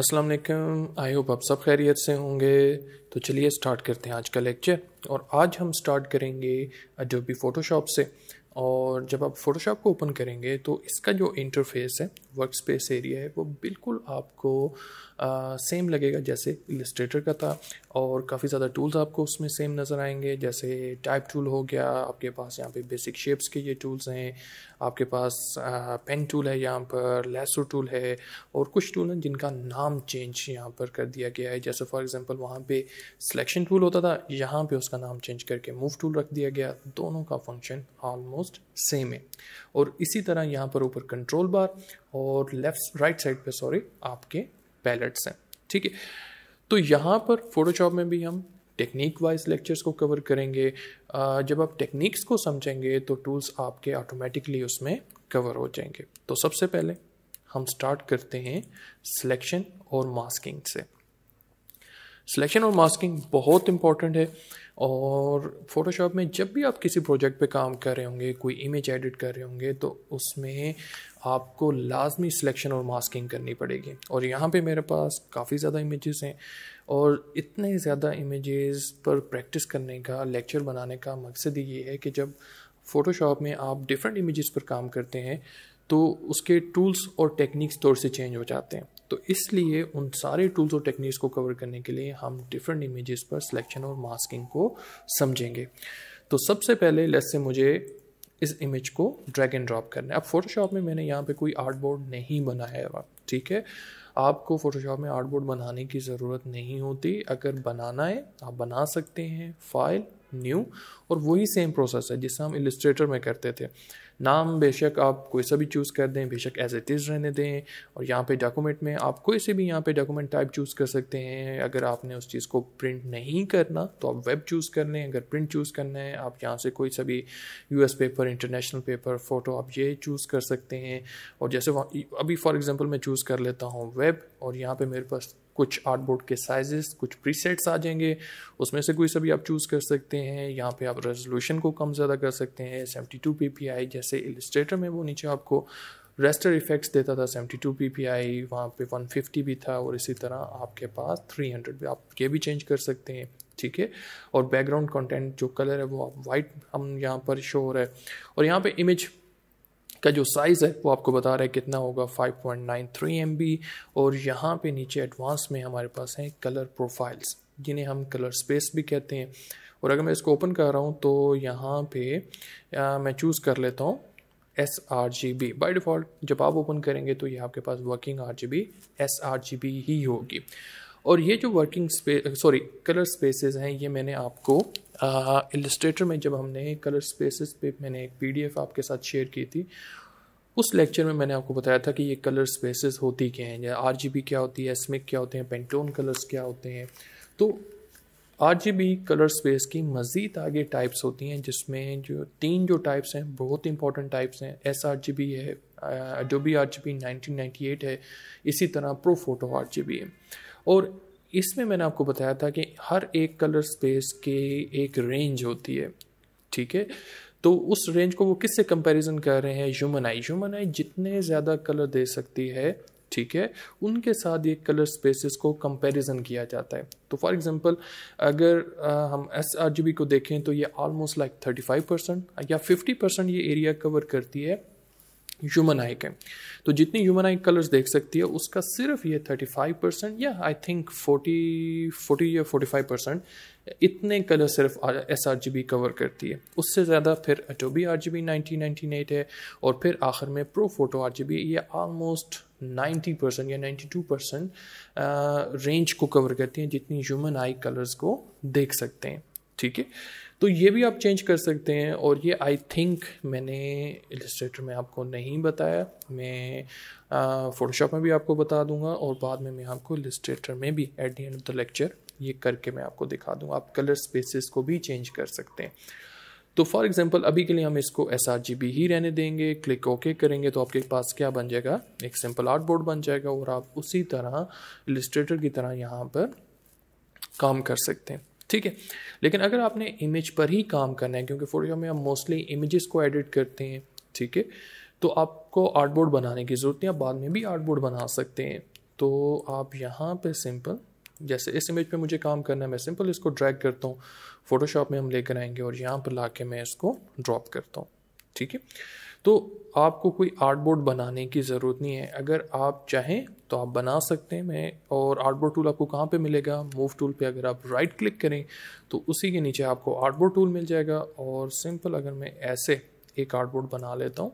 अस्सलाम वालेकुम I hope आप सब खैरियत से होंगे तो चलिए स्टार्ट करते हैं आज का लेक्चर और आज हम स्टार्ट करेंगे अडोबी फ़ोटोशॉप से और जब आप फ़ोटोशॉप को ओपन करेंगे तो इसका जो इंटरफेस है वर्क स्पेस एरिया है वो बिल्कुल आपको सेम लगेगा जैसे इलस्ट्रेटर का था और काफ़ी ज़्यादा टूल्स आपको उसमें सेम नज़र आएंगे जैसे टाइप टूल हो गया आपके पास यहाँ पे बेसिक शेप्स के ये टूल्स हैं आपके पास पेन टूल है यहाँ पर लेसो टूल है और कुछ टूल हैं जिनका नाम चेंज यहाँ पर कर दिया गया है जैसे फॉर एग्ज़ाम्पल वहाँ पर सिलेक्शन टूल होता था यहाँ पर उसका नाम चेंज करके मूव टूल रख दिया गया दोनों का फंक्शन ऑलमोस्ट सेम है और इसी तरह यहाँ पर ऊपर कंट्रोल बार और लेफ्ट राइट साइड पे सॉरी आपके पैलेट्स हैं ठीक है तो यहाँ पर फोटोशॉप में भी हम टेक्निक वाइज लेक्चर्स को कवर करेंगे जब आप टेक्निक्स को समझेंगे तो टूल्स आपके ऑटोमेटिकली उसमें कवर हो जाएंगे तो सबसे पहले हम स्टार्ट करते हैं सिलेक्शन और मास्किंग से सिलेक्शन और मास्किंग बहुत इंपॉर्टेंट है और फ़ोटोशॉप में जब भी आप किसी प्रोजेक्ट पे काम कर रहे होंगे कोई इमेज एडिट कर रहे होंगे तो उसमें आपको लाजमी सिलेक्शन और मास्किंग करनी पड़ेगी और यहाँ पे मेरे पास काफ़ी ज़्यादा इमेजेस हैं और इतने ज़्यादा इमेजेस पर प्रैक्टिस करने का लेक्चर बनाने का मकसद ये है कि जब फ़ोटोशॉप में आप डिफरेंट इमेजेस पर काम करते हैं तो उसके टूल्स और टेक्निक्स तौर से चेंज हो जाते हैं तो इसलिए उन सारे टूल्स और टेक्निक्स को कवर करने के लिए हम डिफरेंट इमेजेस पर सिलेक्शन और मास्किंग को समझेंगे तो सबसे पहले लेस से मुझे इस इमेज को ड्रैग एंड ड्रॉप करना है अब फोटोशॉप में मैंने यहाँ पे कोई आर्ट बोर्ड नहीं बनाया हुआ ठीक है आपको फोटोशॉप में आर्ट बोर्ड बनाने की ज़रूरत नहीं होती अगर बनाना है आप बना सकते हैं फाइल न्यू और वही सेम प्रोसेस है जिससे हम इलिस्ट्रेटर में करते थे नाम बेशक आप कोई सा भी चूज़ कर दें बेशक एज इट इज़ रहने दें और यहाँ पे डॉक्यूमेंट में आप कोई से भी यहाँ पे डॉक्यूमेंट टाइप चूज़ कर सकते हैं अगर आपने उस चीज़ को प्रिंट नहीं करना तो आप वेब चूज़ कर लें अगर प्रिंट चूज़ करना है आप यहाँ से कोई सा भी U paper international paper photo आप ये चूज़ कर सकते हैं और जैसे अभी फॉर एग्ज़ाम्पल मैं चूज़ कर लेता हूँ वेब और यहाँ पर मेरे पास कुछ आर्टबोर्ड के साइजेस कुछ प्रीसेट्स आ जाएंगे उसमें से कोई सभी आप चूज़ कर सकते हैं यहाँ पे आप रेजोल्यूशन को कम ज़्यादा कर सकते हैं seventy two P P I जैसे इलिस्ट्रेटर में वो नीचे आपको रेस्टर इफेक्ट्स देता था 72 आई वहाँ वन फिफ्टी भी था और इसी तरह आपके पास 300 भी आप ये भी चेंज कर सकते हैं ठीक है और बैकग्राउंड कंटेंट जो कलर है वो आप वाइट हम यहाँ पर शो हो रहा है और यहाँ पे इमेज का जो साइज़ है वो आपको बता रहा है कितना होगा 5.93 पॉइंट और यहाँ पे नीचे एडवांस में हमारे पास हैं कलर प्रोफाइल्स जिन्हें हम कलर स्पेस भी कहते हैं और अगर मैं इसको ओपन कर रहा हूँ तो यहाँ पे आ, मैं चूज़ कर लेता हूँ S R G B by default जब आप ओपन करेंगे तो ये आपके पास working R G B S R G B ही होगी और ये जो working space sorry colour spaces हैं ये मैंने आपको इलस्ट्रेटर uh, में जब हमने कलर स्पेसेस पे मैंने एक पीडीएफ आपके साथ शेयर की थी उस लेक्चर में मैंने आपको बताया था कि ये कलर स्पेसेस होती क्या हैं या आर क्या होती है एसमिक क्या होते हैं पेंटोन कलर्स क्या होते हैं तो आर कलर स्पेस की मज़ीद आगे टाइप्स होती हैं जिसमें जो तीन जो टाइप्स हैं बहुत इंपॉर्टेंट टाइप्स हैं एस आर जी बी है अडोबी आर जी है इसी तरह pro photo R G B है और इसमें मैंने आपको बताया था कि हर एक कलर स्पेस के एक रेंज होती है ठीक है तो उस रेंज को वो किससे कंपैरिजन कर रहे हैं ह्यूमन आई ह्यूमन आई जितने ज़्यादा कलर दे सकती है ठीक है उनके साथ ये कलर स्पेसेस को कंपैरिजन किया जाता है तो फॉर एग्जांपल अगर आ, हम एस को देखें तो ये almost like thirty five percent या फिफ्टी परसेंट ये एरिया कवर करती है ह्यूमन आई के तो जितनी ह्यूमन आई कलर्स देख सकती है उसका सिर्फ ये थर्टी फाइव परसेंट या आई थिंक फोर्टी फोर्टी या फोर्टी फाइव परसेंट इतने कलर सिर्फ S R G B cover करती है उससे ज़्यादा फिर Adobe R G B nineteen nineteen eight है और फिर आखिर में pro photo R G B ये आलमोस्ट नाइन्टी परसेंट या नाइन्टी टू परसेंट रेंज को कवर करती हैं जितनी ह्यूमन आई कलर्स को देख सकते हैं ठीक है तो ये भी आप चेंज कर सकते हैं और ये आई थिंक मैंने इलस्ट्रेटर में आपको नहीं बताया मैं फोटोशॉप में भी आपको बता दूंगा और बाद में मैं आपको इलस्ट्रेटर में भी at the end of the lecture ये करके मैं आपको दिखा दूंगा आप कलर स्पेसिस को भी चेंज कर सकते हैं तो फॉर एग्जांपल अभी के लिए हम इसको एस ही रहने देंगे क्लिक ओके okay करेंगे तो आपके पास क्या बन जाएगा एक सिंपल आर्ट बोर्ड बन जाएगा और आप उसी तरह इलस्ट्रेटर की तरह यहाँ पर काम कर सकते हैं ठीक है लेकिन अगर आपने इमेज पर ही काम करना है क्योंकि फोटोशॉप में हम मोस्टली इमेजेस को एडिट करते हैं ठीक है तो आपको आर्टबोर्ड बनाने की ज़रूरत नहीं आप बाद में भी आर्टबोर्ड बना सकते हैं तो आप यहाँ पे सिंपल जैसे इस इमेज पे मुझे काम करना है मैं सिंपल इसको ड्रैग करता हूँ फोटोशॉप में हम लेकर आएंगे और यहाँ पर ला मैं इसको ड्रॉप करता हूँ ठीक है तो आपको कोई आर्टबोर्ड बनाने की ज़रूरत नहीं है अगर आप चाहें तो आप बना सकते हैं मैं और आर्टबोर्ड टूल आपको कहाँ पे मिलेगा मूव टूल पे अगर आप राइट क्लिक करें तो उसी के नीचे आपको आर्टबोर्ड टूल मिल जाएगा और सिंपल अगर मैं ऐसे एक आर्टबोर्ड बना लेता हूँ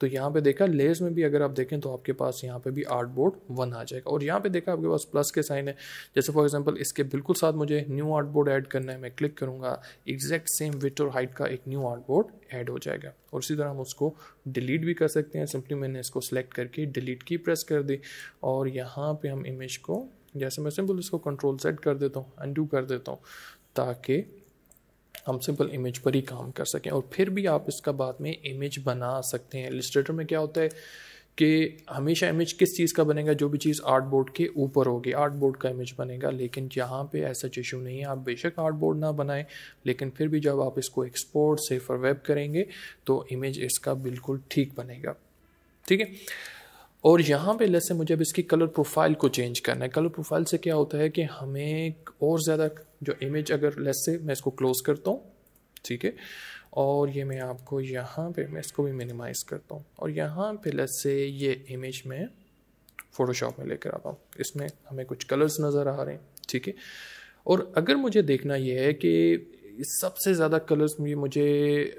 तो यहाँ पे देखा लेज में भी अगर आप देखें तो आपके पास यहाँ पे भी आर्ट बोर्ड वन आ जाएगा और यहाँ पे देखा आपके पास प्लस के साइन है जैसे फॉर एग्जांपल इसके बिल्कुल साथ मुझे न्यू आर्ट बोर्ड ऐड करना है मैं क्लिक करूँगा एग्जैक्ट सेम विथ और हाइट का एक न्यू आर्ट बोर्ड ऐड हो जाएगा और इसी तरह हम उसको डिलीट भी कर सकते हैं सिंपली मैंने इसको सेलेक्ट करके डिलीट की प्रेस कर दी और यहाँ पर हम इमेज को जैसे मैं सिंपल इसको कंट्रोल सेट कर देता हूँ अनडू कर देता हूँ ताकि हम सिंपल इमेज पर ही काम कर सकें और फिर भी आप इसका बाद में इमेज बना सकते हैं इलिस्ट्रेटर में क्या होता है कि हमेशा इमेज किस चीज़ का बनेगा जो भी चीज़ आर्ट बोर्ड के ऊपर होगी आर्ट बोर्ड का इमेज बनेगा लेकिन यहाँ पे ऐसा इशू नहीं है आप बेशक आर्ट बोर्ड ना बनाएं लेकिन फिर भी जब आप इसको एक्सपोर्ट से फॉर वेब करेंगे तो इमेज इसका बिल्कुल ठीक बनेगा ठीक है और यहाँ पे लेस से मुझे अब इसकी कलर प्रोफाइल को चेंज करना है कलर प्रोफाइल से क्या होता है कि हमें और ज़्यादा जो इमेज अगर लेस से मैं इसको क्लोज करता हूँ ठीक है और ये मैं आपको यहाँ पे मैं इसको भी मिनिमाइज़ करता हूँ और यहाँ पे लेस से ये इमेज मैं फ़ोटोशॉप में लेकर आता हूँ इसमें हमें कुछ कलर्स नज़र आ रहे हैं ठीक है और अगर मुझे देखना यह है कि सबसे ज़्यादा कलर्स भी मुझे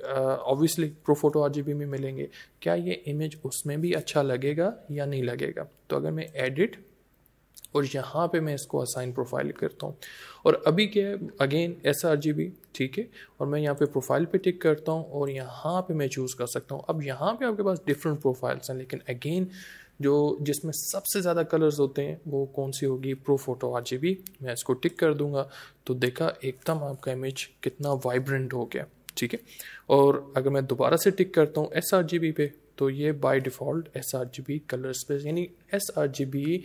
ऑब्वियसली प्रो फोटो आर में मिलेंगे क्या ये इमेज उसमें भी अच्छा लगेगा या नहीं लगेगा तो अगर मैं एडिट और यहाँ पे मैं इसको असाइन प्रोफाइल करता हूँ और अभी क्या है again S R G B ठीक है और मैं यहाँ पे प्रोफाइल पे टिक करता हूँ और यहाँ पे मैं चूज़ कर सकता हूँ अब यहाँ पे आपके पास डिफरेंट प्रोफाइल्स हैं लेकिन अगेन जो जिसमें सबसे ज़्यादा कलर्स होते हैं वो कौन सी होगी प्रो फोटो आर मैं इसको टिक कर दूंगा तो देखा एकदम आपका इमेज कितना वाइब्रेंट हो गया ठीक है और अगर मैं दोबारा से टिक करता हूँ एस पे तो ये by default S R G B colour space यानी एस आर जी बी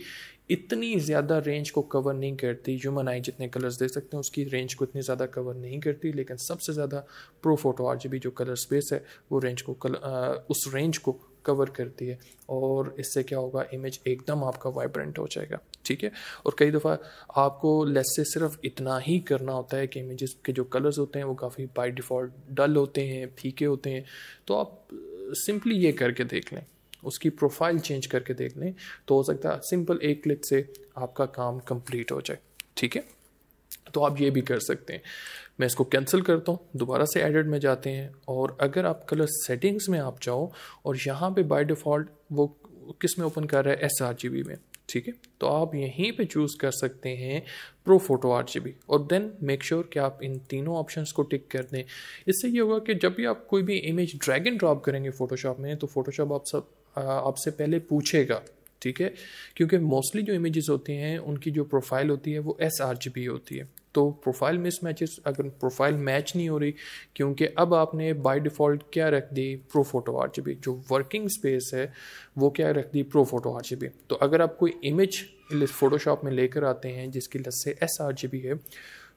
इतनी ज़्यादा रेंज को कवर नहीं करती ह्यूमन आई जितने कलर्स दे सकते हैं उसकी रेंज को इतनी ज़्यादा कवर नहीं करती लेकिन सबसे ज़्यादा pro photo R G B जो कलर स्पेस है वो रेंज को कल, आ, उस रेंज को कवर करती है और इससे क्या होगा इमेज एकदम आपका वाइब्रेंट हो जाएगा ठीक है और कई दफ़ा आपको लेस से सिर्फ इतना ही करना होता है कि इमेजेस के जो कलर्स होते हैं वो काफ़ी बाय डिफ़ॉल्ट डल होते हैं फीके होते हैं तो आप सिंपली ये करके देख लें उसकी प्रोफाइल चेंज करके देख लें तो हो सकता है सिंपल एक क्लिक से आपका काम कंप्लीट हो जाए ठीक है तो आप ये भी कर सकते हैं मैं इसको कैंसिल करता हूँ दोबारा से एडिट में जाते हैं और अगर आप कलर सेटिंग्स में आप जाओ और यहाँ पे बाय डिफ़ॉल्ट वो किस में ओपन कर रहा है एस आर में ठीक है तो आप यहीं पे चूज़ कर सकते हैं प्रो फोटो आर और देन मेक श्योर कि आप इन तीनों ऑप्शंस को टिक कर दें इससे ये होगा कि जब भी आप कोई भी इमेज ड्रैग एंड ड्रॉप करेंगे फोटोशॉप में तो फोटोशॉप आप सब आपसे पहले पूछेगा ठीक है क्योंकि मोस्टली जो इमेजेस होते हैं उनकी जो प्रोफाइल होती है वो एस होती है तो प्रोफाइल मिस मैचेस अगर प्रोफाइल मैच नहीं हो रही क्योंकि अब आपने बाय डिफ़ॉल्ट क्या रख दी प्रो फोटो आर जो वर्किंग स्पेस है वो क्या रख दी प्रो फोटो आर तो अगर आप कोई इमेज फ़ोटोशॉप में लेकर आते हैं जिसकी लत से एस आर है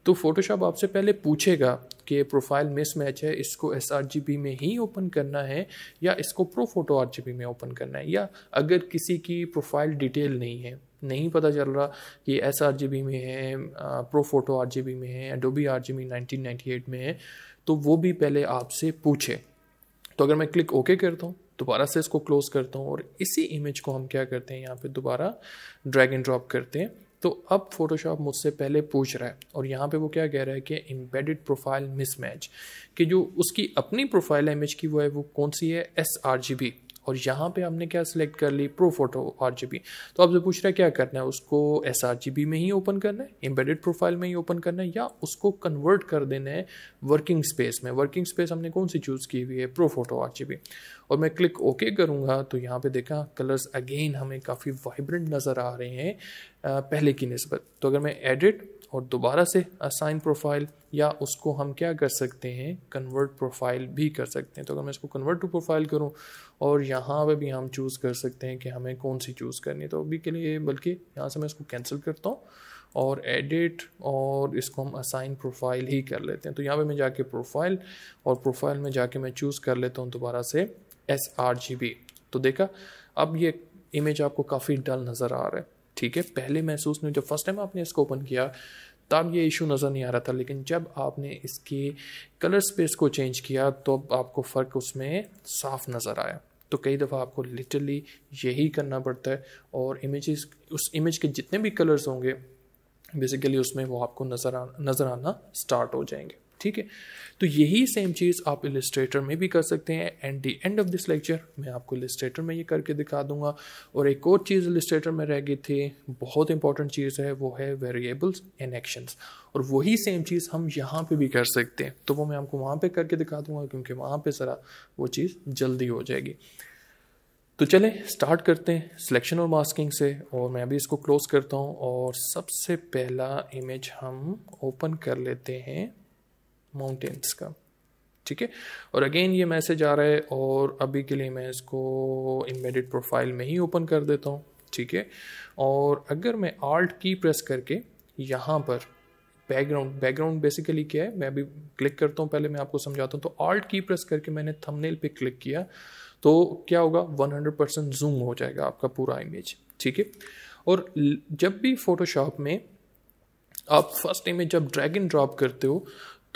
तो फोटोशॉप आपसे पहले पूछेगा कि प्रोफाइल मिस मैच है इसको एस आर जी बी में ही ओपन करना है या इसको pro photo R G B में ओपन करना है या अगर किसी की प्रोफाइल डिटेल नहीं है नहीं पता चल रहा कि एस आर जी बी में है pro photo R G B में है Adobe R G B nineteen ninety eight में है तो वो भी पहले आपसे पूछे तो अगर मैं क्लिक ओके करता हूँ दोबारा से इसको क्लोज़ करता हूँ और इसी इमेज को हम क्या करते हैं यहाँ पे दोबारा ड्रैग एंड ड्रॉप करते हैं तो अब फोटोशॉप मुझसे पहले पूछ रहा है और यहाँ पे वो क्या कह रहा है कि एम्बेडेड प्रोफाइल मिसमैच कि जो उसकी अपनी प्रोफाइल इमेज की वो है वो कौन सी है एस आर जी बी और यहाँ पे हमने क्या सिलेक्ट कर ली प्रो फोटो आर तो आपसे पूछ रहा है क्या करना है उसको एस में ही ओपन करना है एम्बेडेड प्रोफाइल में ही ओपन करना है या उसको कन्वर्ट कर देना है वर्किंग स्पेस में वर्किंग स्पेस हमने कौन सी चूज़ की हुई है प्रो फोटो आर और मैं क्लिक ओके okay करूँगा तो यहाँ पे देखा कलर्स अगेन हमें काफ़ी वाइब्रेंट नज़र आ रहे हैं पहले की नस्बत तो अगर मैं एडिट और दोबारा से असाइन प्रोफाइल या उसको हम क्या कर सकते हैं कन्वर्ट प्रोफाइल भी कर सकते हैं तो अगर मैं इसको कन्वर्ट टू प्रोफाइल करूं और यहाँ पे भी हम चूज़ कर सकते हैं कि हमें कौन सी चूज़ करनी है तो अभी के लिए बल्कि यहाँ से मैं इसको कैंसिल करता हूँ और एडिट और इसको हम असाइन प्रोफाइल ही कर लेते हैं तो यहाँ पर मैं जाके प्रोफाइल और प्रोफाइल में जाके मैं चूज़ कर लेता हूँ दोबारा से एस तो देखा अब ये इमेज आपको काफ़ी डल नज़र आ रहा है ठीक है पहले महसूस नहीं जब फर्स्ट टाइम आपने इसको ओपन किया तब ये इशू नज़र नहीं आ रहा था लेकिन जब आपने इसके कलर स्पेस को चेंज किया तो आपको फ़र्क उसमें साफ नज़र आया तो कई दफ़ा आपको लिटरली यही करना पड़ता है और इमेजेस उस इमेज के जितने भी कलर्स होंगे बेसिकली उसमें वो आपको नज़र आ नज़र आना स्टार्ट हो जाएंगे ठीक है तो यही सेम चीज़ आप इलिस्ट्रेटर में भी कर सकते हैं and the end of this lecture मैं आपको इलिस्ट्रेटर में ये करके दिखा दूंगा और एक और चीज़ इलिस्ट्रेटर में रह गई थी बहुत इंपॉर्टेंट चीज़ है वो है वेरिएबल्स एंड एक्शंस और वही सेम चीज़ हम यहाँ पे भी कर सकते हैं तो वो मैं आपको वहाँ पे करके दिखा दूंगा क्योंकि वहाँ पे ज़रा वो चीज़ जल्दी हो जाएगी तो चलें स्टार्ट करते हैं सिलेक्शन और मास्किंग से और मैं अभी इसको क्लोज करता हूँ और सबसे पहला इमेज हम ओपन कर लेते हैं माउंटेन्स का ठीक है और अगेन ये मैसेज आ रहा है और अभी के लिए मैं इसको इमेडिट प्रोफाइल में ही ओपन कर देता हूँ ठीक है और अगर मैं आर्ट की प्रेस करके यहाँ पर बैकग्राउंड बैकग्राउंड बेसिकली क्या है मैं अभी क्लिक करता हूँ पहले मैं आपको समझाता हूँ तो आर्ट की प्रेस करके मैंने थंबनेल पे क्लिक किया तो क्या होगा 100 परसेंट जूम हो जाएगा आपका पूरा इमेज ठीक है और जब भी फोटोशॉप में आप फर्स्ट इमेज जब ड्रैग एंड ड्रॉप करते हो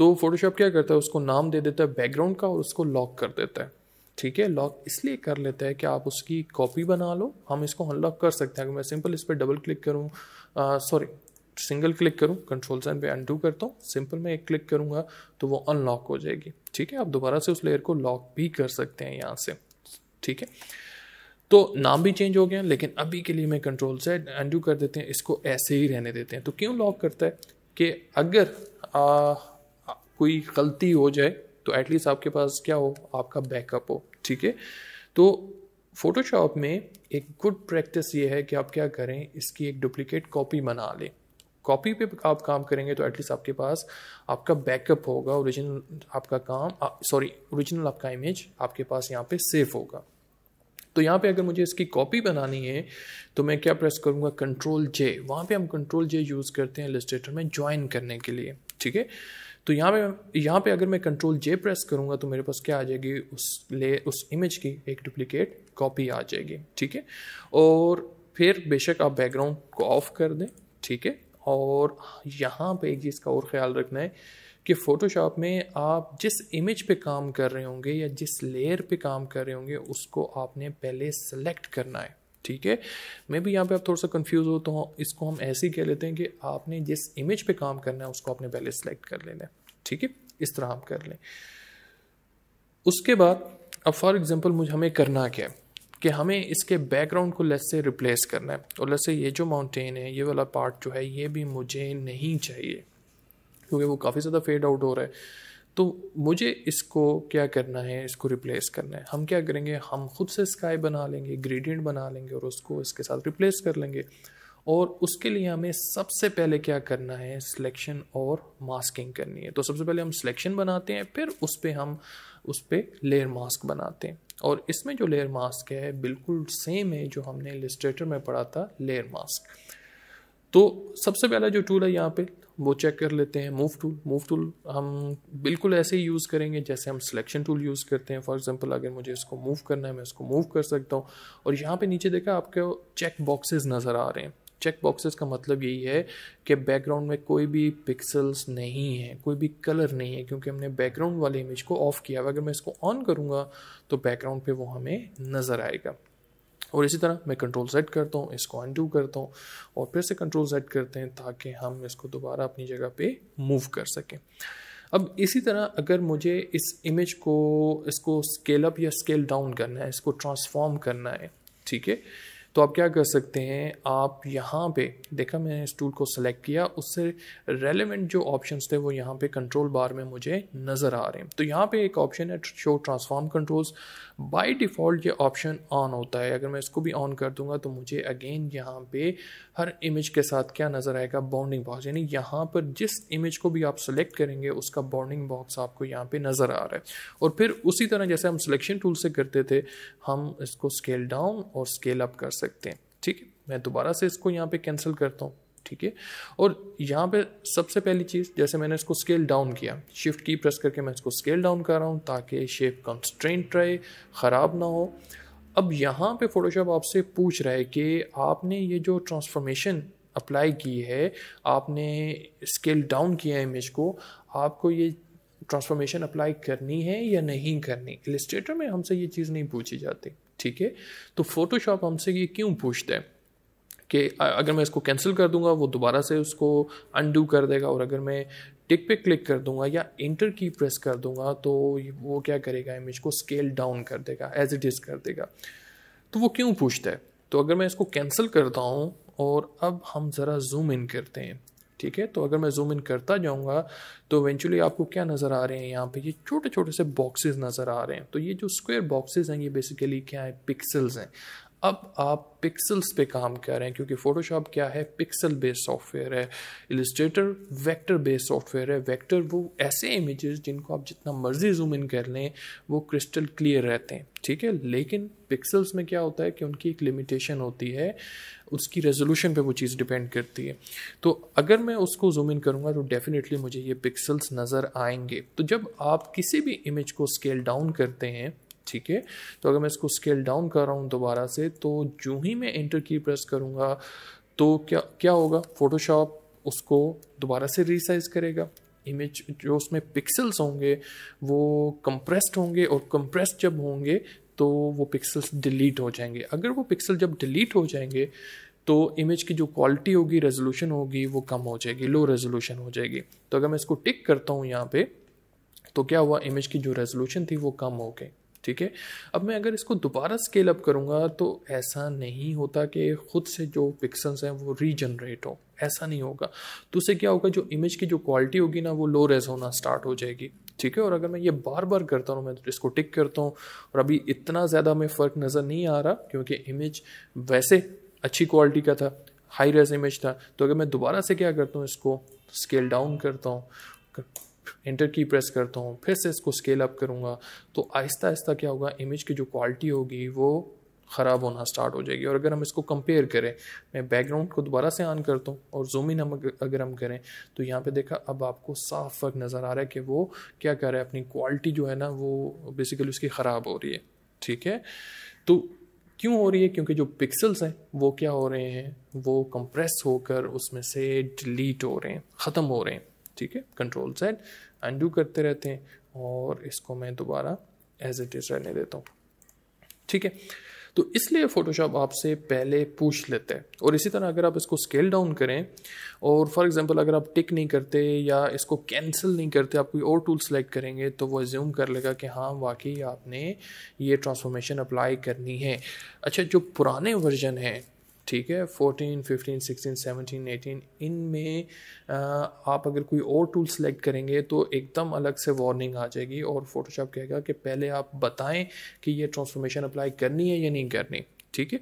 तो फोटोशॉप क्या करता है उसको नाम दे देता है बैकग्राउंड का और उसको लॉक कर देता है ठीक है लॉक इसलिए कर लेता है कि आप उसकी कॉपी बना लो हम इसको अनलॉक कर सकते हैं अगर मैं सिंपल इस पर डबल क्लिक करूँ सॉरी सिंगल क्लिक करूँ कंट्रोल साइन पे अनडू करता हूँ सिंपल मैं एक क्लिक करूँगा तो वो अनलॉक हो जाएगी ठीक है आप दोबारा से उस लेयर को लॉक भी कर सकते हैं यहाँ से ठीक है तो नाम भी चेंज हो गया लेकिन अभी के लिए मैं कंट्रोल से अंडू कर देते हैं इसको ऐसे ही रहने देते हैं तो क्यों लॉक करता है कि अगर आ, कोई गलती हो जाए तो एटलीस्ट आपके पास क्या हो आपका बैकअप हो ठीक है तो फोटोशॉप में एक गुड प्रैक्टिस ये है कि आप क्या करें इसकी एक डुप्लीकेट कॉपी बना लें कॉपी पे आप काम करेंगे तो एटलीस्ट आपके पास आपका बैकअप होगा ओरिजिनल आपका काम सॉरी ओरिजिनल आपका इमेज आपके पास यहाँ पे सेफ होगा तो यहाँ पे अगर मुझे इसकी कॉपी बनानी है तो मैं क्या प्रेस करूँगा कंट्रोल जे वहाँ पे हम कंट्रोल जे यूज़ करते हैं लिस्टेटर में ज्वाइन करने के लिए ठीक है तो यहाँ पे यहाँ पे अगर मैं कंट्रोल जे प्रेस करूँगा तो मेरे पास क्या आ जाएगी उस ले उस इमेज की एक डुप्लिकेट कॉपी आ जाएगी ठीक है और फिर बेशक आप बैकग्राउंड को ऑफ कर दें ठीक है और यहाँ पे एक चीज़ का और ख्याल रखना है कि फ़ोटोशॉप में आप जिस इमेज पे काम कर रहे होंगे या जिस लेयर पे काम कर रहे होंगे उसको आपने पहले सेलेक्ट करना है ठीक है मे भी यहाँ पे आप थोड़ा सा कंफ्यूज हो तो इसको हम ऐसे ही कह लेते हैं कि आपने जिस इमेज पे काम करना है उसको आपने पहले सेलेक्ट कर लेना है ठीक है इस तरह हम कर लें उसके बाद अब फॉर एग्जांपल मुझे हमें करना क्या है कि हमें इसके बैकग्राउंड को लेस से रिप्लेस करना है और लेस से ये जो माउंटेन है ये वाला पार्ट जो है ये भी मुझे नहीं चाहिए क्योंकि वो काफ़ी ज़्यादा फेड आउट हो रहा है तो मुझे इसको क्या करना है इसको रिप्लेस करना है हम क्या करेंगे हम खुद से स्काई बना लेंगे ग्रेडियंट बना लेंगे और उसको इसके साथ रिप्लेस कर लेंगे और उसके लिए हमें सबसे पहले क्या करना है सिलेक्शन और मास्किंग करनी है तो सबसे पहले हम सिलेक्शन बनाते हैं फिर उस पर हम उस पर लेयर मास्क बनाते हैं और इसमें जो लेयर मास्क है बिल्कुल सेम है जो हमने लिस्ट्रेटर में पढ़ा था लेयर मास्क तो सबसे पहला जो टूल है यहाँ पे वो चेक कर लेते हैं मूव टूल मूव टूल हम बिल्कुल ऐसे ही यूज़ करेंगे जैसे हम सिलेक्शन टूल यूज़ करते हैं फॉर एग्जांपल अगर मुझे इसको मूव करना है मैं इसको मूव कर सकता हूँ और यहाँ पे नीचे देखा आपके चेक बॉक्सेस नज़र आ रहे हैं चेक बॉक्सेस का मतलब यही है कि बैकग्राउंड में कोई भी पिक्सल्स नहीं है कोई भी कलर नहीं है क्योंकि हमने बैकग्राउंड वाले इमेज को ऑफ़ किया अगर मैं इसको ऑन करूँगा तो बैकग्राउंड पर वो हमें नज़र आएगा और इसी तरह मैं कंट्रोल सेट करता हूँ इसको अनडू करता हूँ और फिर से कंट्रोल सेट करते हैं ताकि हम इसको दोबारा अपनी जगह पे मूव कर सकें अब इसी तरह अगर मुझे इस इमेज को इसको स्केल अप या स्केल डाउन करना है इसको ट्रांसफॉर्म करना है ठीक है तो आप क्या कर सकते हैं आप यहाँ पे देखा मैंने इस टूल को सेलेक्ट किया उससे रेलिवेंट जो ऑप्शंस थे वो यहाँ पे कंट्रोल बार में मुझे नज़र आ रहे हैं तो यहाँ पे एक ऑप्शन है show transform controls by default ये ऑप्शन ऑन होता है अगर मैं इसको भी ऑन कर दूंगा तो मुझे अगेन यहाँ पे हर इमेज के साथ क्या नज़र आएगा बाउंडिंग बॉक्स यानी यहाँ पर जिस इमेज को भी आप सेलेक्ट करेंगे उसका बाउंडिंग बॉक्स आपको यहाँ पे नज़र आ रहा है और फिर उसी तरह जैसे हम सिलेक्शन टूल से करते थे हम इसको स्केल डाउन और स्केल अप कर सकते हैं ठीक है मैं दोबारा से इसको यहाँ पर कैंसिल करता हूँ ठीक है और यहाँ पे सबसे पहली चीज़ जैसे मैंने इसको स्केल डाउन किया शिफ्ट की प्रेस करके मैं इसको स्केल डाउन कर रहा हूँ ताकि शेप कंस्ट्रेंट रहे ख़राब ना हो अब यहाँ पे फोटोशॉप आपसे पूछ रहा है कि आपने ये जो ट्रांसफॉर्मेशन अप्लाई की है आपने स्केल डाउन किया है इमेज को आपको ये ट्रांसफॉर्मेशन अप्लाई करनी है या नहीं करनी इलिस्ट्रेटर में हमसे ये चीज़ नहीं पूछी जाती ठीक है तो फोटोशॉप हमसे ये क्यों पूछता है कि अगर मैं इसको कैंसिल कर दूंगा वो दोबारा से उसको अनडू कर देगा और अगर मैं टिक पे क्लिक कर दूंगा या इंटर की प्रेस कर दूंगा तो वो क्या करेगा इमेज को स्केल डाउन कर देगा एज इट इज़ कर देगा तो वो क्यों पूछता है तो अगर मैं इसको कैंसिल करता हूँ और अब हम ज़रा जूम इन करते हैं ठीक है तो अगर मैं जूम इन करता जाऊँगा तो इवेंचुअली आपको क्या नज़र आ रहे हैं यहाँ पे ये छोटे छोटे से बॉक्सेस नज़र आ रहे हैं तो ये जो स्क्वायर बॉक्सेस हैं ये बेसिकली क्या है पिक्सल्स हैं अब आप पिक्सल्स पे काम कर रहे हैं क्योंकि फोटोशॉप क्या है पिक्सल बेस्ड सॉफ्टवेयर है इलिस्ट्रेटर वेक्टर बेस्ड सॉफ्टवेयर है वेक्टर वो ऐसे इमेजेस जिनको आप जितना मर्जी जूम इन कर लें वो क्रिस्टल क्लियर रहते हैं ठीक है लेकिन पिक्सल्स में क्या होता है कि उनकी एक लिमिटेशन होती है उसकी रेजोल्यूशन पे वो चीज़ डिपेंड करती है तो अगर मैं उसको जूम इन करूँगा तो डेफिनेटली मुझे ये पिक्सल्स नज़र आएंगे तो जब आप किसी भी इमेज को स्केल डाउन करते हैं ठीक है तो अगर मैं इसको स्केल डाउन कर रहा हूँ दोबारा से तो जो ही मैं एंटर की प्रेस करूँगा तो क्या क्या होगा फोटोशॉप उसको दोबारा से रिसाइज करेगा इमेज जो उसमें पिक्सल्स होंगे वो कंप्रेस्ड होंगे और कंप्रेस्ड जब होंगे तो वो पिक्सल्स डिलीट हो जाएंगे अगर वो पिक्सल जब डिलीट हो जाएंगे तो इमेज की जो क्वालिटी होगी रेजोल्यूशन होगी वो कम हो जाएगी लो रेजोल्यूशन हो जाएगी तो अगर मैं इसको टिक करता हूँ यहाँ पे तो क्या हुआ इमेज की जो रेजोल्यूशन थी वो कम हो गई ठीक है अब मैं अगर इसको दोबारा स्केल अप करूँगा तो ऐसा नहीं होता कि ख़ुद से जो पिक्सल्स हैं वो रीजनरेट हो ऐसा नहीं होगा तो उससे क्या होगा जो इमेज की जो क्वालिटी होगी ना वो लो रेज होना स्टार्ट हो जाएगी ठीक है और अगर मैं ये बार बार करता हूँ मैं तो इसको टिक करता हूँ और अभी इतना ज़्यादा हमें फ़र्क नज़र नहीं आ रहा क्योंकि इमेज वैसे अच्छी क्वालिटी का था हाई रेज इमेज था तो अगर मैं दोबारा से क्या करता हूँ इसको स्केल डाउन करता हूँ एंटर की प्रेस करता हूँ फिर से इसको स्केल अप करूँगा तो आहिस्ता आहिस्ता क्या होगा इमेज की जो क्वालिटी होगी वो ख़राब होना स्टार्ट हो जाएगी और अगर हम इसको कंपेयर करें मैं बैकग्राउंड को दोबारा से ऑन करता हूँ और जूम इन हम अगर हम करें तो यहाँ पे देखा अब आपको साफ फर्क नज़र आ रहा है कि वो क्या कर रहा है अपनी क्वालिटी जो है ना वो बेसिकली उसकी ख़राब हो रही है ठीक है तो क्यों हो रही है क्योंकि जो पिक्सल्स हैं वो क्या हो रहे हैं वो कंप्रेस होकर उसमें से डिलीट हो रहे हैं ख़त्म हो रहे हैं ठीक है कंट्रोल सेट अंडू करते रहते हैं और इसको मैं दोबारा एज इट इज़ रहने देता हूँ ठीक है तो इसलिए फ़ोटोशॉप आपसे पहले पूछ लेते हैं और इसी तरह अगर आप इसको स्केल डाउन करें और फॉर एग्जांपल अगर आप टिक नहीं करते या इसको कैंसिल नहीं करते आप कोई और टूल सेलेक्ट करेंगे तो वो एज्यूम कर लेगा कि हाँ वाकई आपने ये ट्रांसफॉर्मेशन अप्लाई करनी है अच्छा जो पुराने वर्जन हैं ठीक है fourteen fifteen sixteen seventeen eighteen इनमें आप अगर कोई और टूल सेलेक्ट करेंगे तो एकदम अलग से वार्निंग आ जाएगी और फोटोशॉप कहेगा कि पहले आप बताएं कि ये ट्रांसफॉर्मेशन अप्लाई करनी है या नहीं करनी ठीक है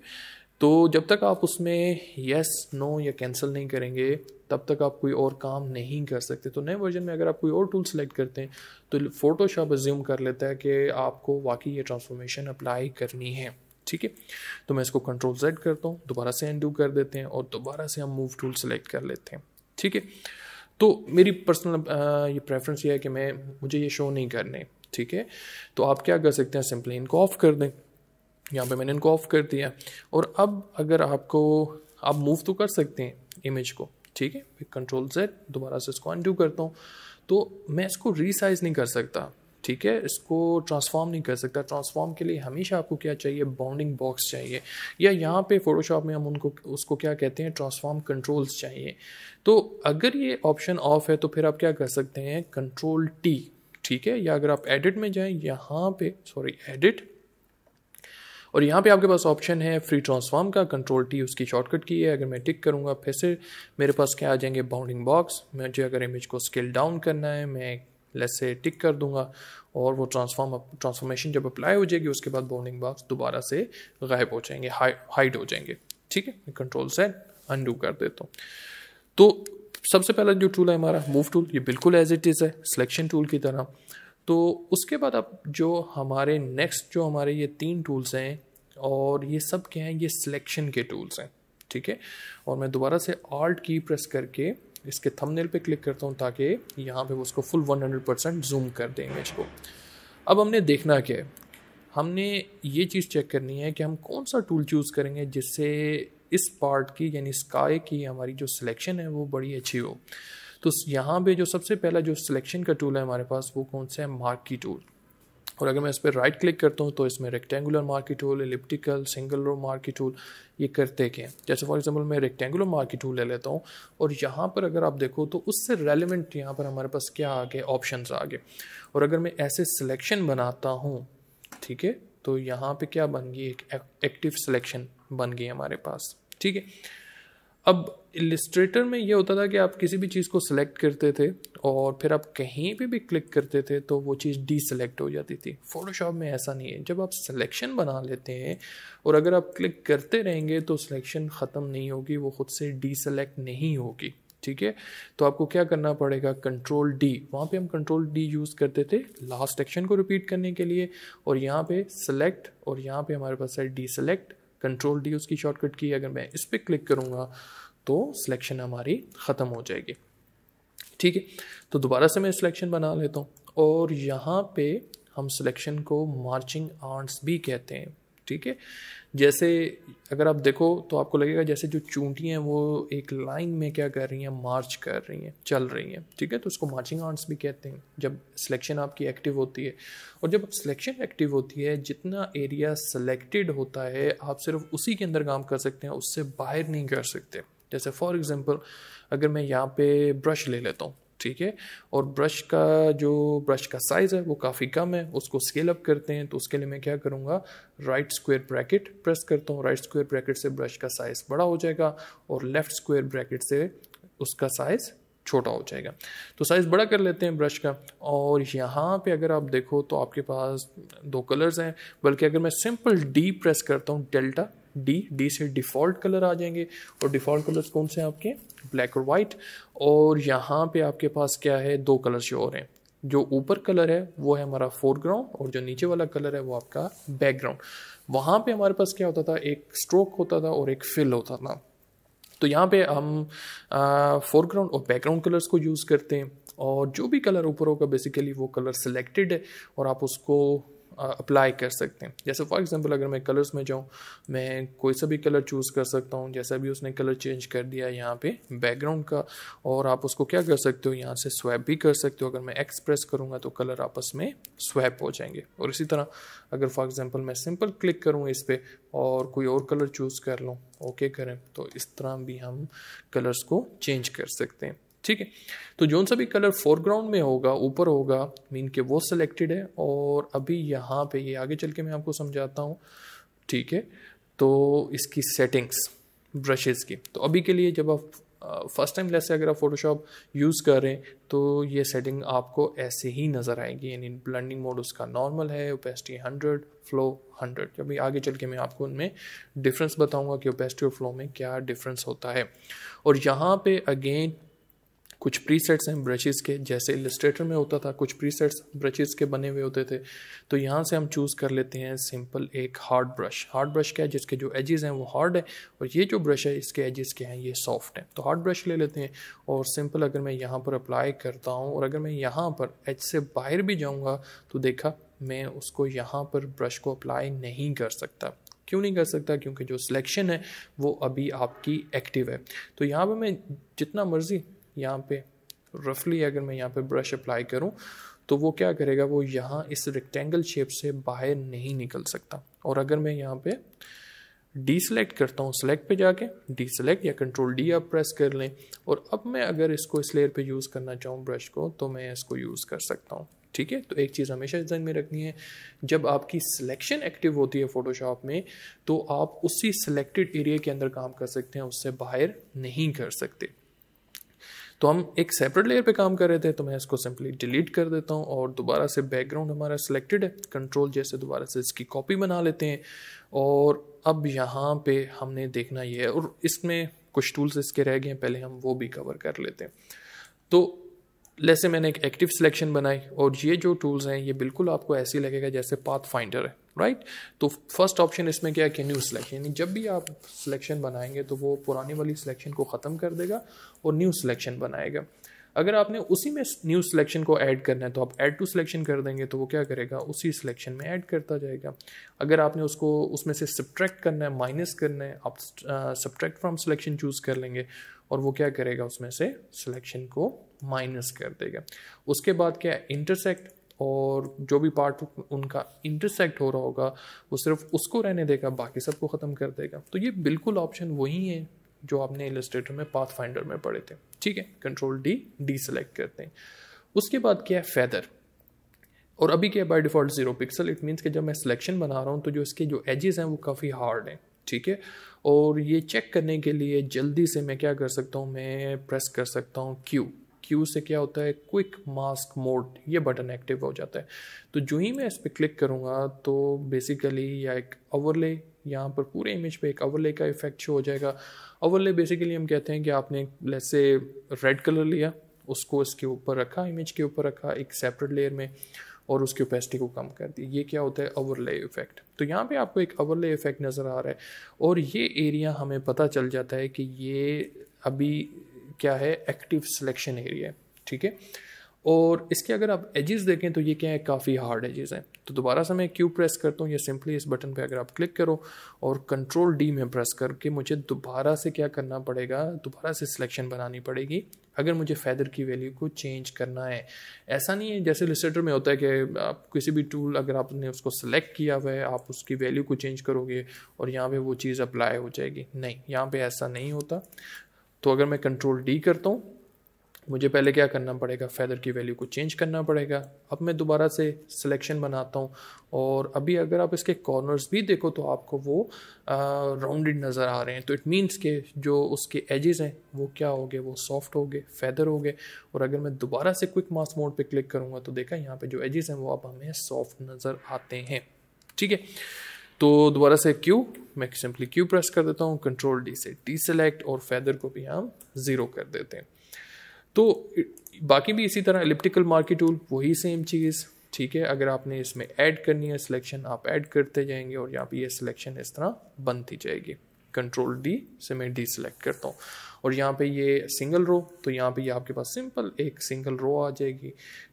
तो जब तक आप उसमें येस नो या कैंसिल नहीं करेंगे तब तक आप कोई और काम नहीं कर सकते तो नए वर्जन में अगर आप कोई और टूल सेलेक्ट करते हैं तो फोटोशॉप ज्यूम कर लेता है कि आपको वाकई ये ट्रांसफॉर्मेशन अप्लाई करनी है ठीक है तो मैं इसको कंट्रोल जेड करता हूँ दोबारा से एंड कर देते हैं और दोबारा से हम मूव टूल सेलेक्ट कर लेते हैं ठीक है तो मेरी पर्सनल ये प्रेफरेंस ये है कि मैं मुझे ये शो नहीं करने ठीक है तो आप क्या कर सकते हैं सिंपली इनको ऑफ कर दें यहाँ पे मैंने इनको ऑफ कर दिया और अब अगर आपको आप मूव तो कर सकते हैं इमेज को ठीक है फिर कंट्रोल सेट दोबारा से इसको अनडू करता हूँ तो मैं इसको रीसाइज नहीं कर सकता ठीक है इसको ट्रांसफॉर्म नहीं कर सकता ट्रांसफॉर्म के लिए हमेशा आपको क्या चाहिए बाउंडिंग बॉक्स चाहिए या यहाँ पे फोटोशॉप में हम उनको उसको क्या कहते हैं ट्रांसफॉर्म कंट्रोल्स चाहिए तो अगर ये ऑप्शन ऑफ है तो फिर आप क्या कर सकते हैं कंट्रोल टी ठीक है या अगर आप एडिट में जाएँ यहाँ पे सॉरी एडिट और यहाँ पे आपके पास ऑप्शन है फ्री ट्रांसफॉर्म का कंट्रोल टी उसकी शॉर्टकट की है अगर मैं टिक करूँगा फिर से मेरे पास क्या आ जाएंगे बाउंडिंग बॉक्स मुझे अगर इमेज को स्केल डाउन करना है मैं लेस से टिक कर दूंगा और वो ट्रांसफॉर्म ट्रांसफॉर्मेशन जब अप्लाई हो जाएगी उसके बाद बाउंडिंग बॉक्स दोबारा से गायब हो जाएंगे हाइड हो जाएंगे ठीक है कंट्रोल से अनडू कर देता हूँ तो सबसे पहला जो टूल है हमारा मूव टूल ये बिल्कुल एज इट इज़ है सिलेक्शन टूल की तरह तो उसके बाद अब जो हमारे नेक्स्ट जो हमारे ये तीन टूल्स हैं और ये सब क्या हैं ये सिलेक्शन के टूल्स हैं ठीक है और मैं दोबारा से आर्ट की प्रेस करके इसके थंबनेल पे क्लिक करता हूँ ताकि यहाँ पे वो उसको फुल 100 परसेंट जूम कर दें इमेज को अब हमने देखना क्या है हमने ये चीज़ चेक करनी है कि हम कौन सा टूल चूज़ करेंगे जिससे इस पार्ट की यानी स्काई की हमारी जो सिलेक्शन है वो बड़ी अच्छी हो तो यहाँ पे जो सबसे पहला जो सिलेक्शन का टूल है हमारे पास वो कौन सा है मार्क की टूल और अगर मैं इस पर राइट क्लिक करता हूँ तो इसमें rectangular marquee tool elliptical single row marquee tool ये करते क्या जैसे फॉर एग्जाम्पल मैं रेक्टेंगुलर मार्की टूल ले लेता हूँ और यहाँ पर अगर आप देखो तो उससे रेलिवेंट यहाँ पर हमारे पास क्या आ गए ऑप्शन आ गए और अगर मैं ऐसे सिलेक्शन बनाता हूँ ठीक है तो यहाँ पर क्या बन गई एक एक्टिव सिलेक्शन बन गई हमारे पास ठीक है अब इलिस्ट्रेटर में ये होता था कि आप किसी भी चीज़ को सिलेक्ट करते थे और फिर आप कहीं भी भी क्लिक करते थे तो वो चीज़ डी सेलेक्ट हो जाती थी फोटोशॉप में ऐसा नहीं है जब आप सिलेक्शन बना लेते हैं और अगर आप क्लिक करते रहेंगे तो सिलेक्शन ख़त्म नहीं होगी वो खुद से डी सेलेक्ट नहीं होगी ठीक है तो आपको क्या करना पड़ेगा कंट्रोल डी वहाँ पे हम कंट्रोल डी यूज़ करते थे लास्ट एक्शन को रिपीट करने के लिए और यहाँ पे सेलेक्ट और यहाँ पे हमारे पास है डी सेलेक्ट कंट्रोल डी उसकी शॉर्टकट की अगर मैं इस पर क्लिक करूँगा तो सिलेक्शन हमारी ख़त्म हो जाएगी ठीक है तो दोबारा से मैं सिलेक्शन बना लेता हूँ और यहाँ पे हम सिलेक्शन को मार्चिंग आर्ट्स भी कहते हैं ठीक है जैसे अगर आप देखो तो आपको लगेगा जैसे जो चूंटियाँ हैं वो एक लाइन में क्या कर रही हैं मार्च कर रही हैं चल रही हैं ठीक है तो उसको मार्चिंग आर्ट्स भी कहते हैं जब सिलेक्शन आपकी एक्टिव होती है और जब सिलेक्शन एक्टिव होती है जितना एरिया सेलेक्टेड होता है आप सिर्फ उसी के अंदर काम कर सकते हैं उससे बाहर नहीं कर सकते जैसे फॉर एग्ज़ाम्पल अगर मैं यहाँ पे ब्रश ले लेता हूँ ठीक है और ब्रश का जो ब्रश का साइज़ है वो काफ़ी कम है उसको स्केल अप करते हैं तो उसके लिए मैं क्या करूँगा राइट स्क्वायर ब्रैकेट प्रेस करता हूँ राइट स्क्वायर ब्रैकेट से ब्रश का साइज़ बड़ा हो जाएगा और लेफ़्ट स्क्वायर ब्रैकेट से उसका साइज़ छोटा हो जाएगा तो साइज़ बड़ा कर लेते हैं ब्रश का और यहाँ पे अगर आप देखो तो आपके पास दो कलर्स हैं बल्कि अगर मैं सिंपल डी प्रेस करता हूँ डेल्टा डी डी से डिफ़ॉल्ट कलर आ जाएंगे और डिफ़ॉल्ट कलर्स कौन से हैं आपके ब्लैक और वाइट और यहाँ पे आपके पास क्या है दो कलर जो और हैं जो ऊपर कलर है वो है हमारा फोरग्राउंड और जो नीचे वाला कलर है वो आपका बैकग्राउंड वहाँ पे हमारे पास क्या होता था एक स्ट्रोक होता था और एक फिल होता था तो यहाँ पे हम फोरग्राउंड और बैकग्राउंड कलर्स को यूज़ करते हैं और जो भी कलर ऊपर होगा बेसिकली वो कलर सिलेक्टेड है और आप उसको अप्लाई कर सकते हैं जैसे फॉर एग्जांपल अगर मैं कलर्स में जाऊँ मैं कोई सा भी कलर चूज़ कर सकता हूँ जैसे अभी उसने कलर चेंज कर दिया यहाँ पे बैकग्राउंड का और आप उसको क्या कर सकते हो यहाँ से स्वैप भी कर सकते हो अगर मैं एक्सप्रेस करूँगा तो कलर आपस में स्वैप हो जाएंगे और इसी तरह अगर फॉर एग्ज़ाम्पल मैं सिंपल क्लिक करूँ इस पर और कोई और कलर चूज़ कर लूँ ओके करें तो इस तरह भी हम कलर्स को चेंज कर सकते हैं ठीक है तो जो सा भी कलर फोरग्राउंड में होगा ऊपर होगा मीन के वो सिलेक्टेड है और अभी यहाँ पे ये आगे चल के मैं आपको समझाता हूँ ठीक है तो इसकी सेटिंग्स ब्रशेज़ की तो अभी के लिए जब आप फर्स्ट टाइम जैसे अगर आप फोटोशॉप यूज़ कर रहे हैं तो ये सेटिंग आपको ऐसे ही नज़र आएगी यानी ब्लेंडिंग मोड उसका नॉर्मल है ओपेसिटी हंड्रेड फ्लो हंड्रेड जब आगे चल के मैं आपको उनमें डिफरेंस बताऊंगा कि ओपेसिटी और फ्लो में क्या डिफरेंस होता है और यहाँ पे अगेन कुछ प्रीसेट्स हैं ब्रशेज़ के जैसे इलस्ट्रेटर में होता था कुछ प्रीसेट्स ब्रशेज़ के बने हुए होते थे तो यहाँ से हम चूज़ कर लेते हैं सिंपल एक हार्ड ब्रश हार्ड ब्रश क्या है जिसके जो एजेस हैं वो हार्ड है और ये जो ब्रश है इसके एजेस के हैं ये सॉफ्ट हैं तो हार्ड ब्रश ले लेते हैं और सिंपल अगर मैं यहाँ पर अप्लाई करता हूँ और अगर मैं यहाँ पर एज से बाहर भी जाऊँगा तो देखा मैं उसको यहाँ पर ब्रश को अप्लाई नहीं कर सकता क्यों नहीं कर सकता क्योंकि जो सिलेक्शन है वो अभी आपकी एक्टिव है तो यहाँ पर मैं जितना मर्ज़ी यहाँ पे रफली अगर मैं यहाँ पे ब्रश अप्लाई करूँ तो वो क्या करेगा वो यहाँ इस रेक्टेंगल शेप से बाहर नहीं निकल सकता और अगर मैं यहाँ पे डीसेलेक्ट करता हूँ सेलेक्ट पे जाके डीसेलेक्ट या कंट्रोल डी आप प्रेस कर लें और अब मैं अगर इसको इस लेयर पे यूज़ करना चाहूँ ब्रश को तो मैं इसको यूज़ कर सकता हूँ ठीक है तो एक चीज़ हमेशा जहन में रखनी है जब आपकी सिलेक्शन एक्टिव होती है फोटोशॉप में तो आप उसी सिलेक्टेड एरिया के अंदर काम कर सकते हैं उससे बाहर नहीं कर सकते तो हम एक सेपरेट लेयर पे काम कर रहे थे तो मैं इसको सिंपली डिलीट कर देता हूँ और दोबारा से बैकग्राउंड हमारा सिलेक्टेड है कंट्रोल जैसे दोबारा से इसकी कॉपी बना लेते हैं और अब यहाँ पे हमने देखना ये है और इसमें कुछ टूल्स इसके रह गए हैं पहले हम वो भी कवर कर लेते हैं तो जैसे मैंने एक एक्टिव सिलेक्शन बनाई और ये जो टूल्स हैं ये बिल्कुल आपको ऐसे लगेगा जैसे पाथ फाइंडर है राइट तो फर्स्ट ऑप्शन इसमें क्या है कि न्यू सिलेक्शन यानी जब भी आप सिलेक्शन बनाएंगे तो वो पुराने वाली सिलेक्शन को ख़त्म कर देगा और न्यू सिलेक्शन बनाएगा अगर आपने उसी में न्यू सिलेक्शन को ऐड करना है तो आप ऐड टू सिलेक्शन कर देंगे तो वो क्या करेगा उसी सिलेक्शन में ऐड करता जाएगा अगर आपने उसको उसमें से सब्ट्रैक्ट करना है माइनस करना है आप सब्ट्रैक्ट फ्रॉम सिलेक्शन चूज़ कर लेंगे और वो क्या करेगा उसमें से सिलेक्शन को माइनस कर देगा उसके बाद क्या है इंटरसेक्ट और जो भी पार्ट उनका इंटरसेक्ट हो रहा होगा वो सिर्फ उसको रहने देगा बाकी सबको ख़त्म कर देगा तो ये बिल्कुल ऑप्शन वही है जो आपने इलस्ट्रेटर में पाथ फाइंडर में पढ़े थे ठीक है कंट्रोल डी डी सेलेक्ट करते हैं उसके बाद क्या है फैदर और अभी क्या है by default zero pixel it means कि जब मैं सिलेक्शन बना रहा हूँ तो जो इसके जो एजेस हैं वो काफ़ी हार्ड हैं ठीक है और ये चेक करने के लिए जल्दी से मैं क्या कर सकता हूँ मैं प्रेस कर सकता हूँ क्यू क्यू से क्या होता है क्विक मास्क मोड ये बटन एक्टिव हो जाता है तो जो ही मैं इस पर क्लिक करूँगा तो बेसिकली या एक ओवरले यहाँ पर पूरे इमेज पे एक ओवरले का इफेक्ट शो हो जाएगा ओवरले बेसिकली हम कहते हैं कि आपने जैसे से रेड कलर लिया उसको इसके ऊपर रखा इमेज के ऊपर रखा एक सेपरेट लेयर में और उसकी ओपेसिटी को कम कर दी ये क्या होता है ओवरले इफेक्ट तो यहाँ पे आपको एक ओवरले इफेक्ट नज़र आ रहा है और ये एरिया हमें पता चल जाता है कि ये अभी क्या है एक्टिव सिलेक्शन एरिया ठीक है और इसके अगर आप एजेस देखें तो ये क्या है काफ़ी हार्ड एजेस हैं तो दोबारा से मैं क्यू प्रेस करता हूँ या सिंपली इस बटन पे अगर आप क्लिक करो और कंट्रोल डी में प्रेस करके मुझे दोबारा से क्या करना पड़ेगा दोबारा से सिलेक्शन बनानी पड़ेगी अगर मुझे फैदर की वैल्यू को चेंज करना है ऐसा नहीं है जैसे लिस्टर में होता है कि आप किसी भी टूल अगर आपने उसको सेलेक्ट किया हुआ है आप उसकी वैल्यू को चेंज करोगे और यहाँ पे वो चीज़ अप्लाई हो जाएगी नहीं यहाँ पे ऐसा नहीं होता तो अगर मैं कंट्रोल डी करता हूँ मुझे पहले क्या करना पड़ेगा फैदर की वैल्यू को चेंज करना पड़ेगा अब मैं दोबारा से सिलेक्शन बनाता हूँ और अभी अगर आप इसके कॉर्नर्स भी देखो तो आपको वो राउंडेड नज़र आ रहे हैं तो इट मीन्स के जो उसके एजेस हैं वो क्या हो गए वो सॉफ्ट हो गए फैदर हो गए और अगर मैं दोबारा से क्विक मास मोड पे क्लिक करूँगा तो देखा यहाँ पे जो एजेस हैं वो अब हमें सॉफ्ट नज़र आते हैं ठीक है तो दोबारा से क्यू मैं सिंपली क्यू प्रेस कर देता हूँ कंट्रोल डी से डी सेलेक्ट और फैदर को भी हम ज़ीरो कर देते हैं तो बाकी भी इसी तरह एलिप्टिकल मार्की टूल वही सेम चीज़ ठीक है अगर आपने इसमें ऐड करनी है सिलेक्शन आप ऐड करते जाएंगे और यहाँ पे ये सिलेक्शन इस तरह बनती जाएगी कंट्रोल डी से मैं डी सेलेक्ट करता हूँ और यहाँ पे ये सिंगल रो तो यहाँ पे ये आपके पास सिंपल एक सिंगल रो आ जाएगी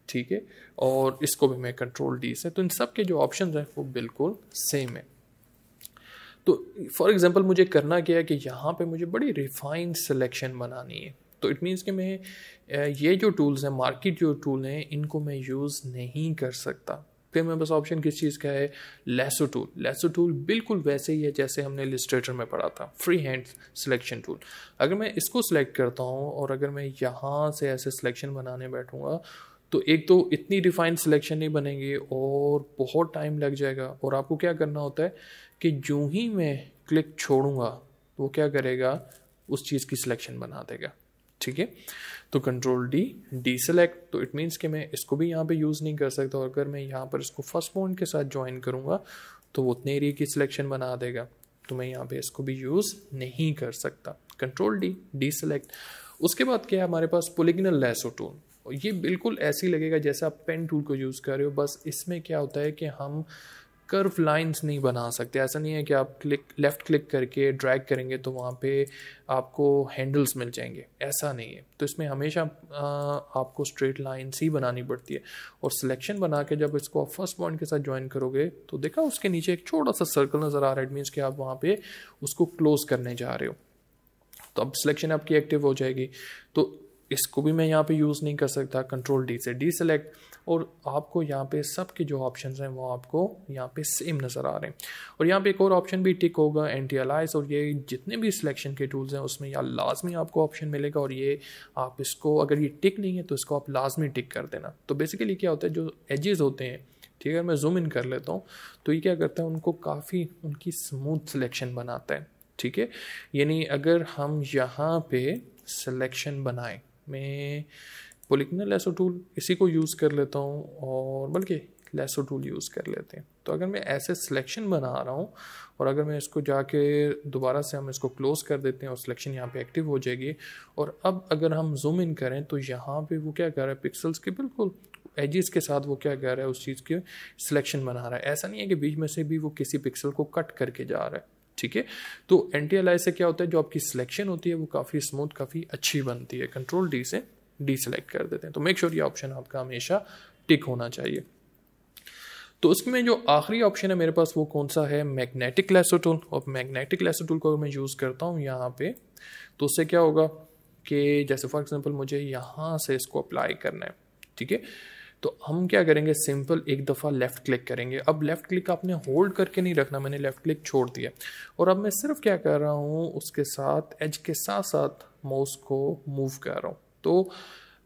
ठीक है और इसको भी मैं कंट्रोल डी से तो इन सब के जो ऑप्शन हैं वो बिल्कुल सेम है तो फॉर एग्ज़ाम्पल मुझे करना क्या है कि यहाँ पे मुझे बड़ी रिफाइंड सिलेक्शन बनानी है तो इट मीन्स कि मैं ये जो टूल्स हैं मार्केट जो टूल हैं इनको मैं यूज़ नहीं कर सकता फिर मेरे पास ऑप्शन किस चीज़ का है लेसो टूल लेसो टूल बिल्कुल वैसे ही है जैसे हमने लिस्ट्रेटर में पढ़ा था फ्री हैंड सिलेक्शन टूल अगर मैं इसको सिलेक्ट करता हूँ और अगर मैं यहाँ से ऐसे सिलेक्शन बनाने बैठूँगा तो एक तो इतनी रिफाइंड सिलेक्शन नहीं बनेंगे और बहुत टाइम लग जाएगा और आपको क्या करना होता है कि जो ही मैं क्लिक छोड़ूंगा तो वो क्या करेगा उस चीज़ की सिलेक्शन बना देगा ठीक है तो कंट्रोल डी डी सेलेक्ट तो इट मीन्स कि मैं इसको भी यहाँ पे यूज़ नहीं कर सकता और अगर मैं यहाँ पर इसको फर्स्ट पॉइंट के साथ ज्वाइन करूँगा तो वो उतने एरिए की सिलेक्शन बना देगा तो मैं यहाँ पे इसको भी यूज़ नहीं कर सकता कंट्रोल डी डी सेलेक्ट उसके बाद क्या है हमारे पास पोलिगनल लेसो टूल ये बिल्कुल ऐसे ही लगेगा जैसे आप पेन टूल को यूज़ कर रहे हो बस इसमें क्या होता है कि हम कर्व लाइंस नहीं बना सकते ऐसा नहीं है कि आप क्लिक लेफ़्ट क्लिक करके ड्रैग करेंगे तो वहाँ पे आपको हैंडल्स मिल जाएंगे ऐसा नहीं है तो इसमें हमेशा आपको स्ट्रेट लाइंस ही बनानी पड़ती है और सिलेक्शन बना के जब इसको आप फर्स्ट पॉइंट के साथ ज्वाइन करोगे तो देखा उसके नीचे एक छोटा सा सर्कल नज़र आ रहा है इट मीन्स कि आप वहाँ पर उसको क्लोज़ करने जा रहे हो तो अब सिलेक्शन आपकी एक्टिव हो जाएगी तो इसको भी मैं यहाँ पर यूज़ नहीं कर सकता कंट्रोल डी से डी सेलेक्ट और आपको यहाँ पे सब के जो ऑप्शन हैं वो आपको यहाँ पे सेम नज़र आ रहे हैं और यहाँ पे एक और ऑप्शन भी टिक होगा एंटी और ये जितने भी सिलेक्शन के टूल्स हैं उसमें या लाजमी आपको ऑप्शन मिलेगा और ये आप इसको अगर ये टिक नहीं है तो इसको आप लाजमी टिक कर देना तो बेसिकली क्या होता है जो एजेस होते हैं ठीक है मैं जूम इन कर लेता हूँ तो ये क्या करता है उनको काफ़ी उनकी स्मूथ सिलेक्शन बनाता है ठीक है यानी अगर हम यहाँ पे सिलेक्शन बनाएं मैं बोलिकना लेसो टूल इसी को यूज़ कर लेता हूँ और बल्कि लेसो टूल यूज़ कर लेते हैं तो अगर मैं ऐसे सिलेक्शन बना रहा हूँ और अगर मैं इसको जाके दोबारा से हम इसको क्लोज़ कर देते हैं और सिलेक्शन यहाँ पे एक्टिव हो जाएगी और अब अगर हम जूम इन करें तो यहाँ पे वो क्या कर रहा है पिक्सल्स के बिल्कुल एजिस के साथ वो क्या कर रहा है उस चीज़ के सिलेक्शन बना रहा है ऐसा नहीं है कि बीच में से भी वो किसी पिक्सल को कट करके जा रहा है ठीक है तो एन से क्या होता है जो आपकी सिलेक्शन होती है वो काफ़ी स्मूथ काफ़ी अच्छी बनती है कंट्रोल डी से डीसेलेक्ट कर देते हैं तो मेक श्योर ये ऑप्शन आपका हमेशा टिक होना चाहिए तो उसमें जो आखिरी ऑप्शन है मेरे पास वो कौन सा है मैग्नेटिक लेसोटूल और मैग्नेटिक लेसोटूल को मैं यूज़ करता हूँ यहाँ पे तो उससे क्या होगा कि जैसे फॉर एग्जांपल मुझे यहाँ से इसको अप्लाई करना है ठीक है तो हम क्या करेंगे सिंपल एक दफ़ा लेफ़्ट क्लिक करेंगे अब लेफ़्ट क्लिक आपने होल्ड करके नहीं रखना मैंने लेफ़्ट क्लिक छोड़ दिया और अब मैं सिर्फ क्या कर रहा हूँ उसके साथ एज के साथ साथ माउस को मूव कर रहा हूँ तो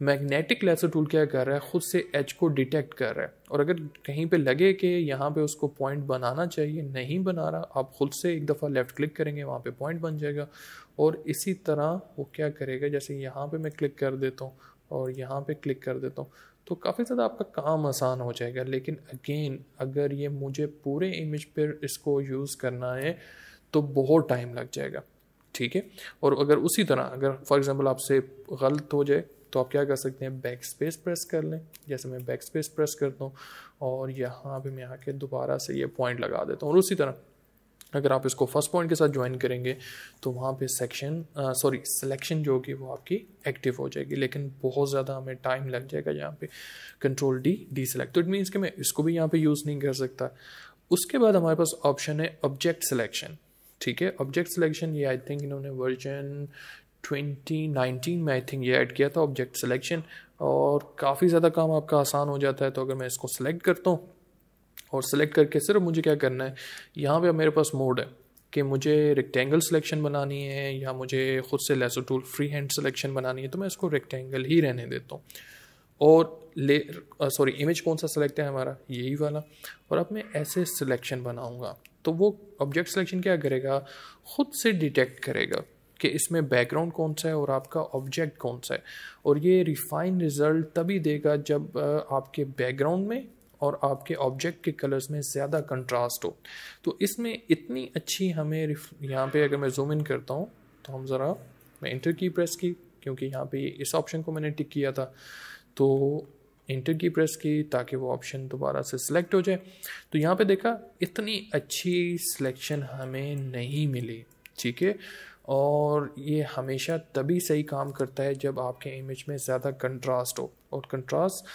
मैग्नेटिक लेसर टूल क्या कर रहा है ख़ुद से एच को डिटेक्ट कर रहा है और अगर कहीं पे लगे कि यहाँ पे उसको पॉइंट बनाना चाहिए नहीं बना रहा आप ख़ुद से एक दफ़ा लेफ़्ट क्लिक करेंगे वहाँ पे पॉइंट बन जाएगा और इसी तरह वो क्या करेगा जैसे यहाँ पे मैं क्लिक कर देता हूँ और यहाँ पे क्लिक कर देता हूँ तो काफ़ी ज़्यादा आपका काम आसान हो जाएगा लेकिन अगेन अगर ये मुझे पूरे इमेज पर इसको यूज़ करना है तो बहुत टाइम लग जाएगा ठीक है और अगर उसी तरह अगर फॉर एग्जांपल आपसे गलत हो जाए तो आप क्या कर सकते हैं बैक स्पेस प्रेस कर लें जैसे मैं बैक स्पेस प्रेस करता हूँ और यहाँ पे मैं आके दोबारा से ये पॉइंट लगा देता हूँ और उसी तरह अगर आप इसको फर्स्ट पॉइंट के साथ ज्वाइन करेंगे तो वहाँ पे सेक्शन सॉरी सिलेक्शन जो होगी वो आपकी एक्टिव हो जाएगी लेकिन बहुत ज़्यादा हमें टाइम लग जाएगा यहाँ पे कंट्रोल डी डी सेलेक्ट तो इट मीन्स कि मैं इसको भी यहाँ पे यूज़ नहीं कर सकता उसके बाद हमारे पास ऑप्शन है ऑब्जेक्ट सिलेक्शन ठीक है ऑब्जेक्ट सिलेक्शन ये आई थिंक इन्होंने वर्जन 2019 में आई थिंक ये ऐड किया था ऑब्जेक्ट सिलेक्शन और काफ़ी ज़्यादा काम आपका आसान हो जाता है तो अगर मैं इसको सिलेक्ट करता हूँ और सिलेक्ट करके सिर्फ मुझे क्या करना है यहाँ पे अब मेरे पास मोड है कि मुझे रेक्टेंगल सिलेक्शन बनानी है या मुझे ख़ुद से lasso tool free hand selection बनानी है तो मैं इसको रेक्टेंगल ही रहने देता हूँ और ले सॉरी इमेज कौन सा सेलेक्ट है हमारा यही वाला और अब मैं ऐसे सिलेक्शन बनाऊँगा तो वो ऑब्जेक्ट सिलेक्शन क्या करेगा खुद से डिटेक्ट करेगा कि इसमें बैकग्राउंड कौन सा है और आपका ऑब्जेक्ट कौन सा है और ये रिफाइन रिज़ल्ट तभी देगा जब आपके बैकग्राउंड में और आपके ऑब्जेक्ट के कलर्स में ज़्यादा कंट्रास्ट हो तो इसमें इतनी अच्छी हमें यहाँ पे अगर मैं जूम इन करता हूँ तो हम ज़रा मैं इंटर की प्रेस की क्योंकि यहाँ पे इस ऑप्शन को मैंने टिक किया था तो इंटर की प्रेस की ताकि वो ऑप्शन दोबारा से सिलेक्ट हो जाए तो यहाँ पे देखा इतनी अच्छी सिलेक्शन हमें नहीं मिली ठीक है और ये हमेशा तभी सही काम करता है जब आपके इमेज में ज़्यादा कंट्रास्ट हो और contrast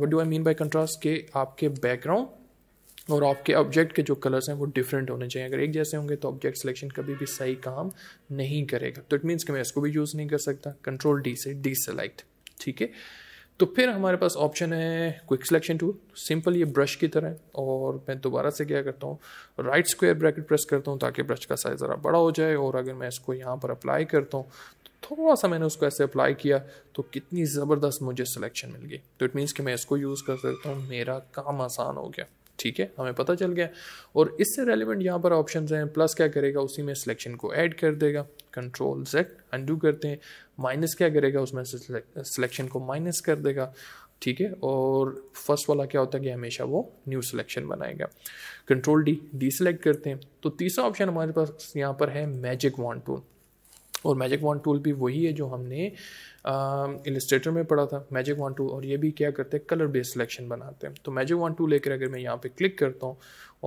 what do I mean by contrast के आपके बैकग्राउंड और आपके ऑब्जेक्ट के जो कलर्स हैं वो डिफरेंट होने चाहिए अगर एक जैसे होंगे तो ऑब्जेक्ट सिलेक्शन कभी भी सही काम नहीं करेगा तो इट मीन्स कि मैं इसको भी यूज़ नहीं कर सकता कंट्रोल डी से डी सेलेक्ट ठीक है तो फिर हमारे पास ऑप्शन है क्विक सिलेक्शन टूल सिंपल ये ब्रश की तरह और मैं दोबारा से क्या करता हूँ राइट स्क्वायर ब्रैकेट प्रेस करता हूँ ताकि ब्रश का साइज़ ज़रा बड़ा हो जाए और अगर मैं इसको यहाँ पर अप्लाई करता हूँ तो थोड़ा सा मैंने उसको ऐसे अप्लाई किया तो कितनी ज़बरदस्त मुझे सिलेक्शन मिल गई तो इट मीन्स कि मैं इसको यूज़ कर सकता हूँ मेरा काम आसान हो गया ठीक है हमें पता चल गया और इससे रेलिवेंट यहाँ पर ऑप्शन हैं प्लस क्या करेगा उसी में सिलेक्शन को ऐड कर देगा कंट्रोल जेड अंडू करते हैं माइनस क्या करेगा उसमें सिलेक्शन को माइनस कर देगा ठीक है और फर्स्ट वाला क्या होता है कि हमेशा वो न्यू सिलेक्शन बनाएगा कंट्रोल डी डी सेलेक्ट करते हैं तो तीसरा ऑप्शन हमारे पास यहाँ पर है मैजिक वॉन्ट टूल और मैजिक वन टूल भी वही है जो हमने इलस्ट्रेटर में पढ़ा था मैजिक वन टूल और ये भी क्या करते हैं कलर बेस्ड सिलेक्शन बनाते हैं तो मैजिक वन टूल लेकर अगर मैं यहाँ पे क्लिक करता हूँ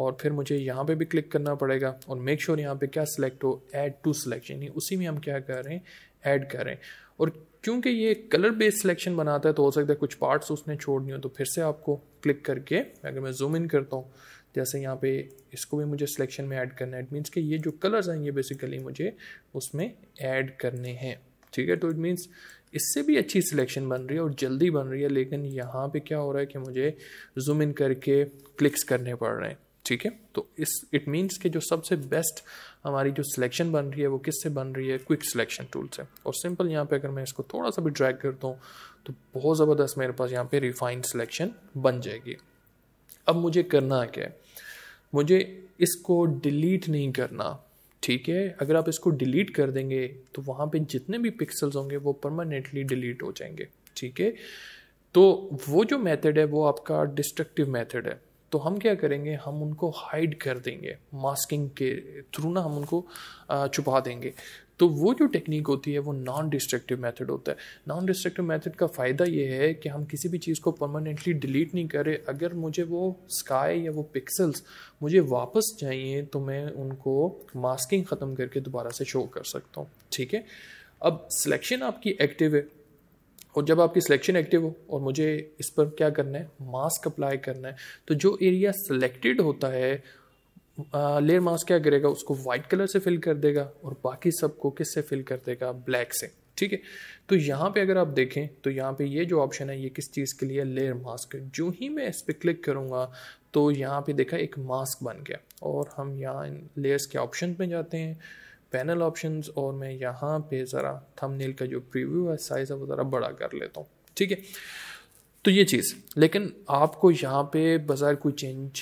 और फिर मुझे यहाँ पे भी क्लिक करना पड़ेगा और मेक श्योर sure यहाँ पे क्या सिलेक्ट हो ऐड टू सिलेक्शन उसी में हम क्या कर रहे हैं ऐड कर रहे हैं और क्योंकि ये कलर बेस्ड सिलेक्शन बनाता है तो हो सकता है कुछ पार्ट्स उसने छोड़नी हो तो फिर से आपको क्लिक करके अगर मैं जूम इन करता हूँ जैसे यहाँ पे इसको भी मुझे सिलेक्शन में ऐड करना है इट मीन्स कि ये जो कलर्स आएंगे बेसिकली मुझे उसमें ऐड करने हैं ठीक है तो इट मीन्स इससे भी अच्छी सिलेक्शन बन रही है और जल्दी बन रही है लेकिन यहाँ पे क्या हो रहा है कि मुझे जूम इन करके क्लिक्स करने पड़ रहे हैं ठीक है तो इस इट मीन्स कि जो सबसे बेस्ट हमारी जो सिलेक्शन बन रही है वो किससे बन रही है क्विक सिलेक्शन टूल से और सिंपल यहाँ पे अगर मैं इसको थोड़ा सा भी ड्रैग करता हूँ तो बहुत ज़बरदस्त मेरे पास यहाँ पे रिफाइंड सिलेक्शन बन जाएगी अब मुझे करना क्या है मुझे इसको डिलीट नहीं करना ठीक है अगर आप इसको डिलीट कर देंगे तो वहाँ पे जितने भी पिक्सल्स होंगे वो परमानेंटली डिलीट हो जाएंगे ठीक है तो वो जो मेथड है वो आपका डिस्ट्रक्टिव मेथड है तो हम क्या करेंगे हम उनको हाइड कर देंगे मास्किंग के थ्रू ना हम उनको छुपा देंगे तो वो जो टेक्निक होती है वो नॉन डिस्ट्रक्टिव मेथड होता है नॉन डिस्ट्रक्टिव मेथड का फ़ायदा ये है कि हम किसी भी चीज़ को परमानेंटली डिलीट नहीं करें अगर मुझे वो स्काई या वो पिक्सल्स मुझे वापस चाहिए तो मैं उनको मास्किंग ख़त्म करके दोबारा से शो कर सकता हूँ ठीक है अब सिलेक्शन आपकी एक्टिव है और जब आपकी सिलेक्शन एक्टिव हो और मुझे इस पर क्या करना है मास्क अप्लाई करना है तो जो एरिया सिलेक्टेड होता है लेयर मास्क क्या करेगा उसको वाइट कलर से फिल कर देगा और बाकी सबको किस से फिल कर देगा ब्लैक से ठीक है तो यहाँ पे अगर आप देखें तो यहाँ पे ये जो ऑप्शन है ये किस चीज़ के लिए लेयर मास्क जो ही मैं इस पर क्लिक करूँगा तो यहाँ पे देखा एक मास्क बन गया और हम यहाँ इन लेयर्स के ऑप्शन में जाते हैं पैनल ऑप्शंस और मैं यहाँ पे ज़रा थंबनेल का जो प्रीव्यू है साइज़ है वो ज़रा बड़ा कर लेता हूँ ठीक है तो ये चीज़ लेकिन आपको यहाँ पे बाज़ार कोई चेंज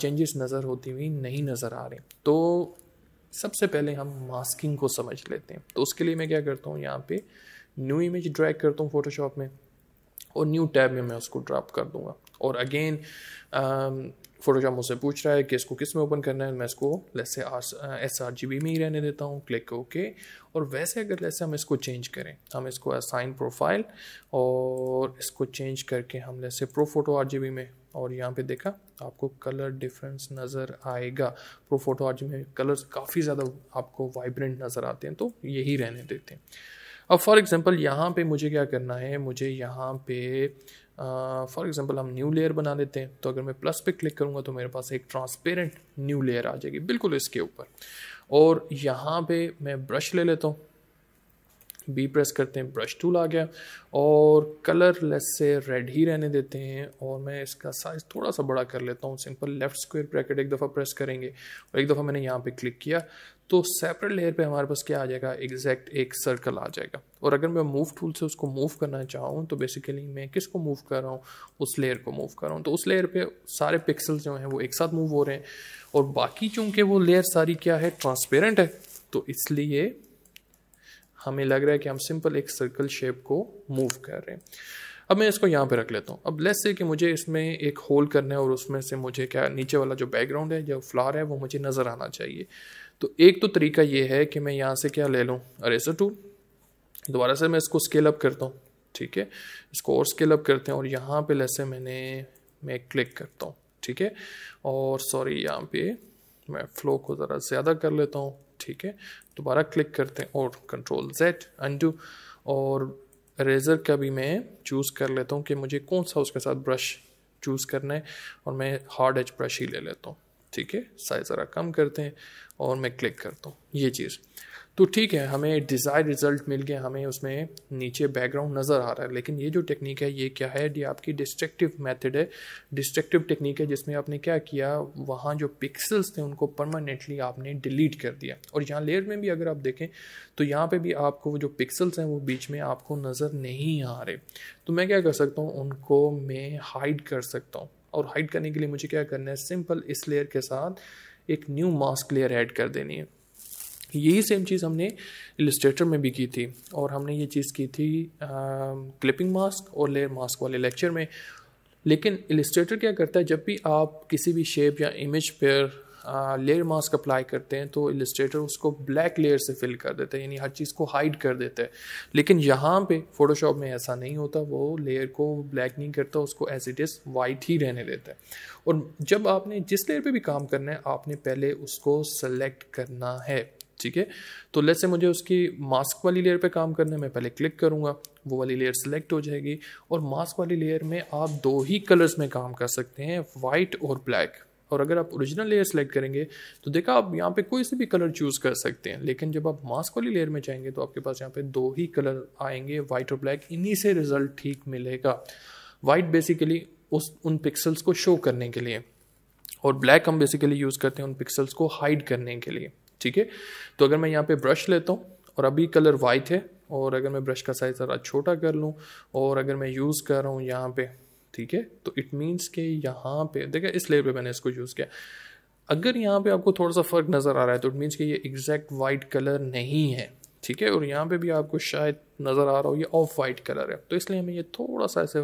चेंजेस नज़र होती हुई नहीं नज़र आ रही तो सबसे पहले हम मास्किंग को समझ लेते हैं तो उसके लिए मैं क्या करता हूँ यहाँ पे न्यू इमेज ड्रैग करता हूँ फोटोशॉप में और न्यू टैब में मैं उसको ड्रॉप कर दूंगा और अगेन फोटोशॉप मुझसे पूछ रहा है कि इसको किस में ओपन करना है मैं इसको लैसे R S R G B में ही रहने देता हूँ क्लिक ओके और वैसे अगर जैसे हम इसको चेंज करें हम इसको असाइन प्रोफाइल और इसको चेंज करके हम जैसे pro photo R G B में और यहाँ पे देखा आपको कलर डिफरेंस नज़र आएगा प्रो फोटो आर जी में कलर्स काफ़ी ज़्यादा आपको वाइब्रेंट नज़र आते हैं तो यही रहने देते हैं अब फॉर एग्ज़ाम्पल यहाँ पे मुझे क्या करना है मुझे यहाँ पे फॉर uh, एग्जाम्पल हम न्यू लेयर बना देते हैं तो अगर मैं प्लस पे क्लिक करूँगा तो मेरे पास एक ट्रांसपेरेंट न्यू लेयर आ जाएगी बिल्कुल इसके ऊपर और यहाँ पे मैं ब्रश ले लेता हूँ बी प्रेस करते हैं ब्रश टूल आ गया और कलर लेस से रेड ही रहने देते हैं और मैं इसका साइज़ थोड़ा सा बड़ा कर लेता हूँ सिंपल लेफ़्ट स्क्वेयर ब्रैकेट एक दफ़ा प्रेस करेंगे और एक दफ़ा मैंने यहाँ पे क्लिक किया तो सेपरेट लेयर पे हमारे पास क्या आ जाएगा एग्जैक्ट एक सर्कल आ जाएगा और अगर मैं मूव टूल से उसको मूव करना चाहूँ तो बेसिकली मैं किसको मूव कर रहा हूँ उस लेयर को मूव कर रहा हूँ तो उस लेयर पे सारे पिक्सल जो हैं वो एक साथ मूव हो रहे हैं और बाकी चूंकि वो लेयर सारी क्या है ट्रांसपेरेंट है तो इसलिए हमें लग रहा है कि हम सिंपल एक सर्कल शेप को मूव कर रहे हैं अब मैं इसको यहाँ पे रख लेता हूँ अब लेस से कि मुझे इसमें एक होल करना है और उसमें से मुझे क्या नीचे वाला जो बैकग्राउंड है जो फ्लावर है वो मुझे नज़र आना चाहिए तो एक तो तरीका ये है कि मैं यहाँ से क्या ले लूँ अरेज़र टू दोबारा से मैं इसको स्केल अप करता हूँ ठीक है इसको और स्केल अप करते हैं और यहाँ पे लैसे मैंने मैं क्लिक करता हूँ ठीक है और सॉरी यहाँ पे मैं फ्लो को ज़रा ज़्यादा कर लेता हूँ ठीक है दोबारा क्लिक करते हैं और कंट्रोल जेड अनडू और रेज़र का भी मैं चूज़ कर लेता हूँ कि मुझे कौन सा उसके साथ ब्रश चूज़ करना है और मैं हार्ड एच ब्रश ही ले लेता हूँ ठीक है साइज ज़रा कम करते हैं और मैं क्लिक करता हूँ ये चीज़ तो ठीक है हमें डिज़ायर रिज़ल्ट मिल गया हमें उसमें नीचे बैकग्राउंड नज़र आ रहा है लेकिन ये जो टेक्निक है ये क्या है ये आपकी डिस्ट्रक्टिव मेथड है डिस्ट्रक्टिव टेक्निक है जिसमें आपने क्या किया वहाँ जो पिक्सल्स थे उनको परमानेंटली आपने डिलीट कर दिया और यहाँ लेयर में भी अगर आप देखें तो यहाँ पर भी आपको जो पिक्सल्स हैं वो बीच में आपको नज़र नहीं आ रहे तो मैं क्या कर सकता हूँ उनको मैं हाइड कर सकता हूँ और हाइड करने के लिए मुझे क्या करना है सिंपल इस लेयर के साथ एक न्यू मास्क लेयर ऐड कर देनी है यही सेम चीज़ हमने इलिस्ट्रेटर में भी की थी और हमने ये चीज़ की थी क्लिपिंग मास्क और लेयर मास्क वाले लेक्चर में लेकिन इलिस्ट्रेटर क्या करता है जब भी आप किसी भी शेप या इमेज पर लेयर मास्क अप्लाई करते हैं तो इलिस्ट्रेटर उसको ब्लैक लेयर से फिल कर देते हैं यानी हर चीज़ को हाइड कर देते हैं लेकिन यहाँ पे फोटोशॉप में ऐसा नहीं होता वो लेयर को ब्लैक नहीं करता उसको एज इट इज़ वाइट ही रहने देता है और जब आपने जिस लेयर पर भी काम करना है आपने पहले उसको सेलेक्ट करना है ठीक है तो लेट से मुझे उसकी मास्क वाली लेयर पे काम करना है मैं पहले क्लिक करूँगा वो वाली लेयर सेलेक्ट हो जाएगी और मास्क वाली लेयर में आप दो ही कलर्स में काम कर सकते हैं वाइट और ब्लैक और अगर आप ओरिजिनल लेयर सेलेक्ट करेंगे तो देखा आप यहाँ पे कोई से भी कलर चूज़ कर सकते हैं लेकिन जब आप मास्क वाली लेयर में जाएंगे तो आपके पास यहाँ पे दो ही कलर आएंगे वाइट और ब्लैक इन्हीं से रिजल्ट ठीक मिलेगा वाइट बेसिकली उस उन पिक्सल्स को शो करने के लिए और ब्लैक हम बेसिकली यूज़ करते हैं उन पिक्सल्स को हाइड करने के लिए ठीक है तो अगर मैं यहाँ पे ब्रश लेता हूँ और अभी कलर वाइट है और अगर मैं ब्रश का साइज़ ज़रा छोटा कर लूँ और अगर मैं यूज़ कर रहा हूँ यहाँ पे ठीक है तो इट मीन्स के यहाँ पे देखिए इस लेयर पे मैंने इसको यूज़ किया अगर यहाँ पे आपको थोड़ा सा फ़र्क नज़र आ रहा है तो इट मीन्स कि ये एग्जैक्ट वाइट कलर नहीं है ठीक है और यहाँ पे भी आपको शायद नज़र आ रहा हो ये ऑफ वाइट कलर है तो इसलिए हमें ये थोड़ा सा ऐसे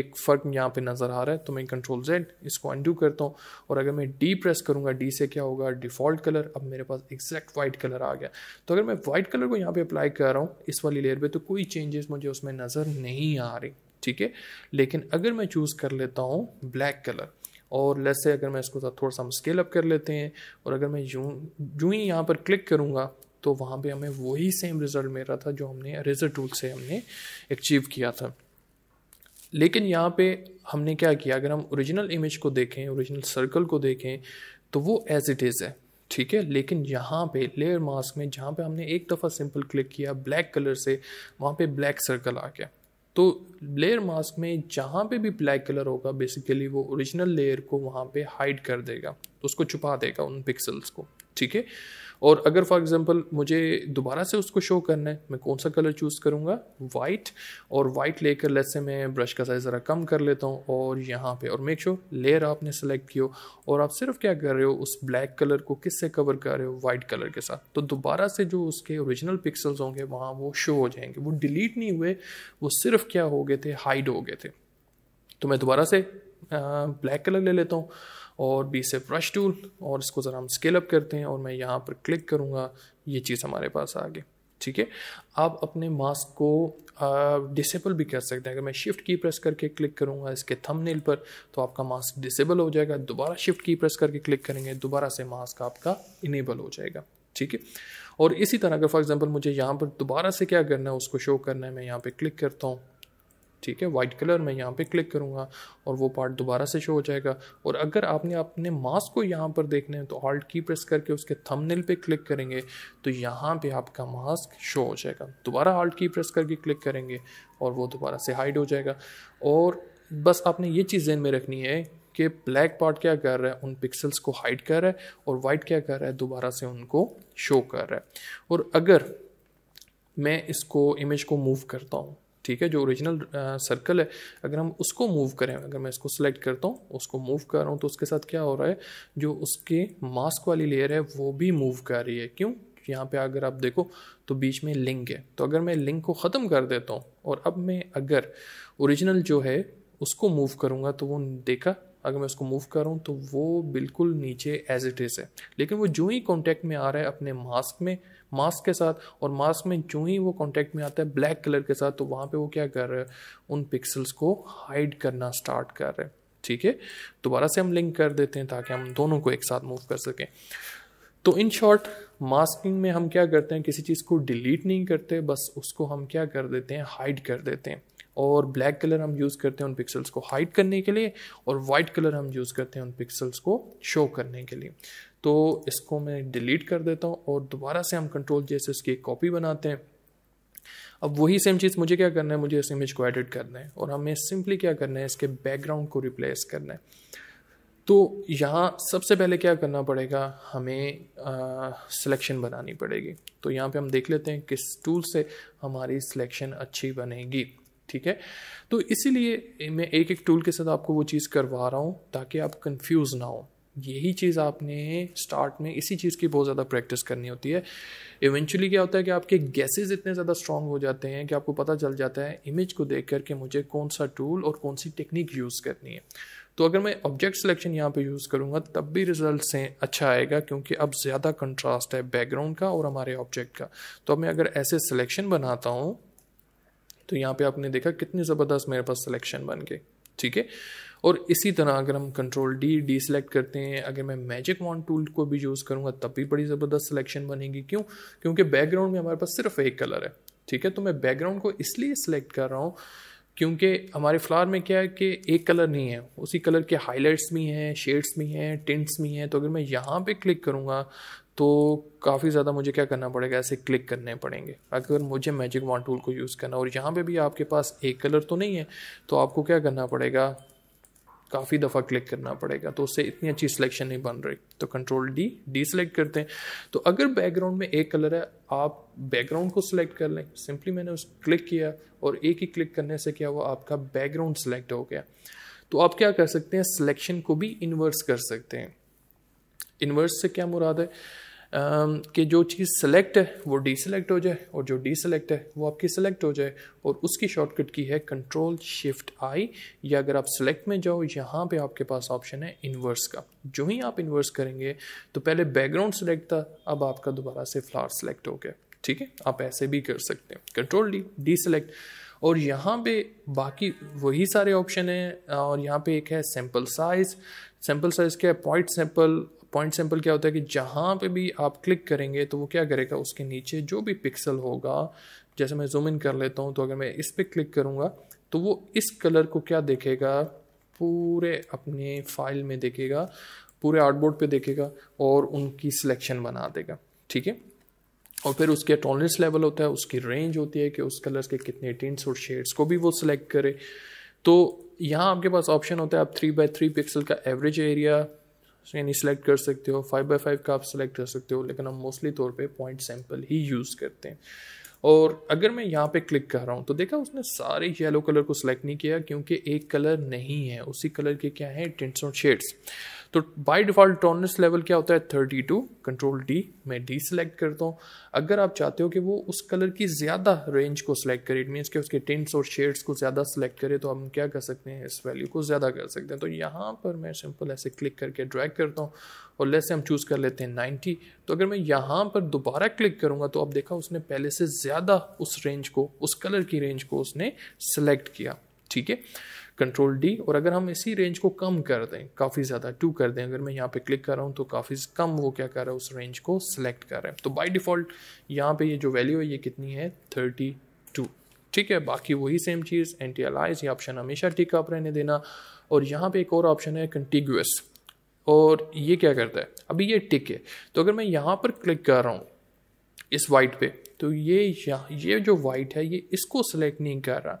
एक फ़र्क यहाँ पे नज़र आ रहा है तो मैं कंट्रोल जेड इसको अंडू करता हूँ और अगर मैं डी प्रेस करूँगा डी से क्या होगा डिफ़ॉल्ट कलर अब मेरे पास एग्जैक्ट वाइट कलर आ गया तो अगर मैं वाइट कलर को यहाँ पे अप्लाई कर रहा हूँ इस वाली लेयर पर तो कोई चेंजेस मुझे उसमें नज़र नहीं आ रही ठीक है लेकिन अगर मैं चूज़ कर लेता हूँ ब्लैक कलर और लेस से अगर मैं इसको थोड़ा सा हम स्केल अप कर लेते हैं और अगर मैं यूं यूं ही यहाँ पर क्लिक करूँगा तो वहाँ पे हमें वही सेम रिज़ल्ट मिल रहा था जो हमने रेजर टूल से हमने अचीव किया था लेकिन यहाँ पे हमने क्या किया अगर हम ओरिजिनल इमेज को देखें ओरिजिनल सर्कल को देखें तो वो एज इट इज़ है ठीक है लेकिन यहाँ पे लेयर मास्क में जहाँ पे हमने एक दफ़ा सिंपल क्लिक किया ब्लैक कलर से वहाँ पे ब्लैक सर्कल आ गया तो लेयर मास्क में जहाँ पे भी ब्लैक कलर होगा बेसिकली वो ओरिजिनल लेयर को वहाँ पे हाइड कर देगा तो उसको छुपा देगा उन पिक्सल्स को ठीक है और अगर फॉर एग्ज़ाम्पल मुझे दोबारा से उसको शो करना है मैं कौन सा कलर चूज़ करूँगा वाइट और वाइट लेकर लेट से मैं ब्रश का साइज़ ज़रा कम कर लेता हूँ और यहाँ पे और मेक श्योर लेयर आपने सेलेक्ट किया और आप सिर्फ क्या कर रहे हो उस ब्लैक कलर को किस से कवर कर रहे हो वाइट कलर के साथ तो दोबारा से जो उसके ओरिजिनल पिक्सल्स होंगे वहाँ वो शो हो जाएंगे वो डिलीट नहीं हुए वो सिर्फ क्या हो गए थे हाइड हो गए थे तो मैं दोबारा से ब्लैक कलर ले लेता हूँ और बी से ब्रश टूल और इसको ज़रा हम स्केल अप करते हैं और मैं यहाँ पर क्लिक करूँगा ये चीज़ हमारे पास आ गई ठीक है आप अपने मास्क को डिसेबल भी कर सकते हैं अगर मैं शिफ्ट की प्रेस करके क्लिक करूँगा इसके थंबनेल पर तो आपका मास्क डिसेबल हो जाएगा दोबारा शिफ्ट की प्रेस करके क्लिक करेंगे दोबारा से मास्क आपका इनेबल हो जाएगा ठीक है और इसी तरह अगर फॉर एग्जांपल मुझे यहाँ पर दोबारा से क्या करना है उसको शो करना है मैं यहाँ पे क्लिक करता हूँ ठीक है वाइट कलर में यहाँ पे क्लिक करूँगा और वो पार्ट दोबारा से शो हो जाएगा और अगर आपने अपने मास्क को यहाँ पर देखना है तो ऑल्ट की प्रेस करके उसके थंबनेल पे क्लिक करेंगे तो यहाँ पे आपका मास्क शो हो जाएगा दोबारा ऑल्ट की प्रेस करके क्लिक करेंगे और वो दोबारा से हाइड हो जाएगा और बस आपने ये चीज़ में रखनी है कि ब्लैक पार्ट क्या कर रहा है उन पिक्सल्स को हाइड कर रहा है और वाइट क्या कर रहा है दोबारा से उनको शो कर रहा है और अगर मैं इसको इमेज को मूव करता हूँ ठीक है जो ओरिजिनल सर्कल है अगर हम उसको मूव करें अगर मैं इसको सिलेक्ट करता हूँ उसको मूव कर रहा हूँ तो उसके साथ क्या हो रहा है जो उसके मास्क वाली लेयर है वो भी मूव कर रही है क्यों यहाँ पे अगर आप देखो तो बीच में लिंक है तो अगर मैं लिंक को ख़त्म कर देता हूँ और अब मैं अगर ओरिजिनल जो है उसको मूव करूँगा तो वो देखा अगर मैं उसको मूव करूँ तो वो बिल्कुल नीचे एज इट इज़ है लेकिन वो जो ही कॉन्टैक्ट में आ रहा है अपने मास्क में मास्क के साथ और मास्क में जो ही वो कॉन्टेक्ट में आता है ब्लैक कलर के साथ तो वहाँ पर वो क्या कर रहे हैं उन पिक्सल्स को हाइड करना स्टार्ट कर रहे हैं ठीक है दोबारा से हम लिंक कर देते हैं ताकि हम दोनों को एक साथ मूव कर सकें तो इन शॉर्ट मास्किंग में हम क्या करते हैं किसी चीज़ को डिलीट नहीं करते बस उसको हम क्या कर देते हैं हाइड कर देते हैं और ब्लैक कलर हम यूज़ करते हैं उन पिक्सल्स को हाइड करने के लिए और वाइट कलर हम यूज़ करते हैं उन पिक्सल्स को शो करने के लिए तो इसको मैं डिलीट कर देता हूँ और दोबारा से हम कंट्रोल जैसे इसकी एक कॉपी बनाते हैं अब वही सेम चीज़ मुझे क्या करना है मुझे इस इमेज को एडिट करना है और हमें सिंपली क्या करना है इसके बैकग्राउंड को रिप्लेस करना है तो यहाँ सबसे पहले क्या करना पड़ेगा हमें सिलेक्शन बनानी पड़ेगी तो यहाँ पे हम देख लेते हैं किस टूल से हमारी सिलेक्शन अच्छी बनेगी ठीक है तो इसीलिए मैं एक एक टूल के साथ आपको वो चीज़ करवा रहा हूँ ताकि आप कंफ्यूज ना हो यही चीज़ आपने स्टार्ट में इसी चीज़ की बहुत ज़्यादा प्रैक्टिस करनी होती है इवेंचुअली क्या होता है कि आपके गैसेस इतने ज़्यादा स्ट्रॉन्ग हो जाते हैं कि आपको पता चल जाता है इमेज को देख कर के मुझे कौन सा टूल और कौन सी टेक्निक यूज़ करनी है तो अगर मैं ऑब्जेक्ट सिलेक्शन यहाँ पे यूज़ करूँगा तब भी रिजल्ट से अच्छा आएगा क्योंकि अब ज़्यादा कंट्रास्ट है बैकग्राउंड का और हमारे ऑब्जेक्ट का तो अब मैं अगर ऐसे सिलेक्शन बनाता हूँ तो यहाँ पे आपने देखा कितनी ज़बरदस्त मेरे पास सिलेक्शन बन गए ठीक है और इसी तरह अगर हम कंट्रोल डी डी सेलेक्ट करते हैं अगर मैं मैजिक वॉन्ट टूल को भी यूज़ करूँगा तब भी बड़ी ज़बरदस्त सिलेक्शन बनेगी क्यों क्योंकि बैकग्राउंड में हमारे पास सिर्फ एक कलर है ठीक है तो मैं बैकग्राउंड को इसलिए सिलेक्ट कर रहा हूँ क्योंकि हमारे फ्लावर में क्या है कि एक कलर नहीं है उसी कलर के हाइलाइट्स भी हैं शेड्स भी हैं टिंट्स भी हैं तो अगर मैं यहाँ पे क्लिक करूँगा तो काफ़ी ज़्यादा मुझे क्या करना पड़ेगा ऐसे क्लिक करने पड़ेंगे अगर मुझे मैजिक वॉन्ट टूल को यूज़ करना और यहाँ पे भी आपके पास एक कलर तो नहीं है तो आपको क्या करना पड़ेगा काफ़ी दफ़ा क्लिक करना पड़ेगा तो उससे इतनी अच्छी सिलेक्शन नहीं बन रही तो कंट्रोल डी डी सेलेक्ट करते हैं तो अगर बैकग्राउंड में एक कलर है आप बैकग्राउंड को सिलेक्ट कर लें सिंपली मैंने उस क्लिक किया और एक ही क्लिक करने से क्या हुआ आपका बैकग्राउंड सिलेक्ट हो गया तो आप क्या कर सकते हैं सिलेक्शन को भी इन्वर्स कर सकते हैं इन्वर्स से क्या मुराद है कि जो चीज़ सेलेक्ट है वो डीसेलेक्ट हो जाए और जो डीसेलेक्ट है वो आपकी सेलेक्ट हो जाए और उसकी शॉर्टकट की है कंट्रोल शिफ्ट आई या अगर आप सेलेक्ट में जाओ यहाँ पे आपके पास ऑप्शन है इन्वर्स का जो ही आप इन्वर्स करेंगे तो पहले बैकग्राउंड सेलेक्ट था अब आपका दोबारा से फ्लावर सेलेक्ट हो गया ठीक है आप ऐसे भी कर सकते हैं कंट्रोल डी डी सेलेक्ट और यहाँ पे बाकी वही सारे ऑप्शन हैं और यहाँ पे एक है सैम्पल साइज़ सैम्पल साइज़ क्या है पॉइंट सैम्पल पॉइंट सैम्पल क्या होता है कि जहाँ पे भी आप क्लिक करेंगे तो वो क्या करेगा उसके नीचे जो भी पिक्सल होगा जैसे मैं जूम इन कर लेता हूँ तो अगर मैं इस पर क्लिक करूँगा तो वो इस कलर को क्या देखेगा पूरे अपने फाइल में देखेगा पूरे आर्टबोर्ड पे देखेगा और उनकी सिलेक्शन बना देगा ठीक है और फिर उसके टॉलरेंस लेवल होता है उसकी रेंज होती है कि उस कलर्स के कितने टिंट्स और शेड्स को भी वो सिलेक्ट करे तो यहाँ आपके पास ऑप्शन होता है आप थ्री बाई थ्री पिक्सल का एवरेज एरिया यानी सेलेक्ट कर सकते हो फाइव बाई फाइव का आप सेलेक्ट कर सकते हो लेकिन हम मोस्टली तौर पे पॉइंट सैंपल ही यूज़ करते हैं और अगर मैं यहाँ पे क्लिक कर रहा हूँ तो देखा उसने सारे येलो कलर को सिलेक्ट नहीं किया क्योंकि एक कलर नहीं है उसी कलर के क्या है टिंट्स और शेड्स तो बाय डिफ़ॉल्ट टॉलरेंस लेवल क्या होता है थर्टी टू कंट्रोल डी मैं डी सेलेक्ट करता हूँ अगर आप चाहते हो कि वो उस कलर की ज़्यादा रेंज को सिलेक्ट करे इट मीन्स कि उसके टेंट्स और शेड्स को ज़्यादा सिलेक्ट करे तो हम क्या कर सकते हैं इस वैल्यू को ज़्यादा कर सकते हैं तो यहाँ पर मैं सिंपल ऐसे क्लिक करके ड्रैग करता हूँ और लेस हम चूज़ कर लेते हैं नाइन्टी तो अगर मैं यहाँ पर दोबारा क्लिक करूँगा तो आप देखा उसने पहले से ज़्यादा उस रेंज को उस कलर की रेंज को उसने सेलेक्ट किया ठीक है कंट्रोल डी और अगर हम इसी रेंज को कम कर दें काफ़ी ज़्यादा टू कर दें अगर मैं यहाँ पे क्लिक कर रहा हूँ तो काफ़ी कम वो क्या कर रहा है उस रेंज को सिलेक्ट कर रहा है तो बाई डिफ़ॉल्ट यहाँ पे ये जो वैल्यू है ये कितनी है थर्टी टू ठीक है बाकी वही सेम चीज़ एंटी अलाइज ये ऑप्शन हमेशा आप रहने देना और यहाँ पर एक और ऑप्शन है कंटिग्यूस और ये क्या करता है अभी ये टिक है तो अगर मैं यहाँ पर क्लिक कर रहा हूँ इस वाइट पे तो ये यहाँ ये जो वाइट है ये इसको सिलेक्ट नहीं कर रहा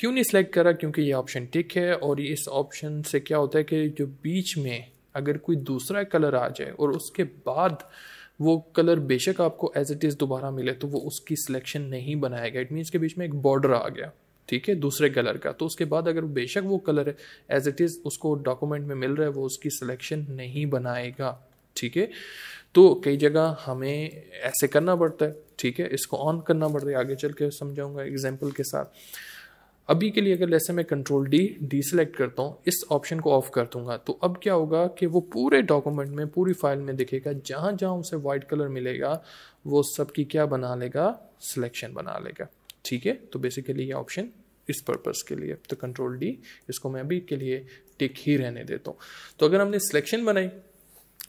क्यों नहीं सिलेक्ट करा क्योंकि ये ऑप्शन टिक है और इस ऑप्शन से क्या होता है कि जो बीच में अगर कोई दूसरा कलर आ जाए और उसके बाद वो कलर बेशक आपको एज इट इज़ दोबारा मिले तो वो उसकी सिलेक्शन नहीं बनाएगा इट मीन्स के बीच में एक बॉर्डर आ गया ठीक है दूसरे कलर का तो उसके बाद अगर बेशक वो कलर एज इट इज़ उसको डॉक्यूमेंट में मिल रहा है वो उसकी सिलेक्शन नहीं बनाएगा ठीक है तो कई जगह हमें ऐसे करना पड़ता है ठीक है इसको ऑन करना पड़ता है आगे चल के समझाऊंगा एग्जाम्पल के साथ अभी के लिए अगर जैसे मैं कंट्रोल डी डीसेलेक्ट करता हूँ इस ऑप्शन को ऑफ कर दूंगा तो अब क्या होगा कि वो पूरे डॉक्यूमेंट में पूरी फाइल में दिखेगा जहाँ जहाँ उसे वाइट कलर मिलेगा वो सब की क्या बना लेगा सिलेक्शन बना लेगा ठीक है तो बेसिकली ये ऑप्शन इस पर्पस के लिए तो कंट्रोल डी इसको मैं अभी के लिए टिक ही रहने देता हूँ तो अगर हमने सिलेक्शन बनाई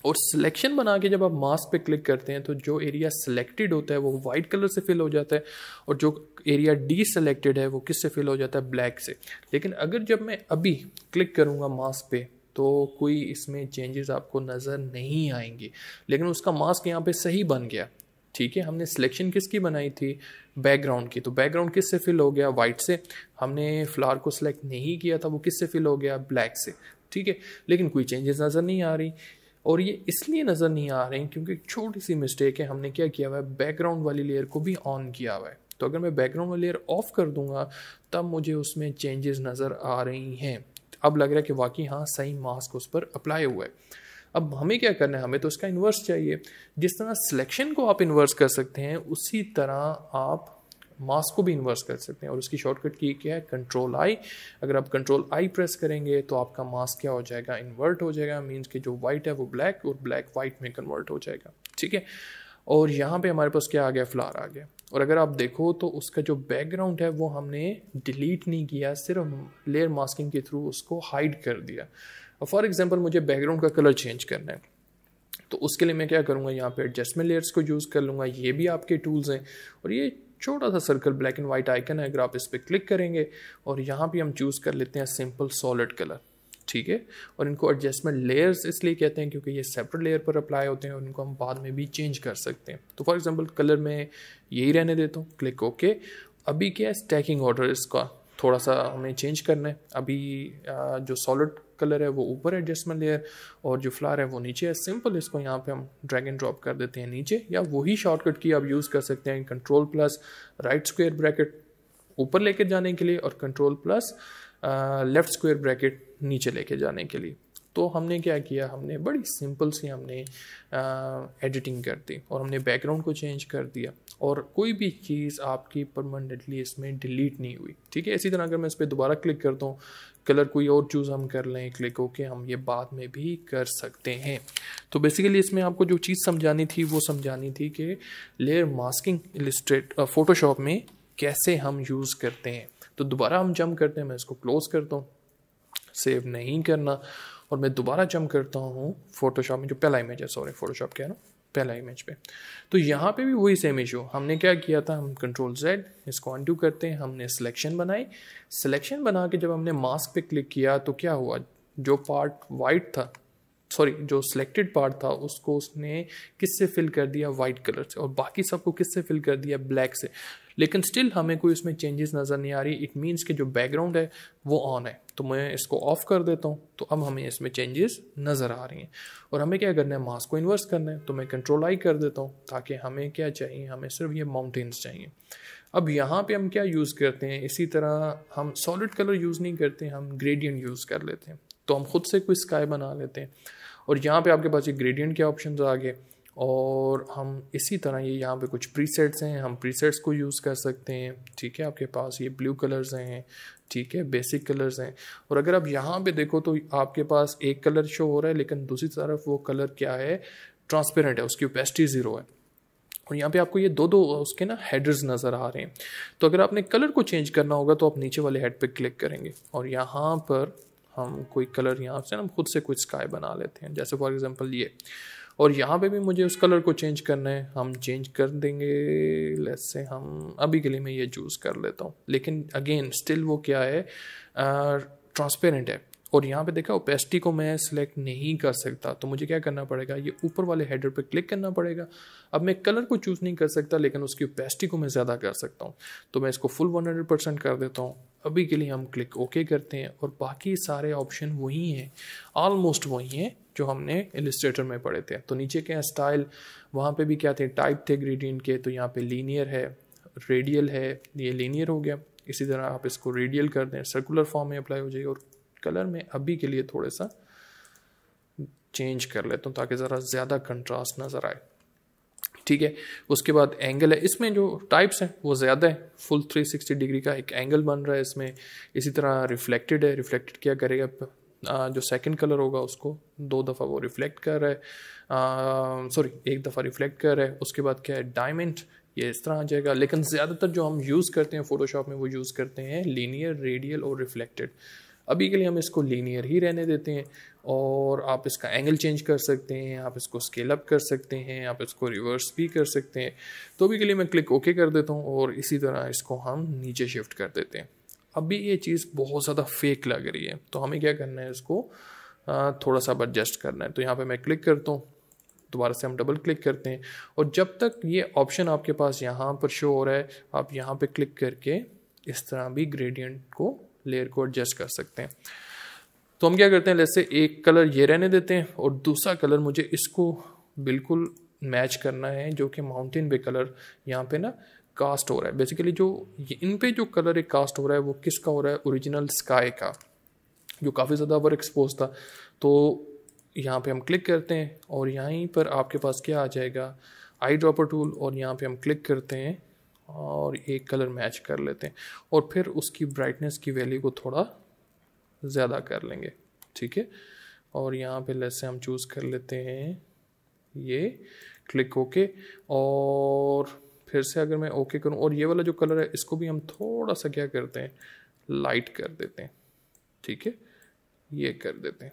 और सिलेक्शन बना के जब आप मास्क पे क्लिक करते हैं तो जो एरिया सिलेक्टेड होता है वो वाइट कलर से फिल हो जाता है और जो एरिया डी सेलेक्टेड है वो किस से फिल हो जाता है ब्लैक से लेकिन अगर जब मैं अभी क्लिक करूँगा मास्क पे तो कोई इसमें चेंजेस आपको नज़र नहीं आएंगे लेकिन उसका मास्क यहाँ पे सही बन गया ठीक है हमने सिलेक्शन किसकी बनाई थी बैकग्राउंड की तो बैकग्राउंड किस से फिल हो गया वाइट से हमने फ्लावर को सिलेक्ट नहीं किया था वो किस से फिल हो गया ब्लैक से ठीक है लेकिन कोई चेंजेस नज़र नहीं आ रही और ये इसलिए नज़र नहीं आ रही क्योंकि एक छोटी सी मिस्टेक है हमने क्या किया हुआ है बैकग्राउंड वाली लेयर को भी ऑन किया हुआ है तो अगर मैं बैकग्राउंड वाली लेयर ऑफ कर दूंगा तब मुझे उसमें चेंजेस नज़र आ रही हैं अब लग रहा है कि वाकई हाँ सही मास्क उस पर अप्लाई हुआ है अब हमें क्या करना है हमें तो उसका इन्वर्स चाहिए जिस तरह सिलेक्शन को आप इन्वर्स कर सकते हैं उसी तरह आप मास को भी इन्वर्स कर सकते हैं और उसकी शॉर्टकट की क्या है कंट्रोल आई अगर आप कंट्रोल आई प्रेस करेंगे तो आपका मास क्या हो जाएगा इन्वर्ट हो जाएगा मीन्स कि जो वाइट है वो ब्लैक और ब्लैक वाइट में कन्वर्ट हो जाएगा ठीक है और यहाँ पे हमारे पास क्या आ गया फ्लार आ गया और अगर आप देखो तो उसका जो बैकग्राउंड है वो हमने डिलीट नहीं किया सिर्फ लेयर मास्किंग के थ्रू उसको हाइड कर दिया फॉर एग्जांपल मुझे बैकग्राउंड का कलर चेंज करना है तो उसके लिए मैं क्या करूँगा यहाँ पे एडजस्टमेंट लेयर्स को यूज़ कर लूँगा ये भी आपके टूल्स हैं और ये छोटा सा circle black and white icon है अगर आप इस पर क्लिक करेंगे और यहाँ भी हम चूज़ कर लेते हैं सिंपल सॉलिड कलर ठीक है और इनको एडजस्टमेंट लेयर्स इसलिए कहते हैं क्योंकि ये सेपरेट लेयर पर अप्लाई होते हैं और इनको हम बाद में भी चेंज कर सकते हैं तो फॉर एग्जांपल कलर में यही रहने देता हूँ क्लिक ओके अभी क्या है स्टैकिंग ऑर्डर इसका थोड़ा सा हमें चेंज करना है अभी जो सॉलिड कलर है वो ऊपर एडजस्टमेंट लेयर और जो फ्लावर है वो नीचे है सिंपल इसको यहाँ पे हम ड्रैग एंड ड्रॉप कर देते हैं नीचे या वही शॉर्टकट की आप यूज़ कर सकते हैं control plus right square bracket ऊपर लेके जाने के लिए और control plus left square bracket नीचे लेके जाने के लिए तो हमने क्या किया हमने बड़ी सिंपल सी हमने एडिटिंग कर दी और हमने बैकग्राउंड को चेंज कर दिया और कोई भी चीज़ आपकी परमानेंटली इसमें डिलीट नहीं हुई ठीक है इसी तरह अगर मैं इस पर दोबारा क्लिक करता हूँ कलर कोई और चूज़ हम कर लें क्लिक ओके हम ये बाद में भी कर सकते हैं तो बेसिकली इसमें आपको जो चीज़ समझानी थी वो समझानी थी कि लेयर मास्किंग इलिस्ट्रेट फ़ोटोशॉप में कैसे हम यूज़ करते हैं तो दोबारा हम जम करते हैं मैं इसको क्लोज़ करता हूँ सेव नहीं करना और मैं दोबारा जम करता हूँ फोटोशॉप में जो पहला इमेज है सॉरी फोटोशॉप के ना पहला इमेज पे तो यहाँ पे भी वही सेम इशू हमने क्या किया था हम कंट्रोल जेड इसको अनडू करते हैं हमने सिलेक्शन बनाई सिलेक्शन बना के जब हमने मास्क पे क्लिक किया तो क्या हुआ जो पार्ट वाइट था सॉरी जो सिलेक्टेड पार्ट था उसको उसने किससे फिल कर दिया वाइट कलर से और बाकी सबको किससे फिल कर दिया ब्लैक से लेकिन स्टिल हमें कोई उसमें चेंजेस नज़र नहीं आ रही इट मीन्स कि जो बैकग्राउंड है वो ऑन है तो मैं इसको ऑफ कर देता हूँ तो अब हमें इसमें चेंजेस नज़र आ रही हैं और हमें क्या करना है मास्क को इन्वर्स करना है तो मैं कंट्रोल आई कर देता हूँ ताकि हमें क्या चाहिए हमें सिर्फ ये माउंटेन्स चाहिए अब यहाँ पे हम क्या यूज़ करते हैं इसी तरह हम सॉलिड कलर यूज़ नहीं करते हम ग्रेडियंट यूज़ कर लेते हैं तो हम खुद से कोई स्काई बना लेते हैं और यहाँ पे आपके पास ये ग्रेडियंट के ऑप्शन आ गए और हम इसी तरह ये यहाँ पे कुछ प्रीसेट्स हैं हम प्रीसेट्स को यूज़ कर सकते हैं ठीक है आपके पास ये ब्लू कलर्स हैं ठीक है बेसिक कलर्स हैं और अगर आप यहाँ पे देखो तो आपके पास एक कलर शो हो रहा है लेकिन दूसरी तरफ वो कलर क्या है ट्रांसपेरेंट है उसकी ओपेसिटी ज़ीरो है और यहाँ पे आपको ये दो दो उसके ना हेडर्स नज़र आ रहे हैं तो अगर आपने कलर को चेंज करना होगा तो आप नीचे वाले हेड पे क्लिक करेंगे और यहाँ पर हम कोई कलर यहाँ से हम खुद से कोई स्काई बना लेते हैं जैसे फॉर एग्जांपल ये और यहाँ पे भी मुझे उस कलर को चेंज करना है हम चेंज कर देंगे लेस से हम अभी के लिए मैं ये चूज़ कर लेता हूँ लेकिन अगेन स्टिल वो क्या है ट्रांसपेरेंट है और यहाँ पे देखा ओपेसिटी को मैं सिलेक्ट नहीं कर सकता तो मुझे क्या करना पड़ेगा ये ऊपर वाले हेडर पे क्लिक करना पड़ेगा अब मैं कलर को चूज़ नहीं कर सकता लेकिन उसकी ओपेसिटी को मैं ज़्यादा कर सकता हूँ तो मैं इसको फुल हंड्रेड परसेंट कर देता हूँ अभी के लिए हम क्लिक ओके करते हैं और बाकी सारे ऑप्शन वही हैं ऑलमोस्ट वही हैं जो हमने इलिस्ट्रेटर में पढ़े थे तो नीचे के स्टाइल वहाँ पे भी क्या थे टाइप थे ग्रेडियंट के तो यहाँ पे लीनियर है रेडियल है ये लीनियर हो गया इसी तरह आप इसको रेडियल कर दें सर्कुलर फॉर्म में अप्लाई हो जाएगी और कलर में अभी के लिए थोड़ा सा चेंज कर लेता हूँ ताकि ज़रा ज़्यादा कंट्रास्ट नज़र आए ठीक है उसके बाद एंगल है इसमें जो टाइप्स हैं वो ज़्यादा है फुल 360 डिग्री का एक एंगल बन रहा है इसमें इसी तरह रिफ्लेक्टेड है रिफ्लेक्टेड क्या करेगा जो सेकंड कलर होगा उसको दो दफ़ा वो रिफ्लेक्ट कर रहा है सॉरी एक दफ़ा रिफ्लेक्ट कर रहा है उसके बाद क्या है डायमंड ये इस तरह आ जाएगा लेकिन ज़्यादातर जो हम यूज़ करते हैं फोटोशॉप में वो यूज़ करते हैं लीनियर रेडियल और रिफ्लेक्टेड अभी के लिए हम इसको लीनियर ही रहने देते हैं और आप इसका एंगल चेंज कर सकते हैं आप इसको स्केल अप कर सकते हैं आप इसको रिवर्स भी कर सकते हैं तो अभी के लिए मैं क्लिक ओके कर देता हूँ और इसी तरह इसको हम नीचे शिफ्ट कर देते हैं अभी ये चीज़ बहुत ज़्यादा फेक लग रही है तो हमें क्या करना है इसको थोड़ा सा एडजस्ट करना है तो यहाँ पर मैं क्लिक करता हूँ दोबारा से हम डबल क्लिक करते हैं और जब तक ये ऑप्शन आपके पास यहाँ पर शो हो रहा है आप यहाँ पर क्लिक करके इस तरह भी ग्रेडियंट को लेयर को एडजस्ट कर सकते हैं तो हम क्या करते हैं जैसे एक कलर ये रहने देते हैं और दूसरा कलर मुझे इसको बिल्कुल मैच करना है जो कि माउंटेन पे कलर यहाँ पे ना कास्ट हो रहा है बेसिकली जो इन पे जो कलर एक कास्ट हो रहा है वो किसका हो रहा है ओरिजिनल स्काई का जो काफ़ी ज़्यादा ओवर एक्सपोज था तो यहाँ पे हम क्लिक करते हैं और यहीं पर आपके पास क्या आ जाएगा आई ड्रॉपर टूल और यहाँ पे हम क्लिक करते हैं और एक कलर मैच कर लेते हैं और फिर उसकी ब्राइटनेस की वैल्यू को थोड़ा ज़्यादा कर लेंगे ठीक है और यहाँ पे लेस हम चूज़ कर लेते हैं ये क्लिक ओके और फिर से अगर मैं ओके करूँ और ये वाला जो कलर है इसको भी हम थोड़ा सा क्या करते हैं लाइट कर देते हैं ठीक है ये कर देते हैं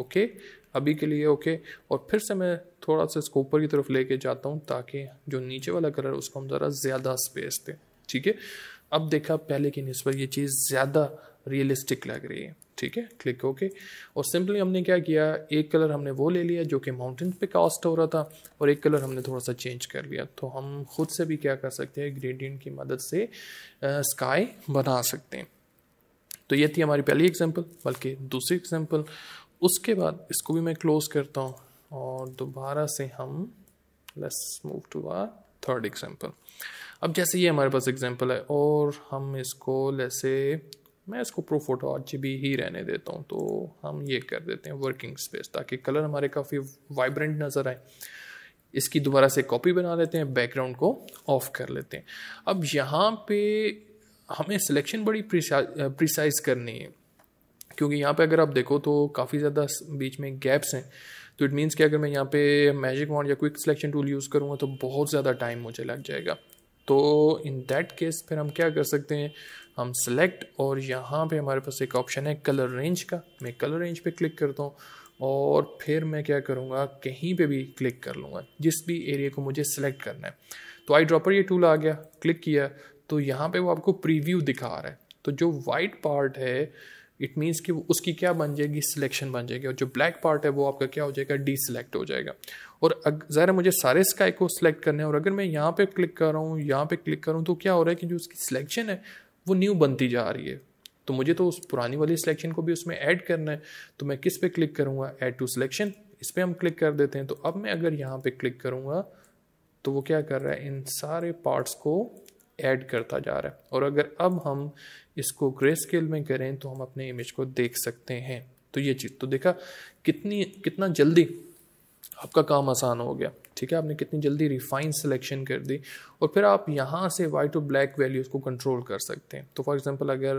ओके अभी के लिए ओके और फिर से मैं थोड़ा सा इसको ऊपर की तरफ लेके जाता हूँ ताकि जो नीचे वाला कलर उसको हम ज़रा ज़्यादा स्पेस दें ठीक है अब देखा पहले की नस्बत ये चीज़ ज़्यादा रियलिस्टिक लग रही है ठीक है क्लिक ओके और सिंपली हमने क्या किया एक कलर हमने वो ले लिया जो कि माउंटेन पे कास्ट हो रहा था और एक कलर हमने थोड़ा सा चेंज कर लिया तो हम खुद से भी क्या कर सकते हैं ग्रेडियंट की मदद से स्काई बना सकते हैं तो ये थी हमारी पहली एग्जांपल बल्कि दूसरी एग्जांपल उसके बाद इसको भी मैं क्लोज करता हूँ और दोबारा से हम let's move to our third example अब जैसे ये हमारे पास एग्जांपल है और हम इसको लेसे मैं इसको प्रो फोटो भी ही रहने देता हूँ तो हम ये कर देते हैं वर्किंग स्पेस ताकि कलर हमारे काफ़ी वाइब्रेंट नज़र आए इसकी दोबारा से कॉपी बना लेते हैं बैकग्राउंड को ऑफ कर लेते हैं अब यहाँ पे हमें सिलेक्शन बड़ी प्रिसाइज करनी है क्योंकि यहाँ पे अगर आप देखो तो काफ़ी ज़्यादा बीच में गैप्स हैं तो इट मीन्स कि अगर मैं यहाँ पे मैजिक वॉन्ड या क्विक सिलेक्शन टूल यूज़ करूँगा तो बहुत ज़्यादा टाइम मुझे लग जाएगा तो इन दैट केस फिर हम क्या कर सकते हैं हम सेलेक्ट और यहाँ पे हमारे पास एक ऑप्शन है कलर रेंज का मैं कलर रेंज पे क्लिक करता हूँ और फिर मैं क्या करूँगा कहीं पे भी क्लिक कर लूँगा जिस भी एरिया को मुझे सेलेक्ट करना है तो आई ड्रॉपर ये टूल आ गया क्लिक किया तो यहाँ पे वो आपको प्रीव्यू दिखा रहा है तो जो वाइट पार्ट है इट मीन्स कि उसकी क्या बन जाएगी सिलेक्शन बन जाएगी और जो ब्लैक पार्ट है वो आपका क्या हो जाएगा डी सिलेक्ट हो जाएगा और ज़रा मुझे सारे स्काई को सिलेक्ट करना है और अगर मैं यहाँ पे क्लिक कर रहा हूँ यहाँ पे क्लिक कर रहा हूँ तो क्या हो रहा है कि जो उसकी सिलेक्शन है वो न्यू बनती जा रही है तो मुझे तो उस पुरानी वाली सिलेक्शन को भी उसमें ऐड करना है तो मैं किस पे क्लिक करूँगा ऐड टू सिलेक्शन इस पर हम क्लिक कर देते हैं तो अब मैं अगर यहाँ पर क्लिक करूँगा तो वो क्या कर रहा है इन सारे पार्ट्स को ऐड करता जा रहा है और अगर अब हम इसको ग्रे स्केल में करें तो हम अपने इमेज को देख सकते हैं तो ये चीज़ तो देखा कितनी कितना जल्दी आपका काम आसान हो गया ठीक है आपने कितनी जल्दी रिफाइन सिलेक्शन कर दी और फिर आप यहाँ से वाइट और ब्लैक वैल्यूज़ को कंट्रोल कर सकते हैं तो फॉर एग्जांपल अगर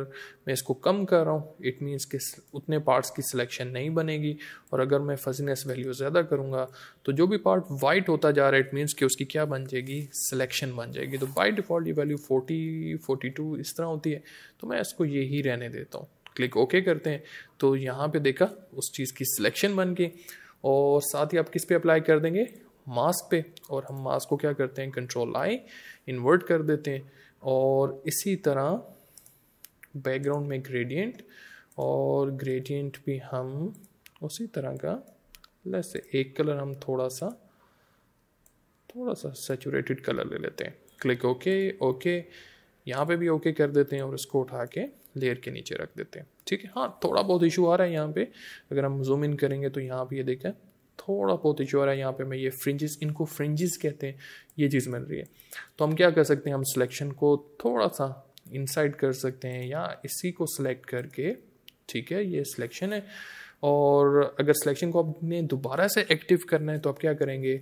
मैं इसको कम कर रहा हूँ इट मीन्स कि उतने पार्ट्स की सिलेक्शन नहीं बनेगी और अगर मैं फजीनेस वैल्यू ज़्यादा करूँगा तो जो भी पार्ट वाइट होता जा रहा है इट मीन्स कि उसकी क्या बन जाएगी सिलेक्शन बन जाएगी तो बाई डिफ़ॉल्ट ये वैल्यू फोर्टी फोर्टी टू इस तरह होती है तो मैं इसको यही रहने देता हूँ क्लिक ओके करते हैं तो यहाँ पे देखा उस चीज़ की सिलेक्शन बन गई और साथ ही आप किस पे अप्लाई कर देंगे मास्क पे और हम मास्क को क्या करते हैं कंट्रोल आई इन्वर्ट कर देते हैं और इसी तरह बैकग्राउंड में ग्रेडियंट और ग्रेडियंट भी हम उसी तरह का लैसे एक कलर हम थोड़ा सा थोड़ा सा सेचूरेटेड कलर ले लेते हैं क्लिक ओके ओके यहाँ पे भी ओके कर देते हैं और इसको उठा के लेयर के नीचे रख देते हैं ठीक है हाँ थोड़ा बहुत इशू आ रहा है यहाँ पे अगर हम जूम इन करेंगे तो यहाँ पे ये देखें थोड़ा बहुत इशू आ रहा है यहाँ पे मैं ये फ्रिंजेस इनको फ्रिंजेस कहते हैं ये चीज़ मिल रही है तो हम क्या कर सकते हैं हम सिलेक्शन को थोड़ा सा इनसाइड कर सकते हैं या इसी को सिलेक्ट करके ठीक है ये सिलेक्शन है और अगर सिलेक्शन को आपने दोबारा से एक्टिव करना है तो आप क्या करेंगे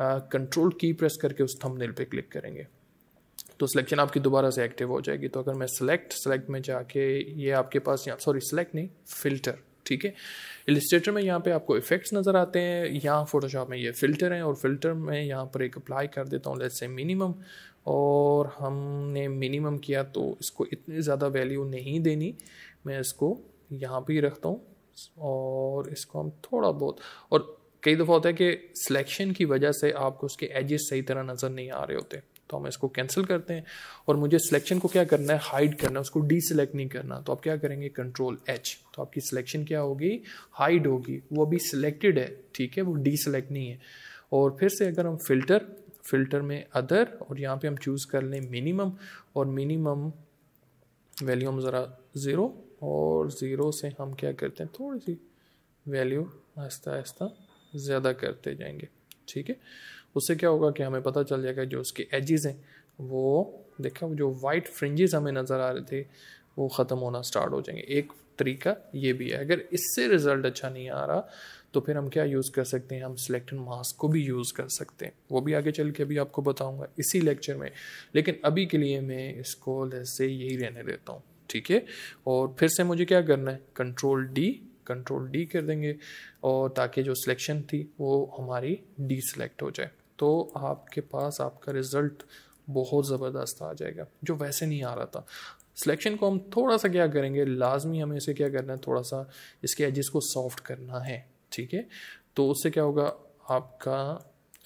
कंट्रोल की प्रेस करके उस थंबनेल पे क्लिक करेंगे तो सिलेक्शन आपकी दोबारा से एक्टिव हो जाएगी तो अगर मैं सेलेक्ट सेलेक्ट में जाके ये आपके पास यहाँ सॉरी सेलेक्ट नहीं फिल्टर ठीक है इलिस्ट्रेटर में यहाँ पे आपको इफेक्ट्स नज़र आते हैं यहाँ फोटोशॉप में ये फिल्टर हैं और फिल्टर में यहाँ पर एक अप्लाई कर देता हूँ लेट्स से मिनिमम और हमने मिनिमम किया तो इसको इतनी ज़्यादा वैल्यू नहीं देनी मैं इसको यहाँ पर ही रखता हूँ और इसको हम थोड़ा बहुत और कई दफ़ा होता है कि सिलेक्शन की वजह से आपको उसके एजेस सही तरह नज़र नहीं आ रहे होते तो हम इसको कैंसिल करते हैं और मुझे सिलेक्शन को क्या करना है हाइड करना है उसको डी सेलेक्ट नहीं करना तो आप क्या करेंगे कंट्रोल एच तो आपकी सिलेक्शन क्या होगी हाइड होगी वो अभी सिलेक्टेड है ठीक है वो डी सेलेक्ट नहीं है और फिर से अगर हम फिल्टर फिल्टर में अदर और यहाँ पे हम चूज़ कर लें मिनिमम और मिनिमम वैल्यू हम ज़रा ज़ीरो और ज़ीरो से हम क्या करते हैं थोड़ी सी वैल्यू आहिस्ता आहिस्ता ज़्यादा करते जाएंगे ठीक है उससे क्या होगा कि हमें पता चल जाएगा जो उसके एजेस हैं वो देखा जो वाइट फ्रिंजेस हमें नज़र आ रहे थे वो ख़त्म होना स्टार्ट हो जाएंगे एक तरीका ये भी है अगर इससे रिज़ल्ट अच्छा नहीं आ रहा तो फिर हम क्या यूज़ कर सकते हैं हम सिलेक्टेड मास्क को भी यूज़ कर सकते हैं वो भी आगे चल के अभी आपको बताऊंगा इसी लेक्चर में लेकिन अभी के लिए मैं इसको जैसे यही रहने देता हूँ ठीक है और फिर से मुझे क्या करना है कंट्रोल डी कंट्रोल डी कर देंगे और ताकि जो सिलेक्शन थी वो हमारी डी सिलेक्ट हो जाए तो आपके पास आपका रिज़ल्ट बहुत ज़बरदस्त आ जाएगा जो वैसे नहीं आ रहा था सिलेक्शन को हम थोड़ा सा क्या करेंगे लाजमी हमें इसे क्या करना है थोड़ा सा इसके एजिस को सॉफ्ट करना है ठीक है तो उससे क्या होगा आपका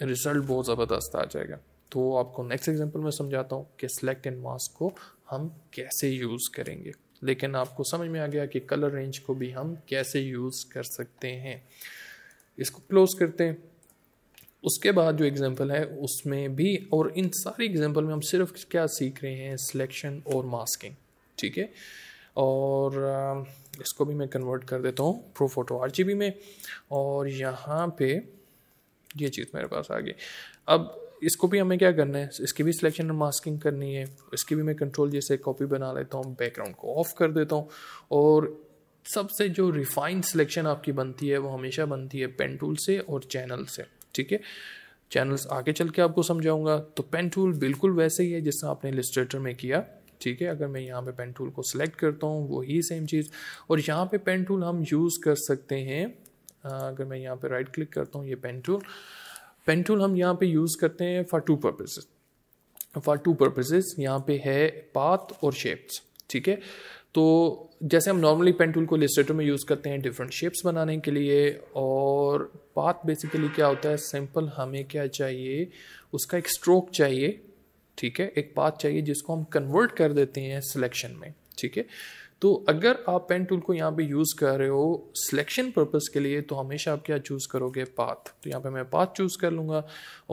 रिज़ल्ट बहुत ज़बरदस्त आ जाएगा तो आपको नेक्स्ट एग्जांपल में समझाता हूँ कि सिलेक्ट एंड मास्क को हम कैसे यूज़ करेंगे लेकिन आपको समझ में आ गया कि कलर रेंज को भी हम कैसे यूज़ कर सकते हैं इसको क्लोज करते हैं उसके बाद जो एग्ज़ाम्पल है उसमें भी और इन सारी एग्जांपल में हम सिर्फ क्या सीख रहे हैं सिलेक्शन और मास्किंग ठीक है और इसको भी मैं कन्वर्ट कर देता हूँ pro photo R G B में और यहाँ पे ये चीज़ मेरे पास आ गई अब इसको भी हमें क्या करना है इसकी भी सिलेक्शन और मास्किंग करनी है इसकी भी मैं कंट्रोल जैसे कॉपी बना लेता हूँ बैकग्राउंड को ऑफ कर देता हूँ और सबसे जो रिफाइंड सिलेक्शन आपकी बनती है वो हमेशा बनती है पेन टूल से और चैनल से ठीक है चैनल्स आगे चल के आपको समझाऊंगा तो पेन टूल बिल्कुल वैसे ही है जैसा आपने लिस्ट्रेटर में किया ठीक है अगर मैं यहाँ पे पेन टूल को सिलेक्ट करता हूँ वही सेम चीज़ और यहाँ पे पेन टूल हम यूज़ कर सकते हैं अगर मैं यहाँ पे राइट क्लिक करता हूँ ये पेन टूल पेन टूल हम यहाँ पे यूज़ करते हैं for two purposes for two purposes यहाँ पे है पाथ और शेप्स ठीक है तो जैसे हम नॉर्मली पेन टूल को लिस्टेटर में यूज़ करते हैं डिफरेंट शेप्स बनाने के लिए और पाथ बेसिकली क्या होता है सिंपल हमें क्या चाहिए उसका एक स्ट्रोक चाहिए ठीक है एक पाथ चाहिए जिसको हम कन्वर्ट कर देते हैं सिलेक्शन में ठीक है तो अगर आप पेन टूल को यहाँ पे यूज़ कर रहे हो सिलेक्शन पर्पस के लिए तो हमेशा आप क्या चूज़ करोगे पाथ तो यहाँ पे मैं पाथ चूज़ कर लूँगा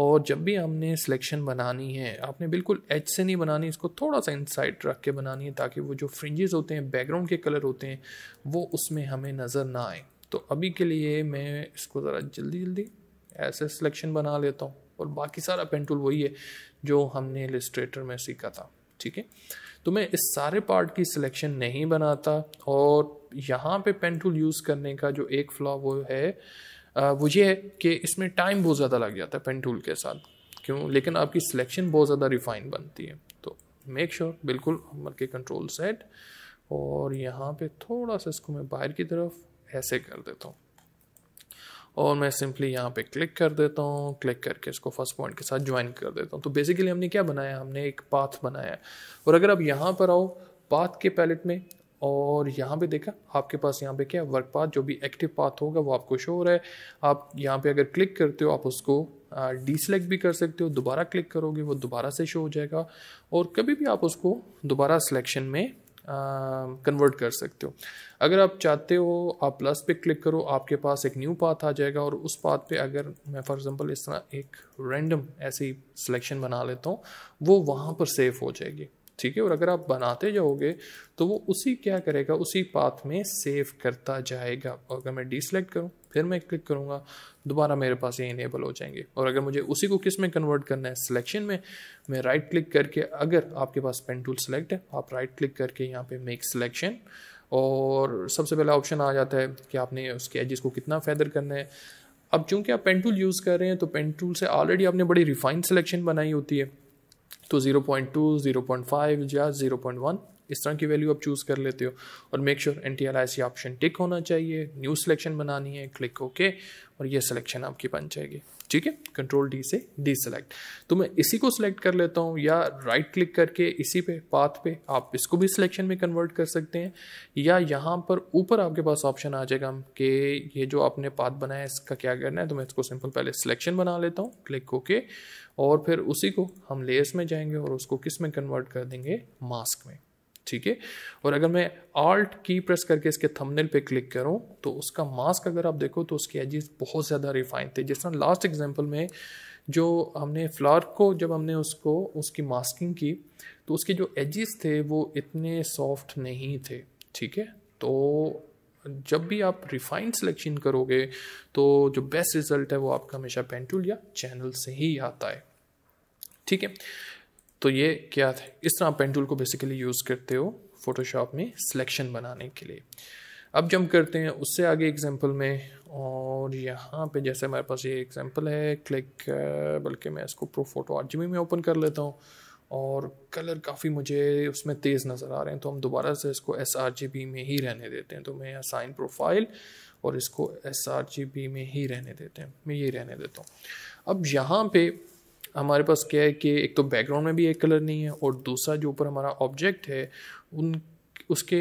और जब भी हमने सिलेक्शन बनानी है आपने बिल्कुल एच से नहीं बनानी इसको थोड़ा सा इनसाइड रख के बनानी है ताकि वो जो फ्रिंजेस होते हैं बैकग्राउंड के कलर होते हैं वो उसमें हमें नज़र ना आए तो अभी के लिए मैं इसको ज़रा जल्दी जल्दी ऐसे सिलेक्शन बना लेता हूँ और बाकी सारा पेन टूल वही है जो हमने इलिस्ट्रेटर में सीखा था ठीक है तो मैं इस सारे पार्ट की सिलेक्शन नहीं बनाता और यहाँ पे पेन टूल यूज़ करने का जो एक फ्लॉ वो है वो ये है कि इसमें टाइम बहुत ज़्यादा लग जाता है पेन टूल के साथ क्यों लेकिन आपकी सिलेक्शन बहुत ज़्यादा रिफाइन बनती है तो मेक श्योर sure, बिल्कुल के कंट्रोल सेट और यहाँ पे थोड़ा सा इसको मैं बाहर की तरफ ऐसे कर देता हूँ और मैं सिंपली यहाँ पे क्लिक कर देता हूँ क्लिक करके इसको फर्स्ट पॉइंट के साथ ज्वाइन कर देता हूँ तो बेसिकली हमने क्या बनाया हमने एक पाथ बनाया और अगर आप यहाँ पर आओ पाथ के पैलेट में और यहाँ पे देखा आपके पास यहाँ पे क्या वर्क पाथ जो भी एक्टिव पाथ होगा वो आपको शो हो रहा है आप यहाँ पे अगर क्लिक करते हो आप उसको डिसलेक्ट भी कर सकते हो दोबारा क्लिक करोगे वो दोबारा से शो हो जाएगा और कभी भी आप उसको दोबारा सिलेक्शन में कन्वर्ट कर सकते हो अगर आप चाहते हो आप प्लस पे क्लिक करो आपके पास एक न्यू पाथ आ जाएगा और उस पाथ पे अगर मैं फॉर एग्जांपल इस तरह एक रैंडम ऐसी सिलेक्शन बना लेता हूँ वो वहाँ पर सेव हो जाएगी ठीक है और अगर आप बनाते जाओगे तो वो उसी क्या करेगा उसी पाथ में सेव करता जाएगा और अगर मैं डिसलेक्ट करूँ फिर मैं क्लिक करूँगा दोबारा मेरे पास ये इनेबल हो जाएंगे और अगर मुझे उसी को किस में कन्वर्ट करना है सिलेक्शन में मैं राइट क्लिक करके अगर आपके पास पेन टूल सेलेक्ट है आप राइट क्लिक करके यहाँ पे मेक सिलेक्शन और सबसे पहला ऑप्शन आ जाता है कि आपने उसके एजिस को कितना फैदर करना है अब चूंकि आप पेन टूल यूज़ कर रहे हैं तो पेन टूल से ऑलरेडी आपने बड़ी रिफाइंड सिलेक्शन बनाई होती है तो 0.2, 0.5 या वन इस तरह की वैल्यू आप चूज़ कर लेते हो और make sure N T I C option tick होना चाहिए न्यू सिलेक्शन बनानी है क्लिक ओके और ये सिलेक्शन आपकी बन जाएगी ठीक है कंट्रोल डी से डी सेलेक्ट तो मैं इसी को सिलेक्ट कर लेता हूँ या राइट क्लिक करके इसी पे पाथ पे आप इसको भी सिलेक्शन में कन्वर्ट कर सकते हैं या यहाँ पर ऊपर आपके पास ऑप्शन आ जाएगा कि ये जो आपने पाथ बनाया है इसका क्या करना है तो मैं इसको सिंपल पहले सिलेक्शन बना लेता हूँ क्लिक ओके और फिर उसी को हम लेयर्स में जाएंगे और उसको किस में कन्वर्ट कर देंगे मास्क में ठीक है और अगर मैं आल्ट की प्रेस करके इसके थंबनेल पे क्लिक करूँ तो उसका मास्क अगर आप देखो तो उसके एजेस बहुत ज़्यादा रिफाइन थे जिस तरह लास्ट एग्जाम्पल में जो हमने फ्लावर को जब हमने उसको उसकी मास्किंग की तो उसके जो एजेस थे वो इतने सॉफ्ट नहीं थे ठीक है तो जब भी आप रिफाइंड सिलेक्शन करोगे तो जो बेस्ट रिजल्ट है वो आपका हमेशा पेंटूल या चैनल से ही आता है ठीक है तो ये क्या था इस तरह आप पेन टूल को बेसिकली यूज़ करते हो फोटोशॉप में सिलेक्शन बनाने के लिए अब जम करते हैं उससे आगे एग्जांपल में और यहाँ पे जैसे हमारे पास ये एग्जांपल है क्लिक बल्कि मैं इसको प्रो फोटो आर में ओपन कर लेता हूँ और कलर काफ़ी मुझे उसमें तेज़ नज़र आ रहे हैं तो हम दोबारा से इसको एस में ही रहने देते हैं तो मैं यहाँ साइन प्रोफाइल और इसको एस में ही रहने देते हैं मैं ये रहने देता हूँ अब यहाँ पे हमारे पास क्या है कि एक तो बैकग्राउंड में भी एक कलर नहीं है और दूसरा जो ऊपर हमारा ऑब्जेक्ट है उन उसके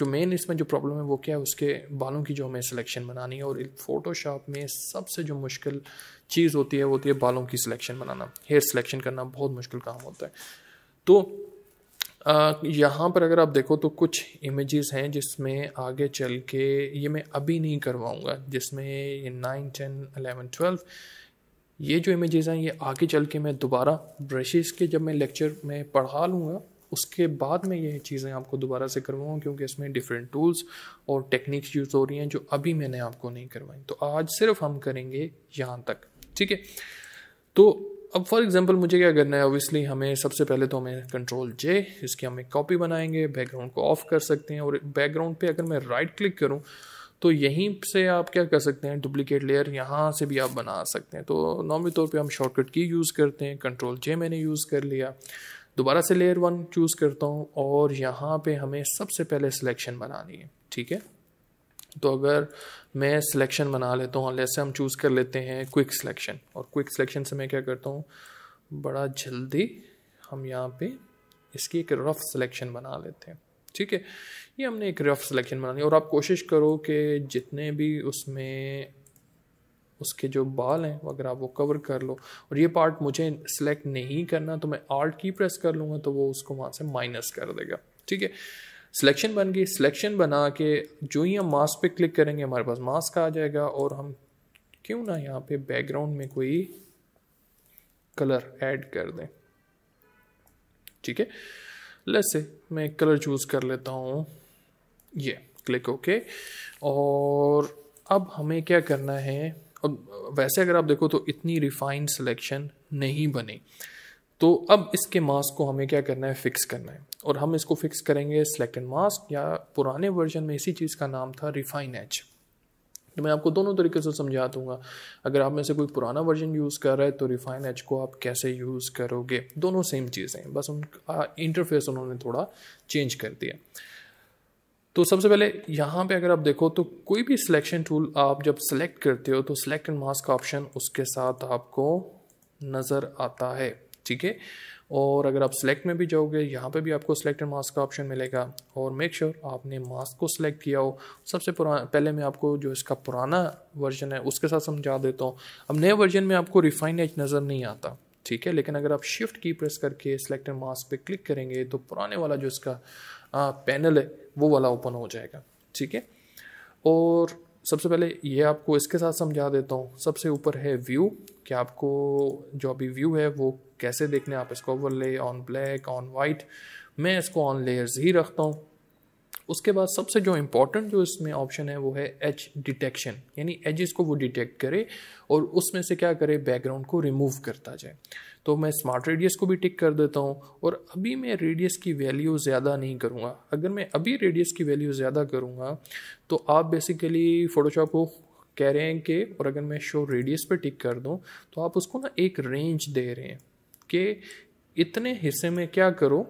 जो मेन इसमें जो प्रॉब्लम है वो क्या है उसके बालों की जो हमें सिलेक्शन बनानी है और फोटोशॉप में सबसे जो मुश्किल चीज़ होती है वो होती है बालों की सिलेक्शन बनाना हेयर सिलेक्शन करना बहुत मुश्किल काम होता है तो यहाँ पर अगर आप देखो तो कुछ इमेजेस हैं जिसमें आगे चल के ये मैं अभी नहीं करवाऊँगा जिसमें नाइन टेन अलेवन ट्वेल्व ये जो इमेजेस हैं ये आगे चल के मैं दोबारा ब्रशेस के जब मैं लेक्चर में पढ़ा लूँगा उसके बाद में ये चीज़ें आपको दोबारा से करवाऊँ क्योंकि इसमें डिफरेंट टूल्स और टेक्निक्स यूज़ हो रही हैं जो अभी मैंने आपको नहीं करवाई तो आज सिर्फ हम करेंगे यहाँ तक ठीक है तो अब फॉर एग्जांपल मुझे क्या करना है ओबियसली हमें सबसे पहले तो हमें कंट्रोल जे इसकी हम एक कॉपी बनाएंगे बैकग्राउंड को ऑफ कर सकते हैं और बैकग्राउंड पे अगर मैं राइट क्लिक करूँ तो यहीं से आप क्या कर सकते हैं डुप्लीकेट लेयर यहाँ से भी आप बना सकते हैं तो नॉर्मली तौर पे हम शॉर्टकट की यूज़ करते हैं कंट्रोल जे मैंने यूज़ कर लिया दोबारा से लेयर वन चूज़ करता हूँ और यहाँ पे हमें सबसे पहले सिलेक्शन बनानी है ठीक है तो अगर मैं सिलेक्शन बना लेता हूँ जैसे हम चूज़ कर लेते हैं क्विक सिलेक्शन और क्विक सिलेक्शन से मैं क्या करता हूँ बड़ा जल्दी हम यहाँ पे इसकी एक रफ सिलेक्शन बना लेते हैं ठीक है ये हमने एक रफ सिलेक्शन बनानी लिया और आप कोशिश करो कि जितने भी उसमें उसके जो बाल हैं अगर आप वो कवर कर लो और ये पार्ट मुझे सिलेक्ट नहीं करना तो मैं आर्ट की प्रेस कर लूँगा तो वो उसको वहाँ से माइनस कर देगा ठीक है सिलेक्शन बन गई सिलेक्शन बना के जो ही हम मास्क पे क्लिक करेंगे हमारे पास मास्क आ जाएगा और हम क्यों ना यहाँ पे बैकग्राउंड में कोई कलर ऐड कर दें ठीक है लेट्स से मैं कलर चूज़ कर लेता हूँ ये क्लिक ओके और अब हमें क्या करना है अब वैसे अगर आप देखो तो इतनी रिफाइंड सिलेक्शन नहीं बनी तो अब इसके मास्क को हमें क्या करना है फिक्स करना है और हम इसको फिक्स करेंगे सिलेक्टेड मास्क या पुराने वर्जन में इसी चीज़ का नाम था रिफाइन एच तो मैं आपको दोनों तरीके से समझा दूंगा अगर आप में से कोई पुराना वर्जन यूज़ कर रहा है तो रिफाइन एच को आप कैसे यूज़ करोगे दोनों सेम चीज़ें बस उनका इंटरफेस उन्होंने थोड़ा चेंज कर दिया तो सबसे पहले यहाँ पे अगर आप देखो तो कोई भी सिलेक्शन टूल आप जब सेलेक्ट करते हो तो सिलेक्ट एंड मास्क ऑप्शन उसके साथ आपको नज़र आता है ठीक है और अगर आप सेलेक्ट में भी जाओगे यहाँ पे भी आपको सिलेक्ट एंड मास्क का ऑप्शन मिलेगा और मेक श्योर sure आपने मास्क को सिलेक्ट किया हो सबसे पुराना पहले मैं आपको जो इसका पुराना वर्जन है उसके साथ समझा देता हूँ अब नए वर्जन में आपको रिफाइन एच नज़र नहीं आता ठीक है लेकिन अगर आप शिफ्ट की प्रेस करके सिलेक्ट एंड मास्क पर क्लिक करेंगे तो पुराने वाला जो इसका पैनल है वो वाला ओपन हो जाएगा ठीक है और सबसे पहले ये आपको इसके साथ समझा देता हूँ सबसे ऊपर है व्यू कि आपको जो अभी व्यू है वो कैसे देखने आप इसको overlay on black on white मैं इसको ऑन लेयर्स ही रखता हूँ उसके बाद सबसे जो इम्पोर्टेंट जो इसमें ऑप्शन है वो है एज डिटेक्शन यानी एजिस को वो डिटेक्ट करे और उसमें से क्या करे बैकग्राउंड को रिमूव करता जाए तो मैं स्मार्ट रेडियस को भी टिक कर देता हूँ और अभी मैं रेडियस की वैल्यू ज़्यादा नहीं करूँगा अगर मैं अभी रेडियस की वैल्यू ज़्यादा करूँगा तो आप बेसिकली फ़ोटोशॉप को कह रहे हैं कि और अगर मैं शो रेडियस पर टिक कर दूँ तो आप उसको ना एक रेंज दे रहे हैं कि इतने हिस्से में क्या करो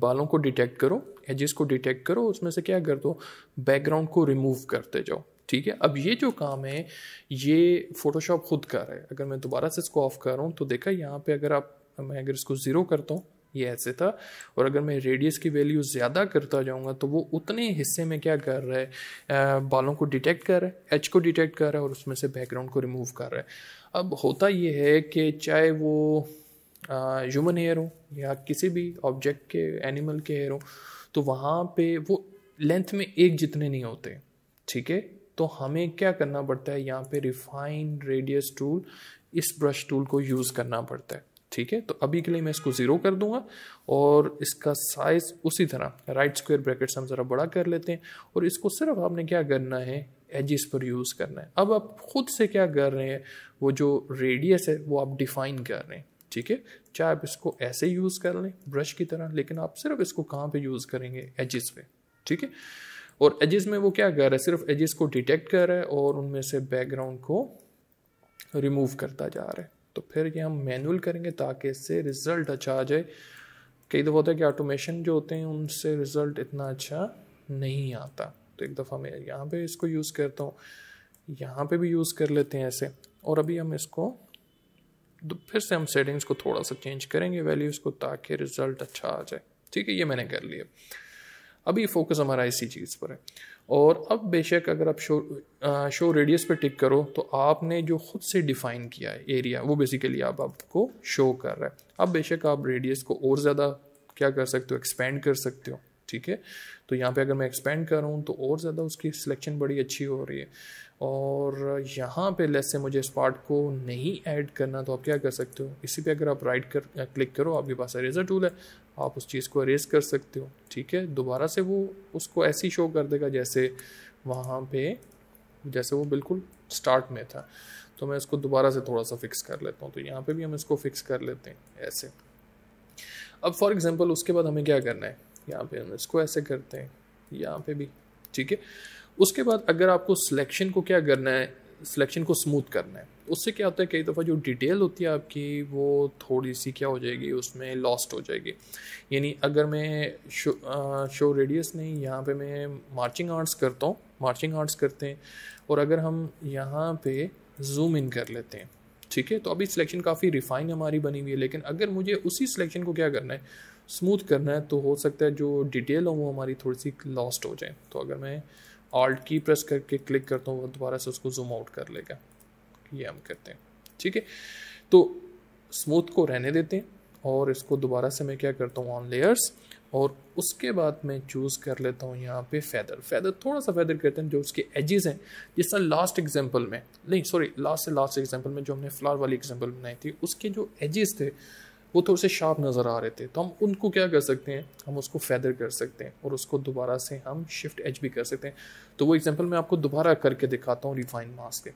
बालों को डिटेक्ट करो एजेस को डिटेक्ट करो उसमें से क्या कर दो बैकग्राउंड को रिमूव करते जाओ ठीक है अब ये जो काम है ये फोटोशॉप खुद कर रहा है अगर मैं दोबारा से इसको ऑफ कर रहा हूँ तो देखा यहाँ पे अगर आप मैं अगर इसको ज़ीरो करता हूँ ये ऐसे था और अगर मैं रेडियस की वैल्यू ज़्यादा करता जाऊँगा तो वो उतने हिस्से में क्या कर रहा है बालों को डिटेक्ट कर रहा है एच को डिटेक्ट कर रहा है और उसमें से बैकग्राउंड को रिमूव कर रहा है अब होता ये है कि चाहे वो ह्यूमन हेयर हो या किसी भी ऑब्जेक्ट के एनिमल के हेयर हो तो वहाँ पे वो लेंथ में एक जितने नहीं होते ठीक है तो हमें क्या करना पड़ता है यहाँ पे रिफाइन रेडियस टूल इस ब्रश टूल को यूज़ करना पड़ता है ठीक है तो अभी के लिए मैं इसको ज़ीरो कर दूंगा और इसका साइज़ उसी तरह राइट स्क्वायर ब्रैकेट्स हम ज़रा बड़ा कर लेते हैं और इसको सिर्फ आपने क्या करना है एजिस पर यूज़ करना है अब आप खुद से क्या कर रहे हैं वो जो रेडियस है वो आप डिफाइन कर रहे हैं ठीक है चाहे आप इसको ऐसे यूज़ कर लें ब्रश की तरह लेकिन आप सिर्फ इसको कहाँ पे यूज़ करेंगे एजिस पे ठीक है और एजिस में वो क्या कर रहा है सिर्फ एजिस को डिटेक्ट कर रहा है और उनमें से बैकग्राउंड को रिमूव करता जा रहा है तो फिर ये हम मैनुअल करेंगे ताकि इससे रिज़ल्ट अच्छा आ जाए कई दफ़ा होता है कि ऑटोमेशन जो होते हैं उनसे रिज़ल्ट इतना अच्छा नहीं आता तो एक दफ़ा मैं यहाँ पे इसको यूज़ करता हूँ यहाँ पे भी यूज़ कर लेते हैं ऐसे और अभी हम इसको फिर से हम सेटिंग्स को थोड़ा सा चेंज करेंगे वैल्यूज़ को ताकि रिज़ल्ट अच्छा आ जाए ठीक है ये मैंने कर लिया अभी फोकस हमारा इसी चीज़ पर है और अब बेशक अगर आप शो आ, शो रेडियस पर टिक करो तो आपने जो खुद से डिफ़ाइन किया है एरिया वो बेसिकली आप आपको शो कर रहा है अब बेशक आप रेडियस को और ज़्यादा क्या कर सकते हो एक्सपेंड कर सकते हो ठीक है तो यहाँ पे अगर मैं एक्सपेंड कर रहा हूँ तो और ज़्यादा उसकी सिलेक्शन बड़ी अच्छी हो रही है और यहाँ पे लेस से मुझे इस पार्ट को नहीं ऐड करना तो आप क्या कर सकते हो इसी पे अगर आप राइट कर क्लिक करो आपके पास अरेजर टूल है आप उस चीज़ को अरेज कर सकते हो ठीक है दोबारा से वो उसको ऐसे ही शो कर देगा जैसे वहाँ पे जैसे वो बिल्कुल स्टार्ट में था तो मैं इसको दोबारा से थोड़ा सा फिक्स कर लेता हूँ तो यहाँ पर भी हम इसको फिक्स कर लेते हैं ऐसे अब फॉर एग्ज़ाम्पल उसके बाद हमें क्या करना है यहाँ पर हम इसको ऐसे करते हैं यहाँ पे भी ठीक है उसके बाद अगर आपको सिलेक्शन को क्या करना है सिलेक्शन को स्मूथ करना है उससे क्या होता है कई दफ़ा जो डिटेल होती है आपकी वो थोड़ी सी क्या हो जाएगी उसमें लॉस्ट हो जाएगी यानी अगर मैं शो आ, शो रेडियस नहीं यहाँ पे मैं मार्चिंग आर्ट्स करता हूँ मार्चिंग आर्ट्स करते हैं और अगर हम यहाँ पे जूम इन कर लेते हैं ठीक है तो अभी सिलेक्शन काफ़ी रिफाइन हमारी बनी हुई है लेकिन अगर मुझे उसी सिलेक्शन को क्या करना है स्मूथ करना है तो हो सकता है जो डिटेल हो वो हमारी थोड़ी सी लॉस्ट हो जाए तो अगर मैं ऑल्ट की प्रेस करके क्लिक करता हूँ वो दोबारा से उसको जूम आउट कर लेगा ये हम करते हैं ठीक है तो स्मूथ को रहने देते हैं और इसको दोबारा से मैं क्या करता हूँ ऑन लेयर्स और उसके बाद मैं चूज़ कर लेता हूँ यहाँ पे फैदर फैदर थोड़ा सा फैदर करते हैं जो उसके एजेस हैं जिस तरह लास्ट एग्जांपल में नहीं सॉरी लास्ट से लास्ट एग्जांपल में जो हमने फ्लावर वाली एग्जांपल बनाई थी उसके जो एजेस थे वो थोड़े तो से शार्प नज़र आ रहे थे तो हम उनको क्या कर सकते हैं हम उसको फैदर कर सकते हैं और उसको दोबारा से हम शिफ्ट एच भी कर सकते हैं तो वो एग्जाम्पल मैं आपको दोबारा करके दिखाता हूँ रिफाइन मास्क के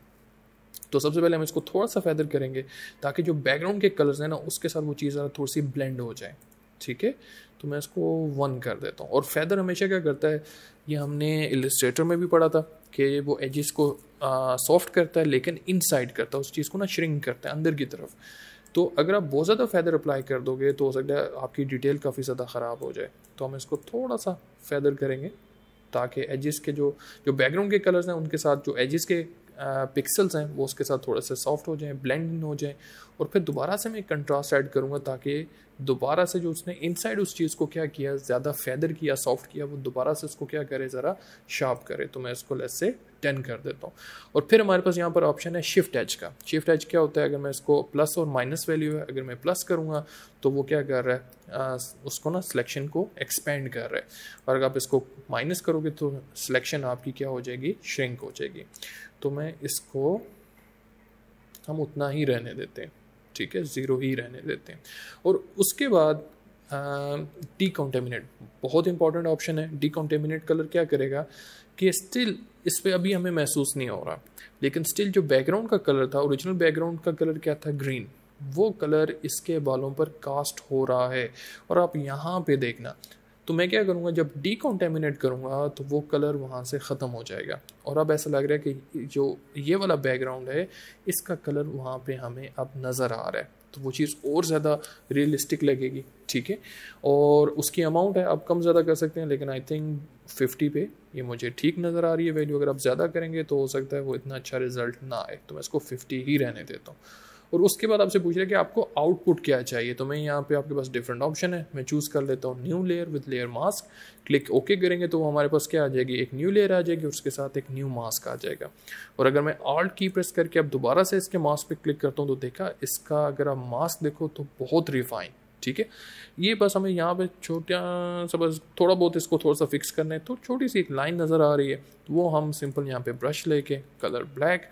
तो सबसे पहले हम इसको थोड़ा सा फैदर करेंगे ताकि जो बैकग्राउंड के कलर्स हैं ना उसके साथ वो चीज़ थोड़ी सी ब्लेंड हो जाए ठीक है तो मैं इसको वन कर देता हूँ और फैदर हमेशा क्या करता है ये हमने इलस्ट्रेटर में भी पढ़ा था कि वो एजिस को सॉफ्ट करता है लेकिन इनसाइड करता है उस चीज़ को ना श्रिंक करता है अंदर की तरफ तो अगर आप बहुत ज़्यादा फैदर अप्लाई कर दोगे तो हो सकता है आपकी डिटेल काफ़ी ज़्यादा ख़राब हो जाए तो हम इसको थोड़ा सा फैदर करेंगे ताकि एजिस के जो जो बैकग्राउंड के कलर्स हैं उनके साथ जो एजिस के पिक्सल्स हैं वो उसके साथ थोड़ा सा सॉफ्ट हो जाए ब्लेंड हो जाएँ और फिर दोबारा से मैं कंट्रास्ट ऐड करूँगा ताकि दोबारा से जो उसने इनसाइड उस चीज़ को क्या किया ज़्यादा फैदर किया सॉफ्ट किया वो दोबारा से उसको क्या करे ज़रा शार्प करे तो मैं इसको लेस से टेन कर देता हूँ और फिर हमारे पास यहाँ पर ऑप्शन है शिफ्ट एच का शिफ्ट एच क्या होता है अगर मैं इसको प्लस और माइनस वैल्यू है अगर मैं प्लस करूँगा तो वो क्या कर रहा है आ, उसको ना सिलेक्शन को एक्सपेंड कर रहा है और अगर आप इसको माइनस करोगे तो सिलेक्शन आपकी क्या हो जाएगी श्रिंक हो जाएगी तो मैं इसको हम उतना ही रहने देते हैं ठीक है ज़ीरो ही रहने देते हैं और उसके बाद डी कॉन्टेमिनेट बहुत इंपॉर्टेंट ऑप्शन है डी कॉन्टेमिनेट कलर क्या करेगा कि स्टिल इस पर अभी हमें महसूस नहीं हो रहा लेकिन स्टिल जो बैकग्राउंड का कलर था ओरिजिनल बैकग्राउंड का कलर क्या था ग्रीन वो कलर इसके बालों पर कास्ट हो रहा है और आप यहाँ पे देखना तो मैं क्या करूँगा जब कॉन्टेमिनेट करूँगा तो वो कलर वहाँ से ख़त्म हो जाएगा और अब ऐसा लग रहा है कि जो ये वाला बैकग्राउंड है इसका कलर वहाँ पे हमें अब नज़र आ रहा है तो वो चीज़ और ज़्यादा रियलिस्टिक लगेगी ठीक है और उसकी अमाउंट है आप कम ज़्यादा कर सकते हैं लेकिन आई थिंक फिफ्टी पे ये मुझे ठीक नज़र आ रही है वैल्यू अगर आप ज़्यादा करेंगे तो हो सकता है वो इतना अच्छा रिजल्ट ना आए तो मैं इसको फिफ्टी ही रहने देता हूँ और उसके बाद आपसे पूछ रहे हैं कि आपको आउटपुट क्या चाहिए तो मैं यहाँ पे आपके पास डिफरेंट ऑप्शन है मैं चूज़ कर लेता हूँ new layer with layer mask click okay करेंगे तो वो हमारे पास क्या आ जाएगी एक न्यू लेयर आ जाएगी और उसके साथ एक न्यू मास्क आ जाएगा और अगर मैं आल्ट की प्रेस करके अब दोबारा से इसके मास्क पर क्लिक करता हूँ तो देखा इसका अगर आप मास्क देखो तो बहुत रिफाइन ठीक है ये बस हमें यहाँ पे छोटा सा बस थोड़ा बहुत इसको थोड़ा सा फिक्स करना है तो छोटी सी एक लाइन नज़र आ रही है तो वो हम सिंपल यहाँ पे ब्रश लेके कलर ब्लैक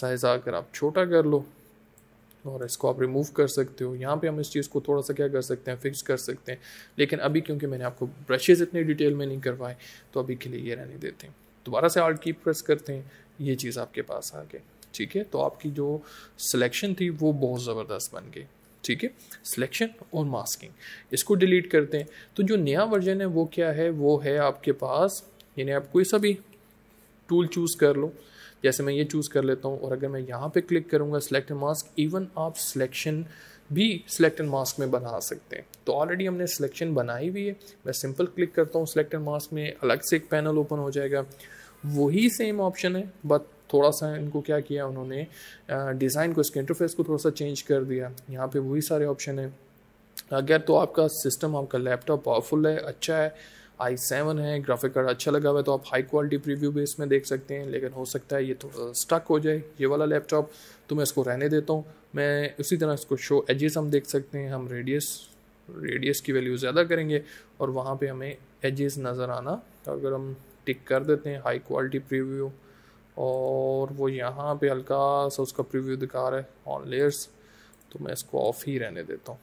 साइज़ अगर आप छोटा कर लो और इसको आप रिमूव कर सकते हो यहाँ पे हम इस चीज़ को थोड़ा सा क्या कर सकते हैं फिक्स कर सकते हैं लेकिन अभी क्योंकि मैंने आपको ब्रशेज़ इतने डिटेल में नहीं करवाए तो अभी के लिए ये रहने देते हैं दोबारा से आर्ट की प्रेस करते हैं ये चीज़ आपके पास आ गए ठीक है तो आपकी जो सिलेक्शन थी वो बहुत ज़बरदस्त बन गई ठीक है सिलेक्शन और मास्किंग इसको डिलीट करते हैं तो जो नया वर्जन है वो क्या है वो है आपके पास यानी आप कोई सा भी टूल चूज़ कर लो जैसे मैं ये चूज़ कर लेता हूँ और अगर मैं यहाँ पे क्लिक करूँगा सिलेक्ट मास्क इवन आप सिलेक्शन भी सिलेक्ट एंड मास्क में बना सकते हैं तो ऑलरेडी हमने सिलेक्शन बनाई हुई है मैं सिंपल क्लिक करता हूँ सिलेक्ट एंड मास्क में अलग से एक पैनल ओपन हो जाएगा वही सेम ऑप्शन है बट थोड़ा सा इनको क्या किया उन्होंने डिज़ाइन को इसके इंटरफेस को थोड़ा सा चेंज कर दिया यहाँ पे वही सारे ऑप्शन है अगर तो आपका सिस्टम आपका लैपटॉप पावरफुल है अच्छा है आई सेवन है ग्राफिक कार्ड अच्छा लगा हुआ है तो आप हाई क्वालिटी प्रीव्यू भी इसमें देख सकते हैं लेकिन हो सकता है ये थोड़ा स्टक हो जाए ये वाला लैपटॉप तो मैं इसको रहने देता हूँ मैं उसी तरह इसको शो एजेस हम देख सकते हैं हम रेडियस रेडियस की वैल्यू ज़्यादा करेंगे और वहाँ पर हमें एजेस नज़र आना तो अगर हम टिक कर देते हैं हाई क्वालिटी प्रीव्यू और वो यहाँ पे हल्का सा उसका प्रीव्यू दिखा रहा है ऑन लेयर्स तो मैं इसको ऑफ ही रहने देता हूँ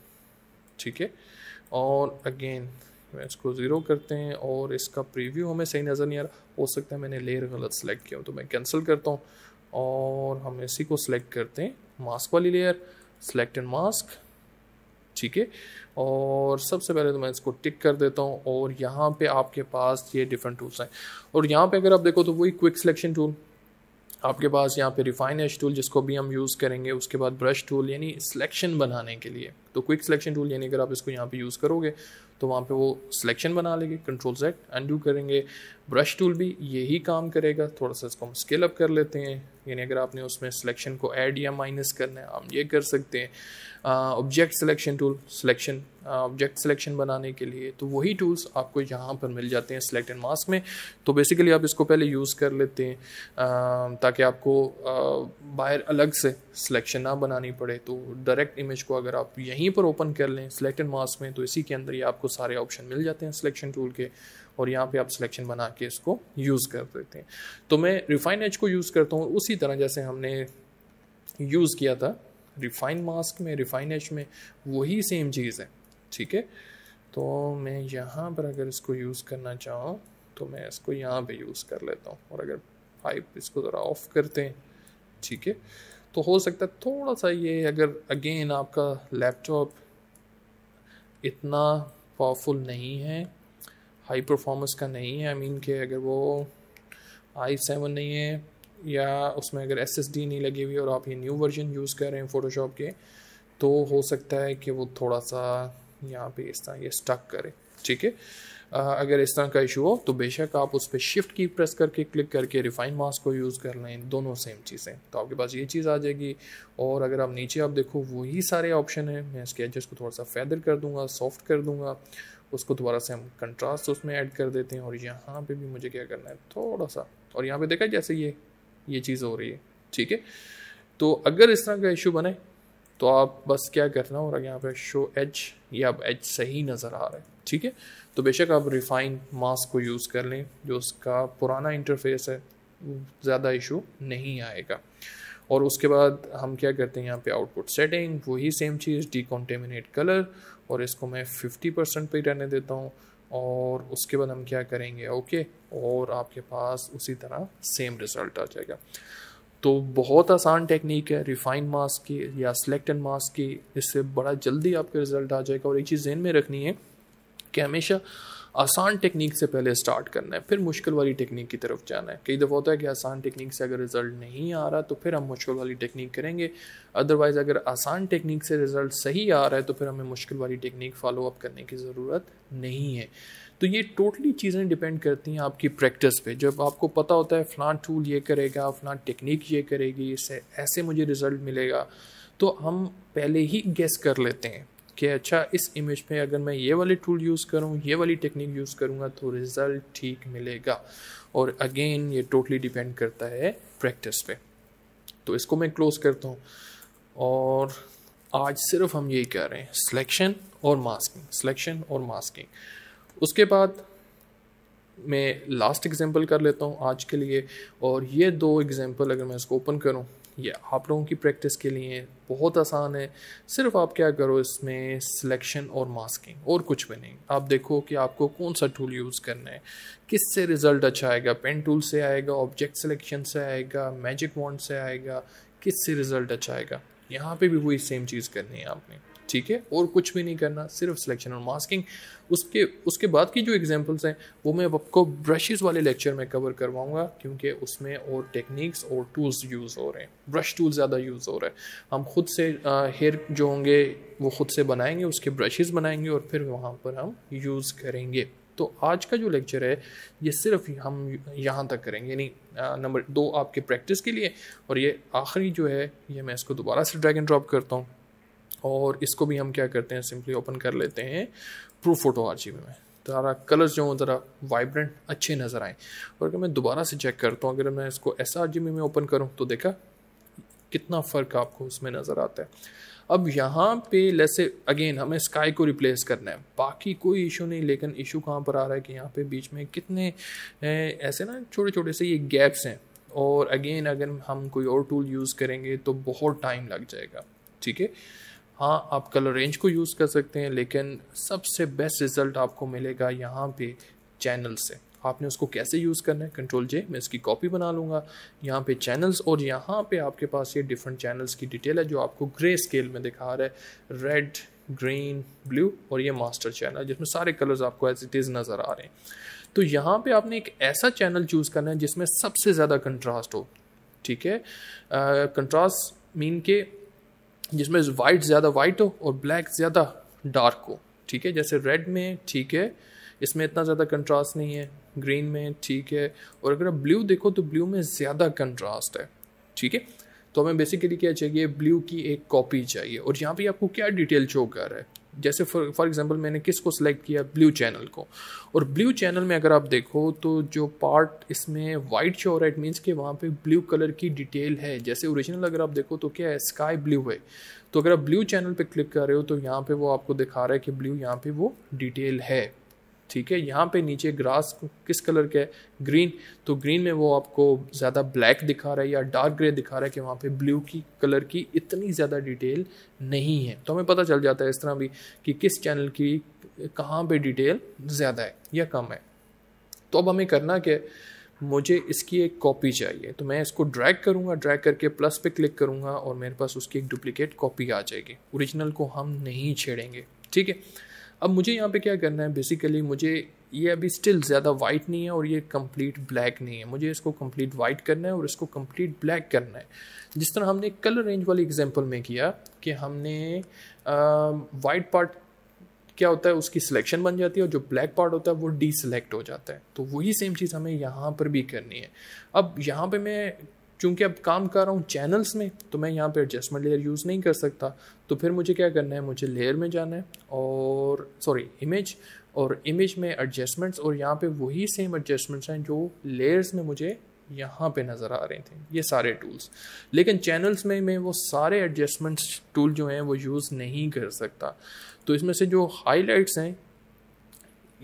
ठीक है और अगेन इसको ज़ीरो करते हैं और इसका प्रीव्यू हमें सही नज़र नहीं आ रहा हो सकता है मैंने लेयर गलत सेलेक्ट किया हो तो मैं कैंसिल करता हूँ और हम इसी को सिलेक्ट करते हैं मास्क वाली लेयर सेलेक्ट एंड मास्क ठीक है और सबसे पहले तो मैं इसको टिक कर देता हूँ और यहाँ पे आपके पास ये डिफरेंट टूल्स हैं और यहाँ पे अगर आप देखो तो वही क्विक सिलेक्शन टूल आपके पास यहाँ पे रिफाइन एश टूल जिसको भी हम यूज़ करेंगे उसके बाद ब्रश टूल यानी सिलेक्शन बनाने के लिए तो क्विक सिलेक्शन टूल यानी अगर आप इसको यहाँ पे यूज़ करोगे तो वहाँ पे वो सिलेक्शन बना लेंगे कंट्रोल सेट अंडू करेंगे ब्रश टूल भी यही काम करेगा थोड़ा सा इसको हम स्केल अप कर लेते हैं यानी अगर आपने उसमें सिलेक्शन को ऐड या माइनस करना है हम ये कर सकते हैं object selection tool selection object selection बनाने के लिए तो वही टूल्स आपको यहाँ पर मिल जाते हैं सिलेक्ट एंड मास्क में तो बेसिकली आप इसको पहले यूज़ कर लेते हैं uh, ताकि आपको uh, बाहर अलग से सिलेक्शन ना बनानी पड़े तो डायरेक्ट इमेज को अगर आप यहीं पर ओपन कर लें सिलेक्ट एंड मास्क में तो इसी के अंदर ही आपको आपको सारे ऑप्शन मिल जाते हैं सिलेक्शन टूल के और यहाँ पे आप सिलेक्शन बना के इसको यूज़ कर देते हैं तो मैं रिफाइन एच को यूज़ करता हूँ उसी तरह जैसे हमने यूज़ किया था रिफाइन मास्क में रिफाइन एच में वही सेम चीज़ है ठीक है तो मैं यहाँ पर अगर इसको यूज़ करना चाहूँ तो मैं इसको यहाँ पे यूज़ कर लेता हूँ और अगर पाइप इसको ज़रा ऑफ करते हैं ठीक है तो हो सकता है थोड़ा सा ये अगर अगेन आपका लैपटॉप इतना पावरफुल नहीं है हाई परफॉर्मेंस का नहीं है आई मीन के कि अगर वो आई सेवन नहीं है या उसमें अगर एस एस डी नहीं लगी हुई और आप ये न्यू वर्जन यूज़ कर रहे हैं फ़ोटोशॉप के तो हो सकता है कि वो थोड़ा सा यहाँ पे इस तरह ये स्टक करे ठीक है अगर इस तरह का इशू हो तो बेशक आप उस पर शिफ्ट की प्रेस करके क्लिक करके रिफाइन मास्क को यूज़ कर लें दोनों सेम चीज़ें तो आपके पास ये चीज़ आ जाएगी और अगर आप नीचे आप देखो वही सारे ऑप्शन हैं मैं इसके एडजस्ट को थोड़ा सा फैदर कर दूंगा सॉफ्ट कर दूंगा उसको दोबारा से हम कंट्रास्ट उसमें ऐड कर देते हैं और यहाँ पर भी मुझे क्या करना है थोड़ा सा और यहाँ पर देखा जैसे ये ये चीज़ हो रही है ठीक है तो अगर इस तरह का इशू बने तो आप बस क्या करना और यहाँ पर शो एज या अब एज सही नज़र आ रहा है ठीक है तो बेशक आप रिफाइन मास्क को यूज़ कर लें जो उसका पुराना इंटरफेस है ज़्यादा इशू नहीं आएगा और उसके बाद हम क्या करते हैं यहाँ पे आउटपुट सेटिंग वही सेम चीज़ डिकॉन्टेमिनेट कलर और इसको मैं 50 परसेंट पर रहने देता हूँ और उसके बाद हम क्या करेंगे ओके और आपके पास उसी तरह सेम रिजल्ट आ जाएगा तो बहुत आसान टेक्निक है रिफाइन मास्क की या सिलेक्टेड मास्क की इससे बड़ा जल्दी आपका रिजल्ट आ जाएगा और एक चीज़ जहन में रखनी है कि हमेशा आसान टेक्निक से पहले स्टार्ट करना है फिर मुश्किल वाली टेक्निक की तरफ जाना है कई दफ़ा होता है कि आसान टेक्निक से अगर रिज़ल्ट नहीं आ रहा तो फिर हम मुश्किल वाली टेक्निक करेंगे अदरवाइज़ अगर आसान टेक्निक से रिज़ल्ट सही आ रहा है तो फिर हमें मुश्किल वाली टेक्निक फॉलो अप करने की ज़रूरत नहीं है तो ये टोटली चीज़ें डिपेंड करती हैं आपकी प्रैक्टिस पे जब आपको पता होता है फ़लाँ टूल ये करेगा फ़लाँ टेक्निक ये करेगी इससे ऐसे मुझे रिज़ल्ट मिलेगा तो हम पहले ही गेस कर लेते हैं कि अच्छा इस इमेज पे अगर मैं ये वाले टूल यूज़ करूँ ये वाली टेक्निक यूज़ करूँगा तो रिज़ल्ट ठीक मिलेगा और अगेन ये टोटली डिपेंड करता है प्रैक्टिस पे तो इसको मैं क्लोज़ करता हूँ और आज सिर्फ हम यही कह रहे हैं सिलेक्शन और मास्किंग सिलेक्शन और मास्किंग उसके बाद मैं लास्ट एग्जांपल कर लेता हूँ आज के लिए और ये दो एग्जांपल अगर मैं इसको ओपन करूँ ये आप लोगों की प्रैक्टिस के लिए बहुत आसान है सिर्फ आप क्या करो इसमें सिलेक्शन और मास्किंग और कुछ भी नहीं आप देखो कि आपको कौन सा टूल यूज़ करना है किस से रिज़ल्ट अच्छा आएगा पेन टूल से आएगा ऑब्जेक्ट सिलेक्शन से आएगा मैजिक वॉन्ड से आएगा किस से रिज़ल्ट अच्छा आएगा यहाँ पे भी वही सेम चीज़ करनी है आपने ठीक है और कुछ भी नहीं करना सिर्फ सिलेक्शन और मास्किंग उसके उसके बाद की जो एग्जांपल्स हैं वो मैं आपको ब्रशेस वाले लेक्चर में कवर करवाऊंगा क्योंकि उसमें और टेक्निक्स और टूल्स यूज़ हो रहे हैं ब्रश टूल ज़्यादा यूज़ हो रहे हैं हम खुद से हेयर जो होंगे वो खुद से बनाएंगे उसके ब्रशेज बनाएंगे और फिर वहाँ पर हम यूज़ करेंगे तो आज का जो लेक्चर है ये सिर्फ हम यहाँ तक करेंगे यानी नंबर दो आपके प्रैक्टिस के लिए और ये आखिरी जो है ये मैं इसको दोबारा से ड्रैग एंड ड्रॉप करता हूँ और इसको भी हम क्या करते हैं सिंपली ओपन कर लेते हैं प्रूफ फोटो आर में ज़रा कलर्स जो हों ज़रा वाइब्रेंट अच्छे नज़र आए और अगर मैं दोबारा से चेक करता हूँ अगर मैं इसको एस आर जी में ओपन करूँ तो देखा कितना फ़र्क आपको उसमें नज़र आता है अब यहाँ पे लेसे अगेन हमें स्काई को रिप्लेस करना है बाकी कोई इशू नहीं लेकिन इशू कहाँ पर आ रहा है कि यहाँ पे बीच में कितने ऐसे ना छोटे छोटे से ये गैप्स हैं और अगेन अगर हम कोई और टूल यूज़ करेंगे तो बहुत टाइम लग जाएगा ठीक है हाँ आप कलर रेंज को यूज़ कर सकते हैं लेकिन सबसे बेस्ट रिज़ल्ट आपको मिलेगा यहाँ पे चैनल से आपने उसको कैसे यूज़ करना है कंट्रोल जे मैं इसकी कॉपी बना लूँगा यहाँ पे चैनल्स और यहाँ पे आपके पास ये डिफरेंट चैनल्स की डिटेल है जो आपको ग्रे स्केल में दिखा रहा है रेड ग्रीन ब्लू और ये मास्टर चैनल जिसमें सारे कलर्स आपको एज इट इज़ नज़र आ रहे हैं तो यहाँ पे आपने एक ऐसा चैनल चूज़ करना है जिसमें सबसे ज़्यादा कंट्रास्ट हो ठीक है कंट्रास्ट मीन के जिसमें वाइट ज़्यादा वाइट हो और ब्लैक ज़्यादा डार्क हो ठीक है जैसे रेड में ठीक है इसमें इतना ज़्यादा कंट्रास्ट नहीं है ग्रीन में ठीक है और अगर आप ब्लू देखो तो ब्लू में ज़्यादा कंट्रास्ट है ठीक है तो हमें बेसिकली क्या चाहिए ब्लू की एक कॉपी चाहिए और यहाँ पे आपको क्या डिटेल शो कर रहा है जैसे फॉर एग्जांपल मैंने किस को सिलेक्ट किया ब्लू चैनल को और ब्लू चैनल में अगर आप देखो तो जो पार्ट इसमें वाइट शो रहा है इट मीन्स कि वहाँ पे ब्लू कलर की डिटेल है जैसे ओरिजिनल अगर आप देखो तो क्या है स्काई ब्लू है तो अगर आप ब्लू चैनल पे क्लिक कर रहे हो तो यहाँ पे वो आपको दिखा रहा है कि ब्लू यहाँ पे वो डिटेल है ठीक है यहाँ पे नीचे ग्रास किस कलर के है ग्रीन तो ग्रीन में वो आपको ज़्यादा ब्लैक दिखा रहा है या डार्क ग्रे दिखा रहा है कि वहाँ पे ब्लू की कलर की इतनी ज़्यादा डिटेल नहीं है तो हमें पता चल जाता है इस तरह भी कि किस चैनल की कहाँ पे डिटेल ज़्यादा है या कम है तो अब हमें करना क्या मुझे इसकी एक कॉपी चाहिए तो मैं इसको ड्रैग करूँगा ड्रैग करके प्लस पे क्लिक करूँगा और मेरे पास उसकी एक डुप्लीकेट कॉपी आ जाएगी ओरिजिनल को हम नहीं छेड़ेंगे ठीक है अब मुझे यहाँ पे क्या करना है बेसिकली मुझे ये अभी स्टिल ज़्यादा वाइट नहीं है और ये कंप्लीट ब्लैक नहीं है मुझे इसको कंप्लीट वाइट करना है और इसको कंप्लीट ब्लैक करना है जिस तरह हमने कलर रेंज वाली एग्जांपल में किया कि हमने वाइट पार्ट क्या होता है उसकी सिलेक्शन बन जाती है और जो ब्लैक पार्ट होता है वो डी सिलेक्ट हो जाता है तो वही सेम चीज़ हमें यहाँ पर भी करनी है अब यहाँ पे मैं चूँकि अब काम कर रहा हूँ चैनल्स में तो मैं यहाँ पे एडजस्टमेंट लेयर यूज़ नहीं कर सकता तो फिर मुझे क्या करना है मुझे लेयर में जाना है और सॉरी इमेज और इमेज में एडजस्टमेंट्स और यहाँ पे वही सेम एडजस्टमेंट्स हैं जो लेयर्स में मुझे यहाँ पे नज़र आ रहे थे ये सारे टूल्स लेकिन चैनल्स में मैं वो सारे एडजस्टमेंट्स टूल जो हैं वो यूज़ नहीं कर सकता तो इसमें से जो हाईलाइट्स हैं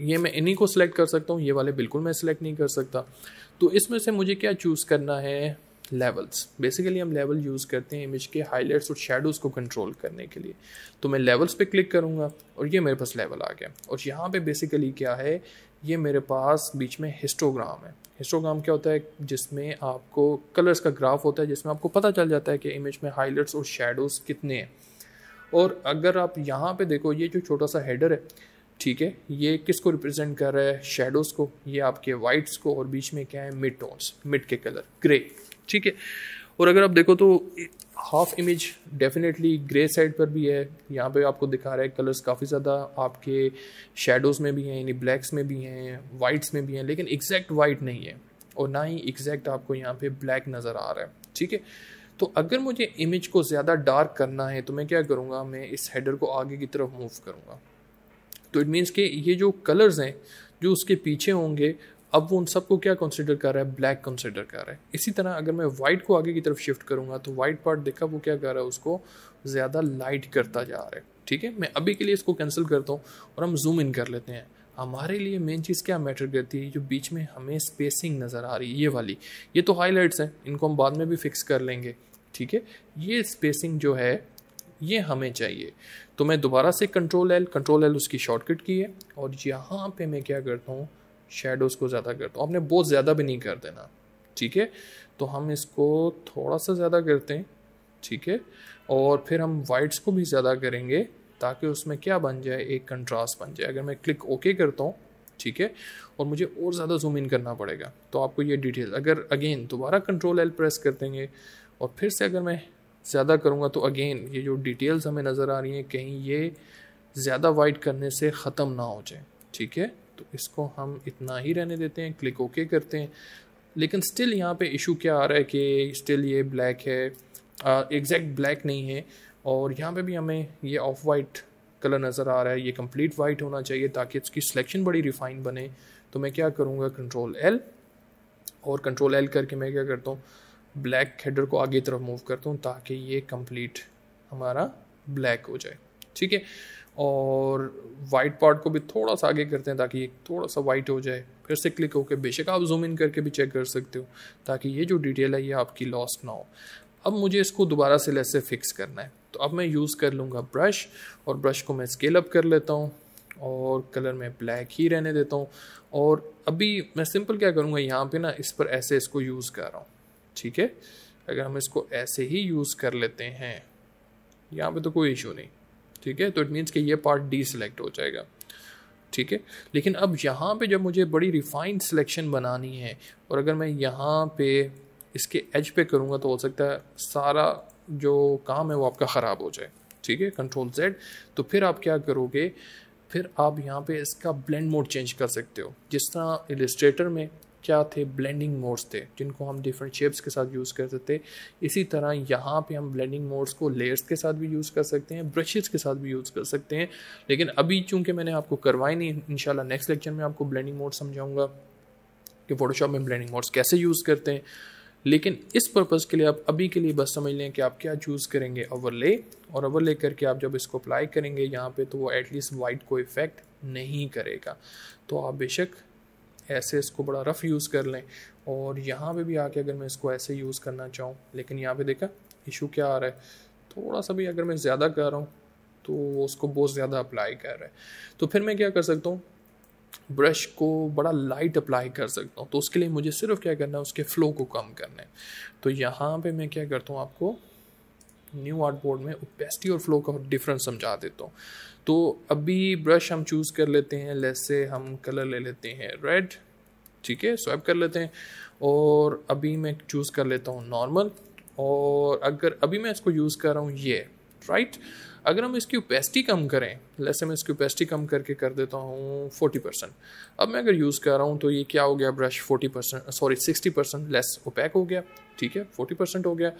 ये मैं इन्हीं को सिलेक्ट कर सकता हूँ ये वाले बिल्कुल मैं सिलेक्ट नहीं कर सकता तो इसमें से मुझे क्या चूज़ करना है लेवल्स बेसिकली हम लेवल यूज़ करते हैं इमेज के हाईलाइट्स और शेडोज़ को कंट्रोल करने के लिए तो मैं लेवल्स पे क्लिक करूँगा और ये मेरे पास लेवल आ गया और यहाँ पे बेसिकली क्या है ये मेरे पास बीच में हिस्टोग्राम है हिस्टोग्राम क्या होता है जिसमें आपको कलर्स का ग्राफ होता है जिसमें आपको पता चल जाता है कि इमेज में हाईलाइट्स और शेडोज़ कितने हैं और अगर आप यहाँ पर देखो ये जो छोटा सा हेडर है ठीक है ये किसको रिप्रेजेंट कर रहा है शेडोज़ को ये आपके वाइट्स को और बीच में क्या है मिड टोन्स मिड के कलर ग्रे ठीक है और अगर आप देखो तो half image definitely grey side पर भी है यहाँ पे आपको दिखा रहा है कलर्स काफ़ी ज़्यादा आपके शेडोज़ में भी हैं यानी ब्लैक्स में भी हैं वाइट्स में भी हैं लेकिन एग्जैक्ट वाइट नहीं है और ना ही एग्जैक्ट आपको यहाँ पे ब्लैक नज़र आ रहा है ठीक है तो अगर मुझे इमेज को ज़्यादा डार्क करना है तो मैं क्या करूँगा मैं इस हेडर को आगे की तरफ मूव करूँगा तो इट मीन्स कि ये जो कलर्स हैं जो उसके पीछे होंगे अब वो उन सबको क्या कंसिडर कर रहा है ब्लैक कंसिडर कर रहा है इसी तरह अगर मैं वाइट को आगे की तरफ शिफ्ट करूँगा तो वाइट पार्ट देखा वो क्या कर रहा है उसको ज़्यादा लाइट करता जा रहा है ठीक है मैं अभी के लिए इसको कैंसिल करता हूँ और हम जूम इन कर लेते हैं हमारे लिए मेन चीज़ क्या मैटर करती है जो बीच में हमें स्पेसिंग नज़र आ रही है ये वाली ये तो हाईलाइट्स हैं इनको हम बाद में भी फिक्स कर लेंगे ठीक है ये स्पेसिंग जो है ये हमें चाहिए तो मैं दोबारा से कंट्रोल एल कंट्रोल एल उसकी शॉर्टकट की है और यहाँ पे मैं क्या करता हूँ शेडोज़ को ज़्यादा करता हूँ आपने तो बहुत ज़्यादा भी नहीं कर देना ठीक है तो हम इसको थोड़ा सा ज़्यादा करते हैं ठीक है और फिर हम वाइट्स को भी ज़्यादा करेंगे ताकि उसमें क्या बन जाए एक कंट्रास्ट बन जाए अगर मैं क्लिक ओके करता हूँ ठीक है और मुझे और ज़्यादा जूम इन करना पड़ेगा तो आपको ये डिटेल अगर अगेन दोबारा कंट्रोल एल प्रेस कर देंगे और फिर से अगर मैं ज़्यादा करूँगा तो अगेन ये जो डिटेल्स हमें नज़र आ रही हैं कहीं ये ज़्यादा वाइट करने से ख़त्म ना हो जाए ठीक है तो इसको हम इतना ही रहने देते हैं क्लिक ओके करते हैं लेकिन स्टिल यहाँ पे इशू क्या आ रहा है कि स्टिल ये ब्लैक है एग्जैक्ट ब्लैक नहीं है और यहाँ पे भी हमें ये ऑफ वाइट कलर नज़र आ रहा है ये कंप्लीट वाइट होना चाहिए ताकि इसकी सिलेक्शन बड़ी रिफाइन बने तो मैं क्या करूँगा कंट्रोल एल और कंट्रोल एल करके मैं क्या करता हूँ ब्लैक हेडर को आगे तरफ मूव करता हूँ ताकि ये कंप्लीट हमारा ब्लैक हो जाए ठीक है और वाइट पार्ट को भी थोड़ा सा आगे करते हैं ताकि ये थोड़ा सा वाइट हो जाए फिर से क्लिक होकर बेशक आप जूम इन करके भी चेक कर सकते हो ताकि ये जो डिटेल है ये आपकी लॉस ना हो अब मुझे इसको दोबारा से लेस से फिक्स करना है तो अब मैं यूज़ कर लूँगा ब्रश और ब्रश को मैं स्केल अप कर लेता हूँ और कलर में ब्लैक ही रहने देता हूँ और अभी मैं सिंपल क्या करूँगा यहाँ पे ना इस पर ऐसे इसको यूज़ कर रहा हूँ ठीक है अगर हम इसको ऐसे ही यूज़ कर लेते हैं यहाँ पे तो कोई इशू नहीं ठीक है तो इट मीन्स कि ये पार्ट डी सिलेक्ट हो जाएगा ठीक है लेकिन अब यहाँ पे जब मुझे बड़ी रिफाइंड सिलेक्शन बनानी है और अगर मैं यहाँ पे इसके एज पे करूँगा तो हो सकता है सारा जो काम है वो आपका ख़राब हो जाए ठीक है कंट्रोल जेड तो फिर आप क्या करोगे फिर आप यहाँ पे इसका ब्लेंड मोड चेंज कर सकते हो जिस तरह इलिस्ट्रेटर में क्या थे ब्लेंडिंग मोड्स थे जिनको हम डिफरेंट शेप्स के साथ यूज़ कर सकते इसी तरह यहाँ पे हम ब्लेंडिंग मोड्स को लेयर्स के साथ भी यूज़ कर सकते हैं ब्रशेज़ के साथ भी यूज़ कर सकते हैं लेकिन अभी चूँकि मैंने आपको करवाई नहीं इनशाला नेक्स्ट लेक्चर में आपको ब्लेंडिंग मोड समझाऊँगा कि फ़ोटोशॉप में ब्लैंडिंग मोड्स कैसे यूज़ करते हैं लेकिन इस पर्पज़ के लिए आप अभी के लिए बस समझ लें कि आप क्या चूज़ करेंगे ओवरले और ओवरले करके आप जब इसको अप्लाई करेंगे यहाँ पे तो वो एटलीस्ट वाइट को इफ़ेक्ट नहीं करेगा तो आप बेशक ऐसे इसको बड़ा रफ़ यूज़ कर लें और यहाँ पे भी आके अगर मैं इसको ऐसे यूज़ करना चाहूँ लेकिन यहाँ पे देखा इशू क्या आ रहा है थोड़ा सा भी अगर मैं ज़्यादा कर रहा हूँ तो उसको बहुत ज़्यादा अप्लाई कर रहा है तो फिर मैं क्या कर सकता हूँ ब्रश को बड़ा लाइट अप्लाई कर सकता हूँ तो उसके लिए मुझे सिर्फ क्या करना है उसके फ़्लो को कम करना है तो यहाँ पे मैं क्या करता हूँ आपको न्यू आर्ट बोर्ड में ओपेसिटी और फ्लो का डिफरेंस समझा देता हूँ तो अभी ब्रश हम चूज़ कर लेते हैं लेसे हम कलर ले लेते हैं रेड ठीक है स्वाइप कर लेते हैं और अभी मैं चूज़ कर लेता हूँ नॉर्मल और अगर अभी मैं इसको यूज़ कर रहा हूँ ये राइट right? अगर हम इसकी ओपेसिटी कम करें जैसे मैं इसकी ओपेसिटी कम करके कर देता हूँ फोर्टी परसेंट अब मैं अगर यूज़ कर रहा हूँ तो ये क्या हो गया brush forty percent sorry sixty percent less opaque हो गया ठीक है फोर्टी परसेंट हो गया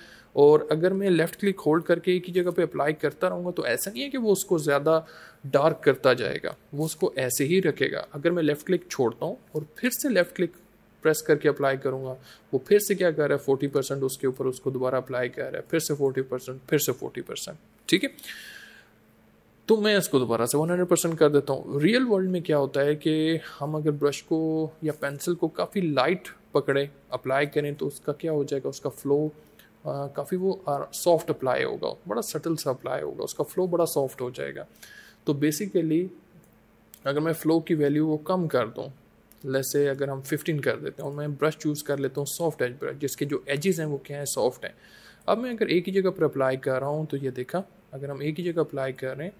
और अगर मैं लेफ़्ट क्लिक होल्ड करके एक ही जगह पे अप्लाई करता रहूँगा तो ऐसा नहीं है कि वो उसको ज़्यादा डार्क करता जाएगा वो उसको ऐसे ही रखेगा अगर मैं लेफ़्ट क्लिक छोड़ता हूँ और फिर से लेफ़्ट क्लिक प्रेस करके अप्लाई करूँगा वो फिर से क्या कर रहा है फोर्टी परसेंट उसके ऊपर उसको दोबारा अप्लाई कर रहा है फिर से फोर्टी परसेंट फिर से फोर्टी परसेंट ठीक है तो मैं इसको दोबारा से 100 परसेंट कर देता हूँ रियल वर्ल्ड में क्या होता है कि हम अगर ब्रश को या पेंसिल को काफ़ी लाइट पकड़ें अप्लाई करें तो उसका क्या हो जाएगा उसका फ्लो काफ़ी वो सॉफ्ट अप्लाई होगा बड़ा सटल सा अप्लाई होगा उसका फ्लो बड़ा सॉफ्ट हो जाएगा तो बेसिकली अगर मैं फ़्लो की वैल्यू वो कम कर दूँ जैसे अगर हम 15 कर देते हैं और मैं ब्रश चूज़ कर लेता हूँ सॉफ्ट एज ब्रश जिसके जो एजेस हैं वो क्या हैं सॉफ्ट हैं अब मैं अगर एक ही जगह पर अप्लाई कर रहा हूँ तो ये देखा अगर हम एक ही जगह अप्लाई कर रहे हैं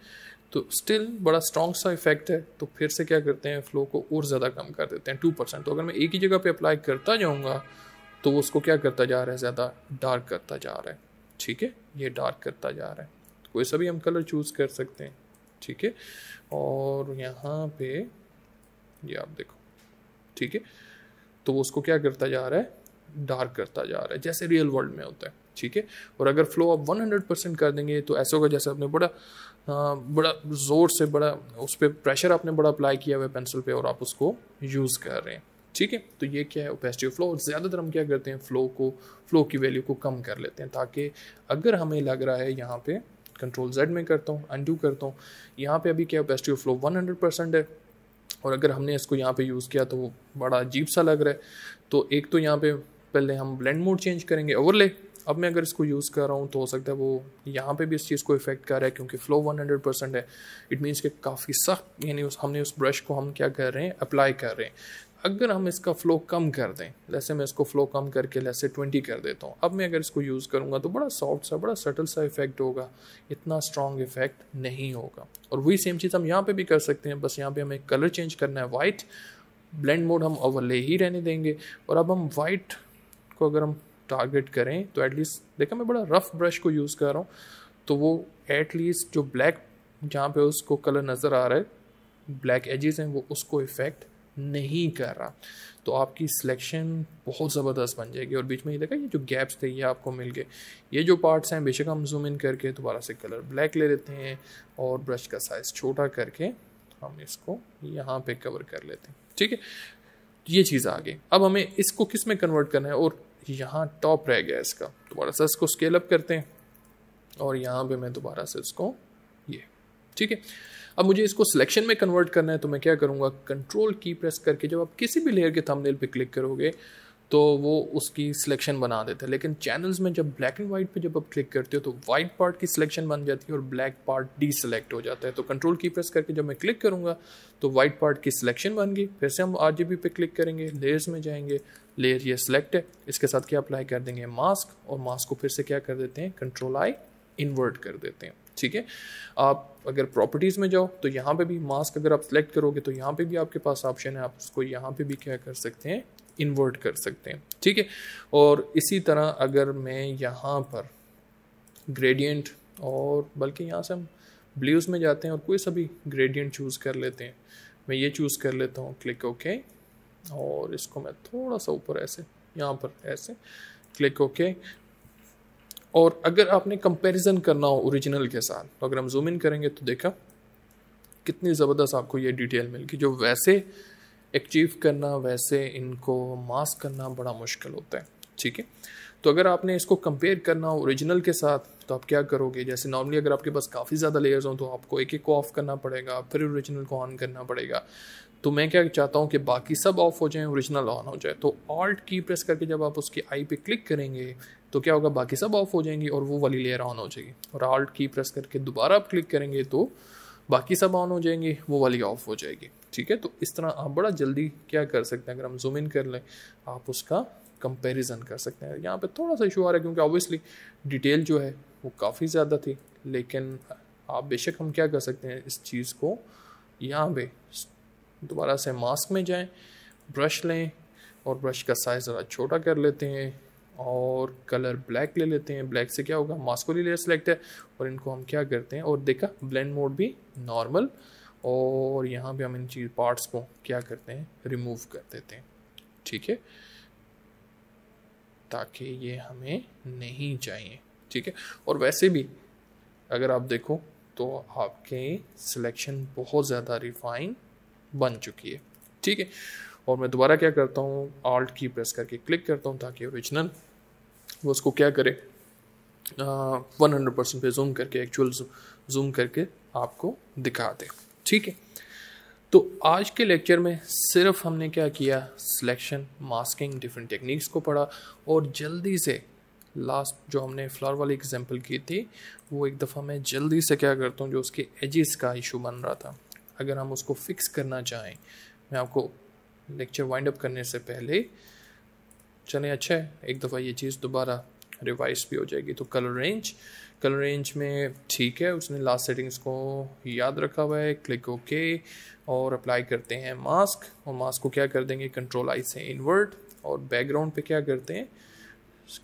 तो स्टिल बड़ा स्ट्रॉन्ग सा इफेक्ट है तो फिर से क्या करते हैं फ्लो को और ज़्यादा कम कर देते हैं टू परसेंट तो अगर मैं एक ही जगह पे अप्लाई करता जाऊँगा तो उसको क्या करता जा रहा है ज़्यादा डार्क करता जा रहा है ठीक है ये डार्क करता जा रहा है कोई सा भी हम कलर चूज़ कर सकते हैं ठीक है और यहाँ पे ये आप देखो ठीक है तो उसको क्या करता जा रहा है डार्क करता जा रहा है जैसे रियल वर्ल्ड में होता है ठीक है और अगर फ्लो आप 100 परसेंट कर देंगे तो ऐसा होगा जैसे आपने बड़ा आ, बड़ा ज़ोर से बड़ा उस पर प्रेशर आपने बड़ा अप्लाई किया हुआ पेंसिल पे और आप उसको यूज़ कर रहे हैं ठीक है तो ये क्या है ओपेसिटी फ्लो और ज़्यादातर हम क्या करते हैं फ्लो को फ्लो की वैल्यू को कम कर लेते हैं ताकि अगर हमें लग रहा है यहाँ पे कंट्रोल जेड में करता हूँ अनडू करता हूँ यहाँ पे अभी क्या ओपेसिटी फ्लो 100 परसेंट है और अगर हमने इसको यहाँ पे यूज़ किया तो वो बड़ा अजीब सा लग रहा है तो एक तो यहाँ पे पहले हम ब्लेंड मोड चेंज करेंगे ओवरले अब मैं अगर इसको यूज़ कर रहा हूँ तो हो सकता है वो यहाँ पे भी इस चीज़ को इफेक्ट कर रहा है क्योंकि फ़्लो 100 परसेंट है इट मीन्स कि काफ़ी सख्त यानी उस हमने उस ब्रश को हम क्या कर रहे हैं अप्लाई कर रहे हैं अगर हम इसका फ़्लो कम कर दें जैसे मैं इसको फ़्लो कम करके लैसे ट्वेंटी कर देता हूँ अब मैं अगर इसको यूज़ करूँगा तो बड़ा सॉफ्ट सा बड़ा सटल सा इफेक्ट होगा इतना स्ट्रॉन्ग इफेक्ट नहीं होगा और वही सेम चीज़ हम यहाँ पर भी कर सकते हैं बस यहाँ पर हमें कलर चेंज करना है वाइट ब्लेंड मोड हम ओवरले ही रहने देंगे और अब हम वाइट को अगर हम टारगेट करें तो एटलीस्ट देखा मैं बड़ा रफ़ ब्रश को यूज़ कर रहा हूँ तो वो एटलीस्ट जो ब्लैक जहाँ पे उसको कलर नज़र आ रहा है ब्लैक एजेस हैं वो उसको इफ़ेक्ट नहीं कर रहा तो आपकी सिलेक्शन बहुत ज़बरदस्त बन जाएगी और बीच में ये देखा ये जो गैप्स थे ये आपको मिल गए ये जो पार्ट्स हैं बेशक हम जूम इन करके दोबारा से कलर ब्लैक ले लेते हैं और ब्रश का साइज़ छोटा करके हम इसको यहाँ पे कवर कर लेते हैं ठीक है ये चीज़ आ गई अब हमें इसको किस में कन्वर्ट करना है और यहाँ टॉप रह गया इसका दोबारा से इसको स्केल अप करते हैं और यहाँ पे मैं दोबारा से इसको ये ठीक है अब मुझे इसको सिलेक्शन में कन्वर्ट करना है तो मैं क्या करूँगा कंट्रोल की प्रेस करके जब आप किसी भी लेयर के थंबनेल पे क्लिक करोगे तो वो उसकी सिलेक्शन बना देते हैं लेकिन चैनल्स में जब ब्लैक एंड वाइट पे जब आप क्लिक करते हो तो वाइट पार्ट की सिलेक्शन बन जाती है और ब्लैक पार्ट डी सेलेक्ट हो जाता है तो कंट्रोल की प्रेस करके जब मैं क्लिक करूँगा तो वाइट पार्ट की सिलेक्शन बन गई फिर से हम आर पे क्लिक करेंगे लेयर्स में जाएंगे लेयर ये सिलेक्ट है इसके साथ क्या अप्लाई कर देंगे मास्क और मास्क को फिर से क्या कर देते हैं कंट्रोल आई इन्वर्ट कर देते हैं ठीक है आप अगर प्रॉपर्टीज़ में जाओ तो यहाँ पे भी मास्क अगर आप सेलेक्ट करोगे तो यहाँ पे भी आपके पास ऑप्शन है आप उसको यहाँ पे भी क्या कर सकते हैं इन्वर्ट कर सकते हैं ठीक है और इसी तरह अगर मैं यहाँ पर ग्रेडियंट और बल्कि यहाँ से हम ब्ल्यूज़ में जाते हैं और कोई सा भी ग्रेडियंट चूज़ कर लेते हैं मैं ये चूज़ कर लेता हूँ क्लिक ओके okay. और इसको मैं थोड़ा सा ऊपर ऐसे यहाँ पर ऐसे क्लिक ओके और अगर आपने कंपैरिजन करना हो ओरिजिनल के साथ तो अगर हम जूम इन करेंगे तो देखा कितनी ज़बरदस्त आपको ये डिटेल मिलगी जो वैसे अचीव करना वैसे इनको मास्क करना बड़ा मुश्किल होता है ठीक है तो अगर आपने इसको कंपेयर करना हो ओरिजिनल के साथ तो आप क्या करोगे जैसे नॉर्मली अगर आपके पास काफ़ी ज़्यादा लेयर्स हों तो आपको एक एक को ऑफ करना पड़ेगा फिर ओरिजिनल को ऑन करना पड़ेगा तो मैं क्या चाहता हूँ कि बाकी सब ऑफ हो जाएं ओरिजिनल ऑन हो जाए तो ऑल्ट की प्रेस करके जब आप उसकी आई पे क्लिक करेंगे तो क्या होगा बाकी सब ऑफ हो जाएंगी और वो वाली लेयर ऑन हो जाएगी और ऑल्ट की प्रेस करके दोबारा आप क्लिक करेंगे तो बाकी सब ऑन हो जाएंगे वो वाली ऑफ हो जाएगी ठीक है तो इस तरह आप बड़ा जल्दी क्या कर सकते हैं अगर हम जूम इन कर लें आप उसका कंपेरिजन कर सकते हैं यहाँ पर थोड़ा सा इशू आ रहा है क्योंकि ऑब्वियसली डिटेल जो है वो काफ़ी ज़्यादा थी लेकिन आप बेशक हम क्या कर सकते हैं इस चीज़ को यहाँ पे दोबारा से मास्क में जाएं ब्रश लें और ब्रश का साइज़ ज़रा छोटा कर लेते हैं और कलर ब्लैक ले लेते हैं ब्लैक से क्या होगा मास्क वाली लेयर सेलेक्ट है और इनको हम क्या करते हैं और देखा ब्लेंड मोड भी नॉर्मल और यहाँ पर हम इन चीज पार्ट्स को क्या करते हैं रिमूव कर देते हैं ठीक है ताकि ये हमें नहीं चाहिए ठीक है और वैसे भी अगर आप देखो तो आपके सिलेक्शन बहुत ज़्यादा रिफाइन बन चुकी है ठीक है और मैं दोबारा क्या करता हूँ ऑल्ट की प्रेस करके क्लिक करता हूँ ताकि ओरिजिनल वो उसको क्या करे वन हंड्रेड परसेंट पे जूम करके एक्चुअल जूम करके आपको दिखा दे ठीक है तो आज के लेक्चर में सिर्फ हमने क्या किया सिलेक्शन मास्किंग डिफरेंट टेक्निक्स को पढ़ा और जल्दी से लास्ट जो हमने फ्लावर वाली एग्जांपल की थी वो एक दफ़ा मैं जल्दी से क्या करता हूँ जो उसके एजिस का इशू बन रहा था अगर हम उसको फिक्स करना चाहें मैं आपको लेक्चर वाइंड अप करने से पहले चले अच्छा है एक दफ़ा ये चीज़ दोबारा रिवाइज भी हो जाएगी तो कलर रेंज कलर रेंज में ठीक है उसने लास्ट सेटिंग्स को याद रखा हुआ है क्लिक ओके और अप्लाई करते हैं मास्क और मास्क को क्या कर देंगे कंट्रोल आई से इन्वर्ट और बैकग्राउंड पे क्या करते हैं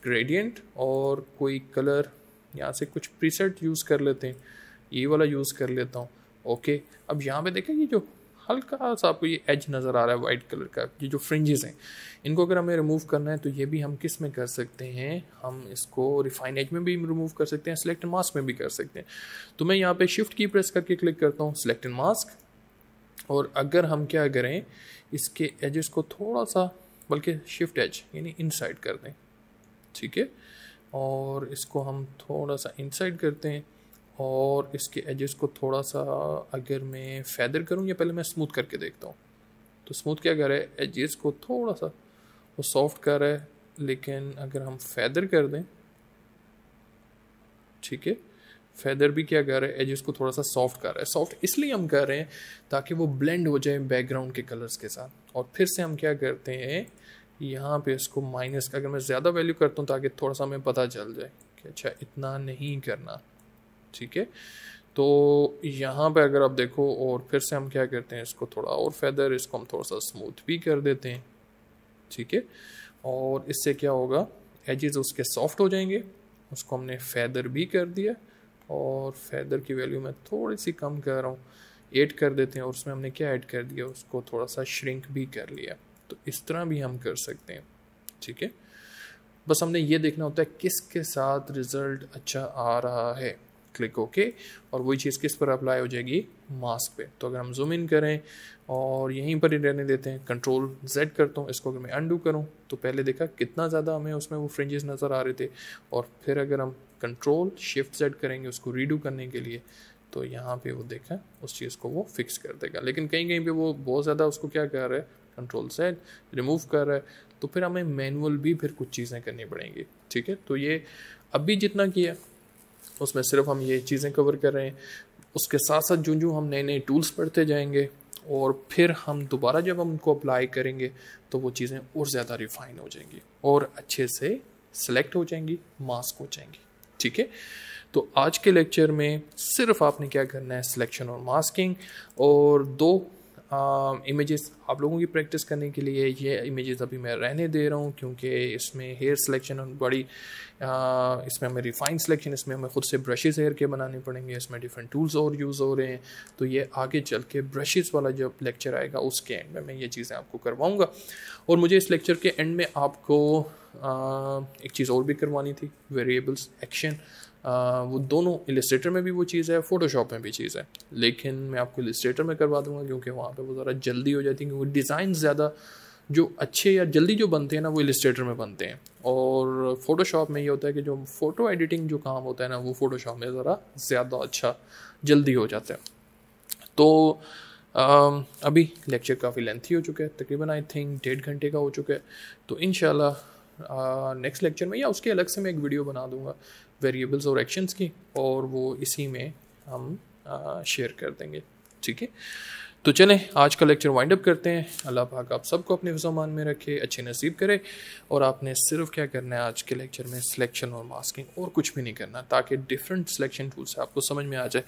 ग्रेडियंट और कोई कलर यहाँ से कुछ प्रीसेट यूज़ कर लेते हैं ये वाला यूज़ कर लेता हूँ ओके अब यहाँ पे देखें ये जो हल्का सा आपको ये एज नज़र आ रहा है वाइट कलर का ये जो फ्रिंजेस हैं इनको अगर हमें रिमूव करना है तो ये भी हम किस में कर सकते हैं हम इसको रिफाइन एज में भी रिमूव कर सकते हैं सिलेक्ट मास्क में भी कर सकते हैं तो मैं यहाँ पे शिफ्ट की प्रेस करके क्लिक करता हूँ सिलेक्ट मास्क और अगर हम क्या करें इसके एजेस को थोड़ा सा बल्कि शिफ्ट एज यानी इनसाइड कर दें ठीक है और इसको हम थोड़ा सा इनसाइड करते हैं और इसके एजेस को थोड़ा सा अगर मैं फैदर करूँ या पहले मैं स्मूथ करके देखता हूँ तो स्मूथ क्या कर रहा है एजेस को थोड़ा सा वो सॉफ्ट कर रहा है लेकिन अगर हम फैदर कर दें ठीक है फैदर भी क्या कर रहा है एजेस को थोड़ा सा सॉफ्ट कर रहा है सॉफ्ट इसलिए हम कर रहे हैं ताकि वो ब्लेंड हो जाए बैकग्राउंड के कलर्स के साथ और फिर से हम क्या करते हैं यहाँ पे इसको माइनस का अगर मैं ज़्यादा वैल्यू करता हूँ ताकि थोड़ा सा हमें पता चल जाए कि अच्छा इतना नहीं करना ठीक है तो यहाँ पर अगर आप देखो और फिर से हम क्या करते हैं इसको थोड़ा और फैदर इसको हम थोड़ा सा स्मूथ भी कर देते हैं ठीक है और इससे क्या होगा एजेस उसके सॉफ्ट हो जाएंगे उसको हमने फैदर भी कर दिया और फैदर की वैल्यू मैं थोड़ी सी कम कर रहा हूँ ऐड कर देते हैं और उसमें हमने क्या ऐड कर दिया उसको थोड़ा सा श्रिंक भी कर लिया तो इस तरह भी हम कर सकते हैं ठीक है बस हमने ये देखना होता है किसके साथ रिज़ल्ट अच्छा आ रहा है क्लिक ओके और वही चीज़ किस पर अप्लाई हो जाएगी मास्क पे तो अगर हम जूम इन करें और यहीं पर ही रहने देते हैं कंट्रोल जेड करता हूँ इसको अगर मैं अनडू करूँ तो पहले देखा कितना ज़्यादा हमें उसमें वो फ्रिंजेस नज़र आ रहे थे और फिर अगर हम कंट्रोल शिफ्ट जेड करेंगे उसको रीडू करने के लिए तो यहाँ पे वो देखें उस चीज़ को वो फिक्स कर देगा लेकिन कहीं कहीं पे वो बहुत ज़्यादा उसको क्या कर रहा है कंट्रोल सेट रिमूव कर रहा है तो फिर हमें मैनुअल भी फिर कुछ चीज़ें करनी पड़ेंगी ठीक है तो ये अभी जितना किया उसमें सिर्फ हम ये चीज़ें कवर कर रहे हैं उसके साथ साथ जो जो हम नए नए टूल्स पढ़ते जाएंगे और फिर हम दोबारा जब हम उनको अप्लाई करेंगे तो वो चीज़ें और ज़्यादा रिफाइन हो जाएंगी और अच्छे से सेलेक्ट हो जाएंगी मास्क हो जाएंगी ठीक है तो आज के लेक्चर में सिर्फ आपने क्या करना है सिलेक्शन और मास्किंग और दो इमेजेस um, आप लोगों की प्रैक्टिस करने के लिए ये इमेजेस अभी मैं रहने दे रहा हूँ क्योंकि इसमें हेयर सिलेक्शन बड़ी आ, इसमें हमें रिफाइन सिलेक्शन इसमें हमें ख़ुद से ब्रशेज़ हेयर के बनाने पड़ेंगे इसमें डिफरेंट टूल्स और यूज़ हो रहे हैं तो ये आगे चल के ब्रशेज़ वाला जब लेक्चर आएगा उसके एंड में मैं ये चीज़ें आपको करवाऊँगा और मुझे इस लेक्चर के एंड में आपको आ, uh, एक चीज़ और भी करवानी थी वेरिएबल्स एक्शन वो दोनों इलिस्ट्रेटर में भी वो चीज़ है फोटोशॉप में भी चीज़ है लेकिन मैं आपको इलिस्ट्रेटर में करवा दूंगा क्योंकि वहाँ पर वो ज़रा जल्दी हो जाती है क्योंकि डिज़ाइन ज़्यादा जो अच्छे या जल्दी जो बनते हैं ना वो इलिस्ट्रेटर में बनते हैं और फोटोशॉप में ये होता है कि जो फ़ोटो एडिटिंग जो काम होता है ना वो फ़ोटोशॉप में ज़रा ज़्यादा अच्छा जल्दी हो जाता है तो आ, अभी लेक्चर काफ़ी लेंथी हो चुका है तकरीबन आई थिंक डेढ़ घंटे का हो चुका है तो इन नेक्स्ट लेक्चर में या उसके अलग से मैं एक वीडियो बना दूंगा वेरिएबल्स और एक्शंस की और वो इसी में हम शेयर कर देंगे ठीक है तो चलें आज का लेक्चर वाइंड अप करते हैं अल्लाह पाक आप सबको अपने जमान में रखे अच्छे नसीब करे और आपने सिर्फ क्या करना है आज के लेक्चर में सिलेक्शन और मास्किंग और कुछ भी नहीं करना ताकि डिफरेंट सिलेक्शन टूल से आपको समझ में आ जाए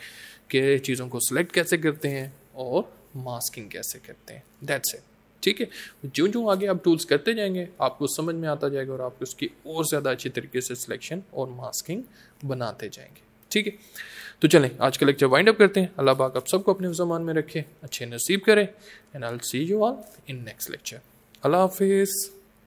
कि चीज़ों को सिलेक्ट कैसे करते हैं और मास्किंग कैसे करते हैं दैट्स इट ठीक है जो जो आगे आप टूल्स करते जाएंगे आपको समझ में आता जाएगा और आप उसकी और ज़्यादा अच्छी तरीके से सिलेक्शन और मास्किंग बनाते जाएंगे ठीक है तो चलें आज का लेक्चर वाइंड अप करते हैं अल्लाह पाक आप सबको अपने जमान में रखें अच्छे नसीब करें and I see you all in next lecture अल्लाह हाफिज़